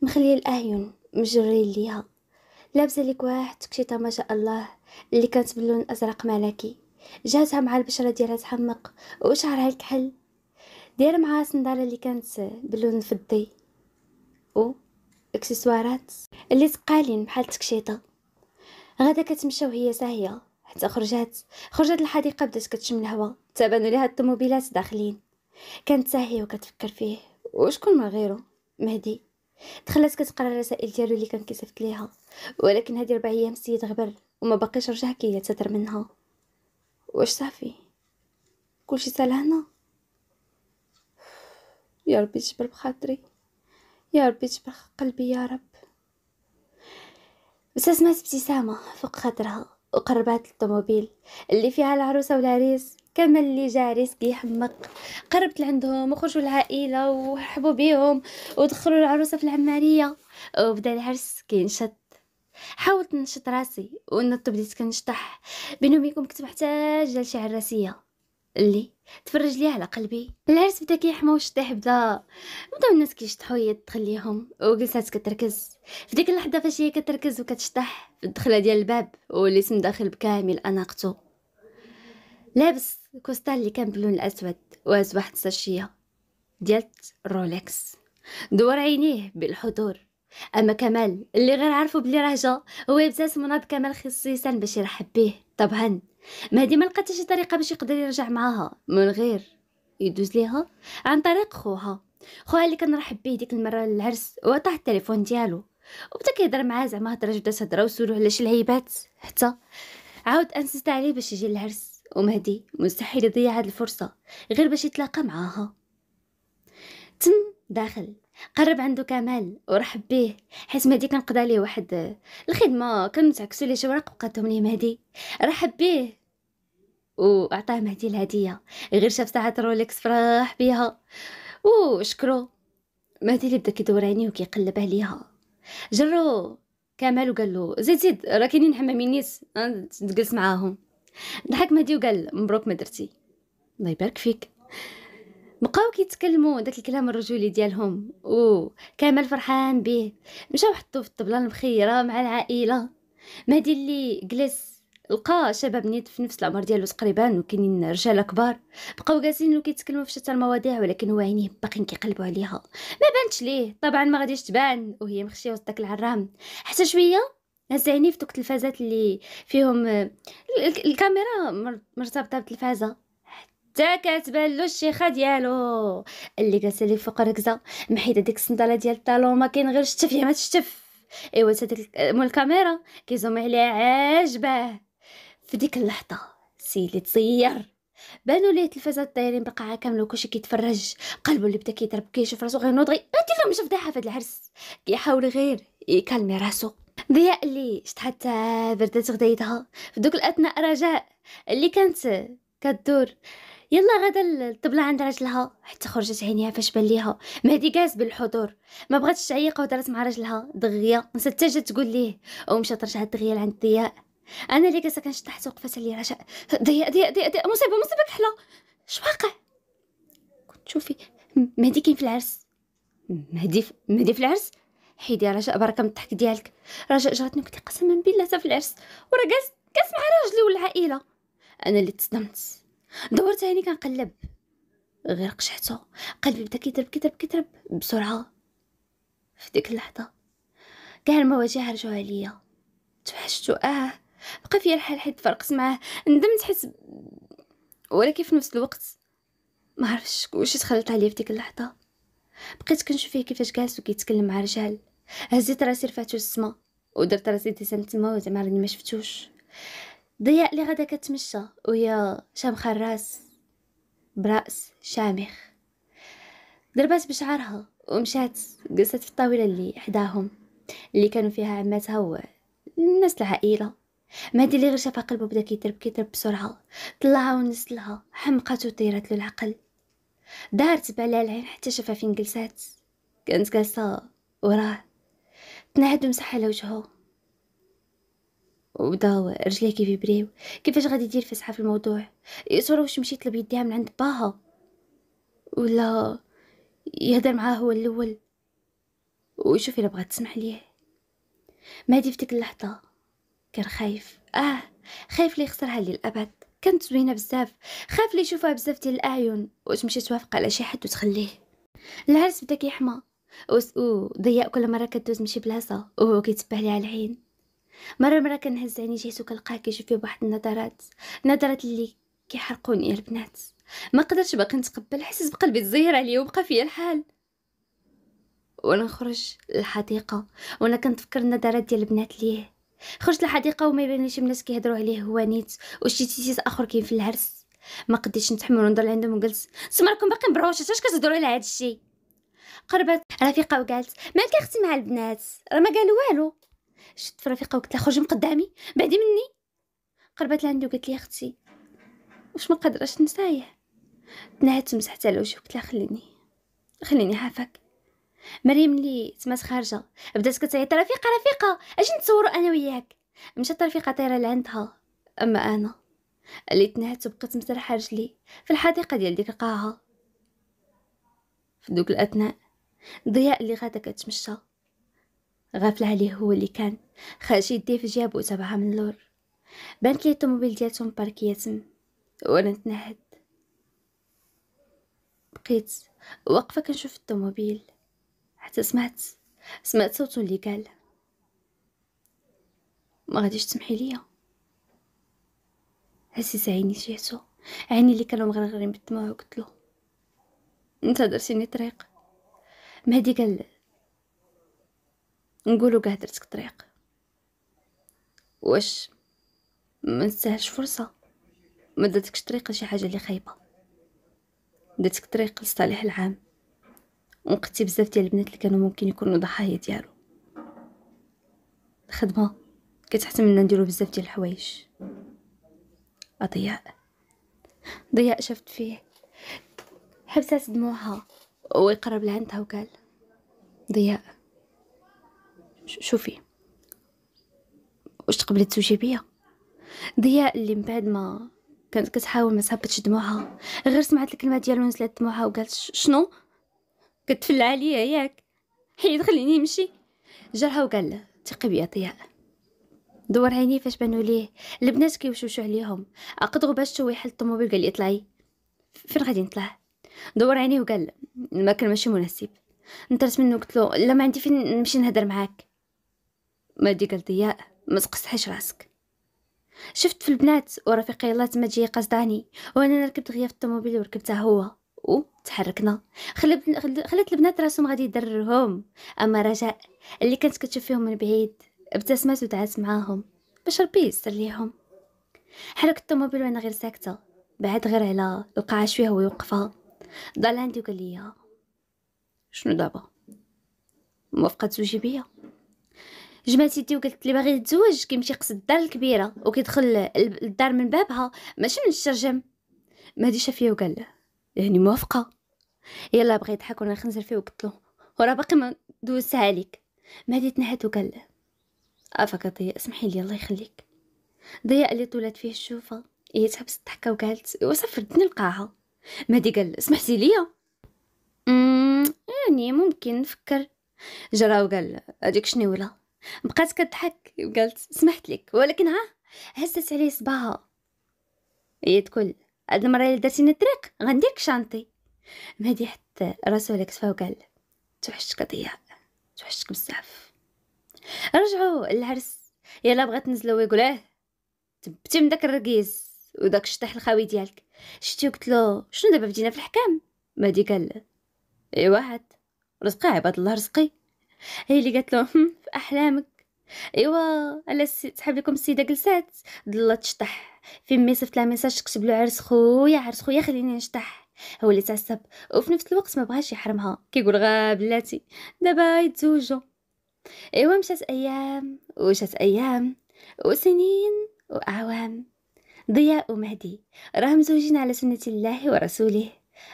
مخليه الاعين مجرين ليها لابسه ليك واحد تكشيطه ما شاء الله اللي كانت باللون ازرق ملكي جاتها مع البشره ديالها تحمق وشعرها الكحل دايره معها صنداله اللي كانت باللون الفضي و اكسسوارات اللي تقالين بحال تكشيطه غدا كتمشى هي ساهيه حتى خرجات خرجت الحديقه بدات كتشم الهواء تبانوا لها الطوموبيلات داخلين كانت ساهيه وكتفكر فيه وشكون من غيره مهدي تخلات كتقرا الرسائل ديالو اللي كان كيصيفط ليها ولكن هذه ربع ايام السيد غبر وما بقيش رجع كي يعتذر منها واش صافي كلشي سال هنا يا ربي تجبر بخاطري يا ربي تجبر قلبي يا رب بس سمعت ابتسامه فوق خاطرها وقربات الطوموبيل اللي فيها العروسه والعريس كما اللي جارس كيحمق قربت لعندهم وخرجوا العائله وحبوا بيهم ودخلوا العروسه في العماريه وبدا العرس كينشط حاولت نشط راسي ونط بديت كنشطح بينهم وبينكم كنت محتاجه لشي عراسيه اللي تفرج لي على قلبي العرس بدا كيحمى وشطيح بدا بداو الناس كيشطحوا هي تخليهم وجلسات كتركز في ديك اللحظه فاش هي كتركز وكتشطح الدخله ديال الباب واللي اسم داخل بكامل اناقته لابس الكوستال اللي كان باللون الأسود واز واحد الساشية ديال رولكس دور عينيه بالحضور اما كمال اللي غير عارفه بلي راه جا هو يبتسم وناض كمال خصيصا باش يرحب به طبعا ما هادي ما شي طريقه باش يقدر يرجع معاها من غير يدوز ليها عن طريق خوها خوها اللي كان رحب به ديك المره للعرس وطاح التليفون ديالو وبدا كيهضر معاه زعما هضره جدا هضره وسولو على شي لعيبات حتى عاود انسست عليه باش يجي للعرس ومهدي مستحيل يضيع هاد الفرصة غير باش يتلاقى معاها تم داخل قرب عنده كمال ورحب به حيت مهدي كان قضى ليه واحد الخدمه كان تعكسوا ليه شي ورق وقاتهم ليه مهدي رحب به واعطاه مهدي الهديه غير شاف ساعه رولكس فرح بيها وشكرو مهدي اللي بدا كيدور عينيه وكيقلب عليها جرو كمال وقال له زيد زيد راه كاينين نيس آه، تجلس معاهم ضحك مهدي وقال مبروك ما درتي الله يبارك فيك بقاو كيتكلموا داك الكلام الرجولي ديالهم وكامل فرحان به مشاو حطوه في الطبله المخيره مع العائله مهدي اللي جلس لقى شباب نيت في نفس العمر ديالو تقريبا وكاينين رجال كبار بقاو جالسين وكيتكلموا في شتى المواضيع ولكن هو عينيه باقيين كيقلبوا عليها ما بانتش ليه طبعا ما غاديش تبان وهي مخشيه وسط داك العرام حتى شويه نسيني في دوك التلفازات اللي فيهم الكاميرا مرتبطه بالتلفازه حتى كتبان له الشيخه ديالو اللي جالسه لي فوق ركزه محيده ديك الصنداله ديال الطالون ما كاين غير الشتف يا ما تشتف ايوا هذيك مول الكاميرا كيزوم عليها عاجبه في ديك اللحظه سيلي تصير بانوا ليه التلفازات دايرين بقاعة كامله وكلشي كيتفرج قلبه اللي بدا كيضرب كيشوف راسو غير نوض غير انت فضيحه في فهاد العرس كيحاول غير يكلمي راسو ضياء اللي شت حتى بردات غدايتها في دوك الاثناء رجاء اللي كانت كدور يلا غدا الطبلة عند راجلها حتى خرجت عينيها فاش بان ليها مهدي جالس بالحضور ما بغاتش تعيق ودارت مع راجلها دغيا نسات جات تقول ليه ومشات رجعت دغيا لعند ضياء انا اللي كنشد تحت وقفات لي رجاء ضياء ضياء ضياء مصيبه مصيبه كحله اش واقع كنت شوفي مهدي كاين في العرس مهدي في... مهدي في العرس حيدي رجاء بركه من الضحك ديالك رجاء جراتني قلت قسما بالله في العرس وراه جالس جالس مع راجلي والعائله انا اللي تصدمت دورت عيني كنقلب غير قشعته قلبي بدا كيضرب كيضرب كيضرب بسرعه في ديك اللحظه كاع المواجع رجعوا عليا توحشتو اه بقى فيا الحال حيت فرقت معاه ندمت حيت ولكن في نفس الوقت ما عرفتش واش تخلط عليا في ديك اللحظه بقيت كنشوف فيه كيفاش جالس وكيتكلم مع رجال هزيت راسي رفعتو السما ودرت راسي ديسان تما زعما راني ما شفتوش ضياء لي غدا كتمشى وهي شامخه الراس براس شامخ ضربات بشعرها ومشات جلست في الطاوله اللي حداهم اللي كانوا فيها عماتها والناس العائله مهدي اللي غير شافها قلبه بدا كيترب كيترب بسرعه طلعها ونسلها حمقته طيرت له العقل دارت بعلى العين حتى شافها فين جلسات كانت جالسه وراه تنهد ومسح على وجهه وضاوى رجليه يبريو كيفاش غادي يدير فسحه في الموضوع يصور واش مشيت لبيديها من عند باها ولا يهدر معاه هو الاول ويشوف الا بغات تسمح ليه ما في ديك اللحظه كان خايف اه خايف لي يخسرها للابد كانت زوينه بزاف خاف لي يشوفها بزاف ديال الاعين واش مشيت توافق على شي حد وتخليه العرس بدا كيحمى ضياء كل مره كدوز من شي بلاصه وهو كيتبع ليها العين مره مره كنهز عيني جهه وكنلقاه كيشوف فيه بواحد النظرات نظرات اللي كيحرقوني البنات ما قدرتش باقي نتقبل حسيت بقلبي تزير عليا وبقى فيا الحال وانا نخرج للحديقه وانا كنتفكر النظرات ديال البنات ليه خرجت للحديقه وما يبانليش الناس كيهضروا عليه هو نيت وشي تيتيس اخر كاين في العرس ما قديتش نتحمل ونضل عندهم وقلت سمعكم باقي مبروشه اش كتهضروا على هذا الشيء قربت رفيقه وقالت مالك اختي مع البنات راه ما قالوا والو شفت رفيقه وقلت لها خرجي من قدامي بعدي مني قربت لعندي وقالت لي اختي واش ما قادراش نسايه تنهدت مسحت على وجهي وقلت لها خليني خليني حافك مريم اللي تمات خارجه بدات كتعيط رفيقه رفيقه اجي نتصوروا انا وياك مشات رفيقه طايره لعندها اما انا اللي تنهدت وبقيت مسرحه رجلي في الحديقه ديال ديك القاعه في دوك الاثناء ضياء اللي غادا كتمشى غافل عليه هو اللي كان خرج يديه في جيابو وتبعها من اللور بانت لي الطوموبيل ديالتهم باركية وانا نتنهد بقيت واقفة كنشوف الطوموبيل حتى سمعت سمعت صوته اللي قال ما غاديش تسمحي ليا حسيت عيني جيتو عيني اللي كانوا مغرغرين بالدموع وقلت له انت درتيني طريق ما هذيك نقولوا قاعد درتك طريق واش ما نستاهلش فرصه ما درتكش طريق لشي حاجه اللي خايبه درتك طريق لصالح العام ونقتي بزاف ديال البنات اللي كانوا ممكن يكونوا ضحايا ديالو الخدمه كتحتم لنا نديرو بزاف ديال الحوايج اضياء ضياء شفت فيه حبسات دموعها ويقرب لعندها وقال ضياء شوفي واش تقبلي تزوجي بيا ضياء اللي من بعد ما كانت كتحاول ما تهبطش دموعها غير سمعت الكلمه ديالو نزلت دموعها وقالت شنو كتفلع عليا ياك حيد خليني نمشي جرها وقال له ثقي بيا ضياء دور عيني فاش بانوا ليه البنات كيوشوشو عليهم اقدروا باش شوي حل الطوموبيل قال لي اطلعي فين غادي نطلع دور عيني وقال المكان ماشي مناسب نطرت منه قلت له لا ما عندي فين نمشي نهدر معاك دي قال ضياء ما تقصحش راسك شفت في البنات ورفيقي الله تما جاي قصداني وانا ركبت غيا في الطوموبيل وركبتها هو وتحركنا خلت خلت البنات راسهم غادي يدررهم اما رجاء اللي كانت كتشوف فيهم من بعيد ابتسمات ودعات معاهم باش ربي يستر ليهم حركت الطوموبيل وانا غير ساكته بعد غير على القاعه شويه ويوقفها ضل عندي وقال لي شنو دابا موافقه تزوجي بيا جمعت يدي وقلت لي باغي يتزوج كيمشي قصد الدار الكبيره وكيدخل الدار من بابها ماشي من الشرجم ما هادي شافيا وقال له يعني موافقه يلا بغى يضحك وانا خنزر فيه وقلت له وراه باقي ما دوزتها عليك ما هادي تنحت وقال له افاك ضياء اسمحي لي الله يخليك ضياء اللي طولت فيه الشوفه هي تحبس الضحكه وقالت وصفرتني القاعه مهدي قال سمحتي ليا يعني ممكن نفكر جراو قال هذيك شنو ولا بقات كضحك قالت سمحت لك ولكن ها هزت عليه صباها هي تقول هاد المره اللي درتيني الطريق غنديرك شانطي مهدي حتى راسو على كتفه وقال توحشتك ضياء توحشتك بزاف رجعوا للعرس يلا بغات نزلوا ويقول اه تبتي من داك الركيز وداك الشطيح الخاوي ديالك شتي قلت له شنو دابا بدينا في الحكام دي قال اي واحد رزقي عباد الله رزقي هي اللي قالت له في احلامك ايوا على سحب لكم السيده جلسات ضلت تشطح في مي صيفط لها ميساج تكتب له عرس خويا عرس خويا خليني نشطح هو اللي تعصب وفي نفس الوقت ما بغاش يحرمها كيقول غا بلاتي دابا يتزوجوا ايوا مشات ايام وشات ايام وسنين واعوام ضياء ومهدي راهم زوجين على سنة الله ورسوله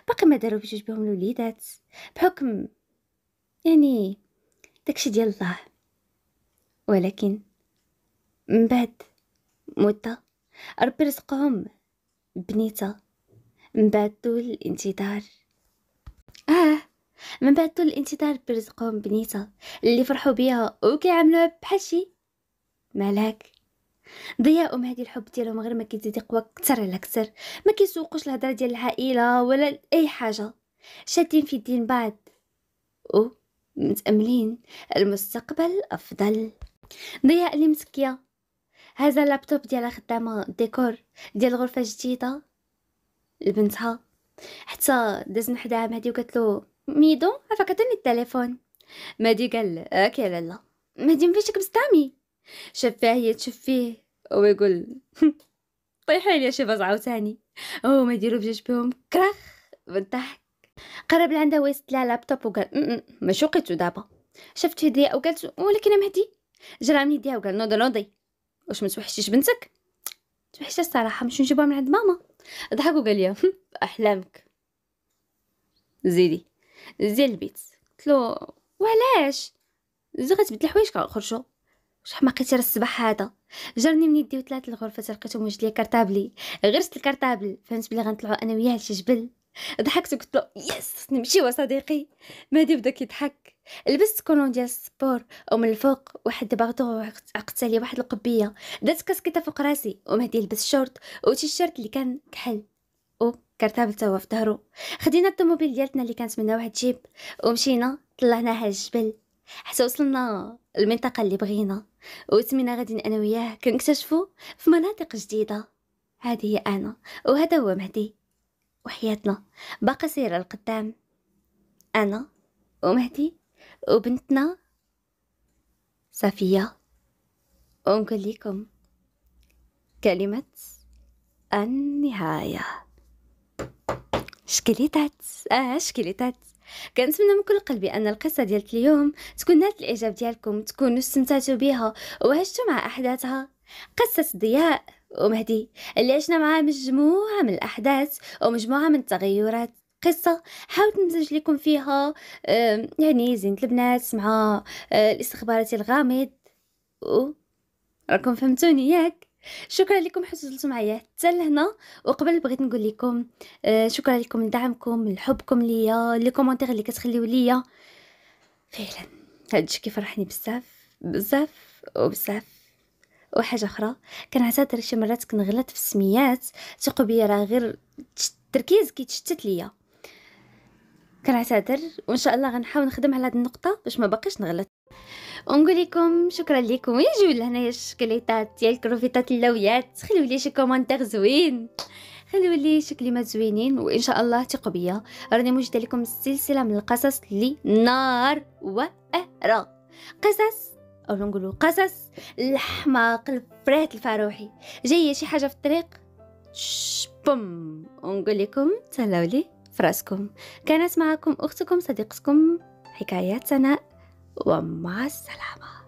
باقي ما داروا بجوج بهم الوليدات بحكم يعني داكشي ديال الله ولكن من بعد مدة ربي رزقهم بنيتة من بعد طول الانتظار اه من بعد طول الانتظار برزقهم بنيتة اللي فرحوا بيها وكيعملوها بحال شي ملاك ضياء ام هادي الحب ديالهم غير ما كيزيد يقوى اكثر على اكثر ما كيسوقوش الهضره ديال العائله ولا اي حاجه شادين في الدين بعض او متاملين المستقبل افضل ضياء اللي مسكيه هذا اللابتوب ديالها خدامه ديكور ديال الغرفه جديده لبنتها حتى داز حداها مهدي وقالت له ميدو عفاك عطيني التليفون مهدي قال اوكي لالا مهدي مفيش بستامي شفاه يتشفيه ويقول طيحين يا شباز عاوتاني هو ما يديرو بهم كرخ بالضحك قرب لعندها ويست لا لابتوب وقال ما شوقيتو دابا شفت هدية وقالت ولكن مهدي جرى من يديها وقال نوضي نوضي واش ما توحشتيش بنتك توحشت الصراحه مش نجيبها من عند ماما ضحك وقال لي احلامك زيدي زي البيت قلت له وعلاش زي غتبدل حوايجك خرجوا واش حماقيتي راه الصباح هذا جرني من يدي وثلاث الغرفه تلقيت وجد لي كارطابلي غرست الكارطابل فهمت بلي غنطلعو انا وياه لشي جبل ضحكت وقلت له يس نمشيو صديقي مهدي بدا كيضحك لبست كولون ديال السبور ومن الفوق واحد باغدو عقدت عليه واحد القبيه دات كاسكيطه فوق راسي ومهدي لبس شورت وتيشيرت اللي كان كحل وكارطابل توا في ظهرو خدينا الطوموبيل ديالتنا اللي كانت منها واحد جيب ومشينا طلعناها الجبل حتى وصلنا المنطقه اللي بغينا وتمنى غادي انا وياه كنكتشفوا في مناطق جديده هذه هي انا وهذا هو مهدي وحياتنا باقا سيرة لقدام انا ومهدي وبنتنا صفيه ونقول لكم كلمه النهايه شكليتات اه شكليتات كنتمنى من كل قلبي ان القصه ديال اليوم تكون نالت الاعجاب ديالكم تكونوا استمتعتوا بها وعشتوا مع احداثها قصه ضياء ومهدي اللي عشنا معاه مجموعه من الاحداث ومجموعه من التغيرات قصه حاولت نمزج لكم فيها يعني زينة البنات مع آه، الاستخبارات الغامض و راكم فهمتوني ياك شكرا لكم حيت وصلتوا معايا حتى لهنا وقبل بغيت نقول لكم آه شكرا لكم لدعمكم لحبكم ليا لي كومونتير اللي كتخليو ليا فعلا هادشي كيفرحني بزاف بزاف وبزاف وحاجه اخرى كنعتذر شي مرات كنغلط في السميات ثقوا بيا راه غير التركيز كيتشتت ليا كنعتذر وان شاء الله غنحاول نخدم على هذه النقطه باش ما باقيش نغلط ونقول لكم شكرا لكم ويجيو لهنايا الشكليطات ديال الكروفيطات اللويات خليو لي شي كومونتير زوين خليو لي شي كلمات زوينين وان شاء الله ثقوا بيا راني موجده لكم سلسله من القصص اللي نار وأهرة قصص او نقولوا قصص الحماق الفريت الفاروحي جايه شي حاجه في الطريق بوم ونقول لكم تهلاو ليه فراسكم كانت معكم أختكم صديقتكم حكايات سناء ومع السلامه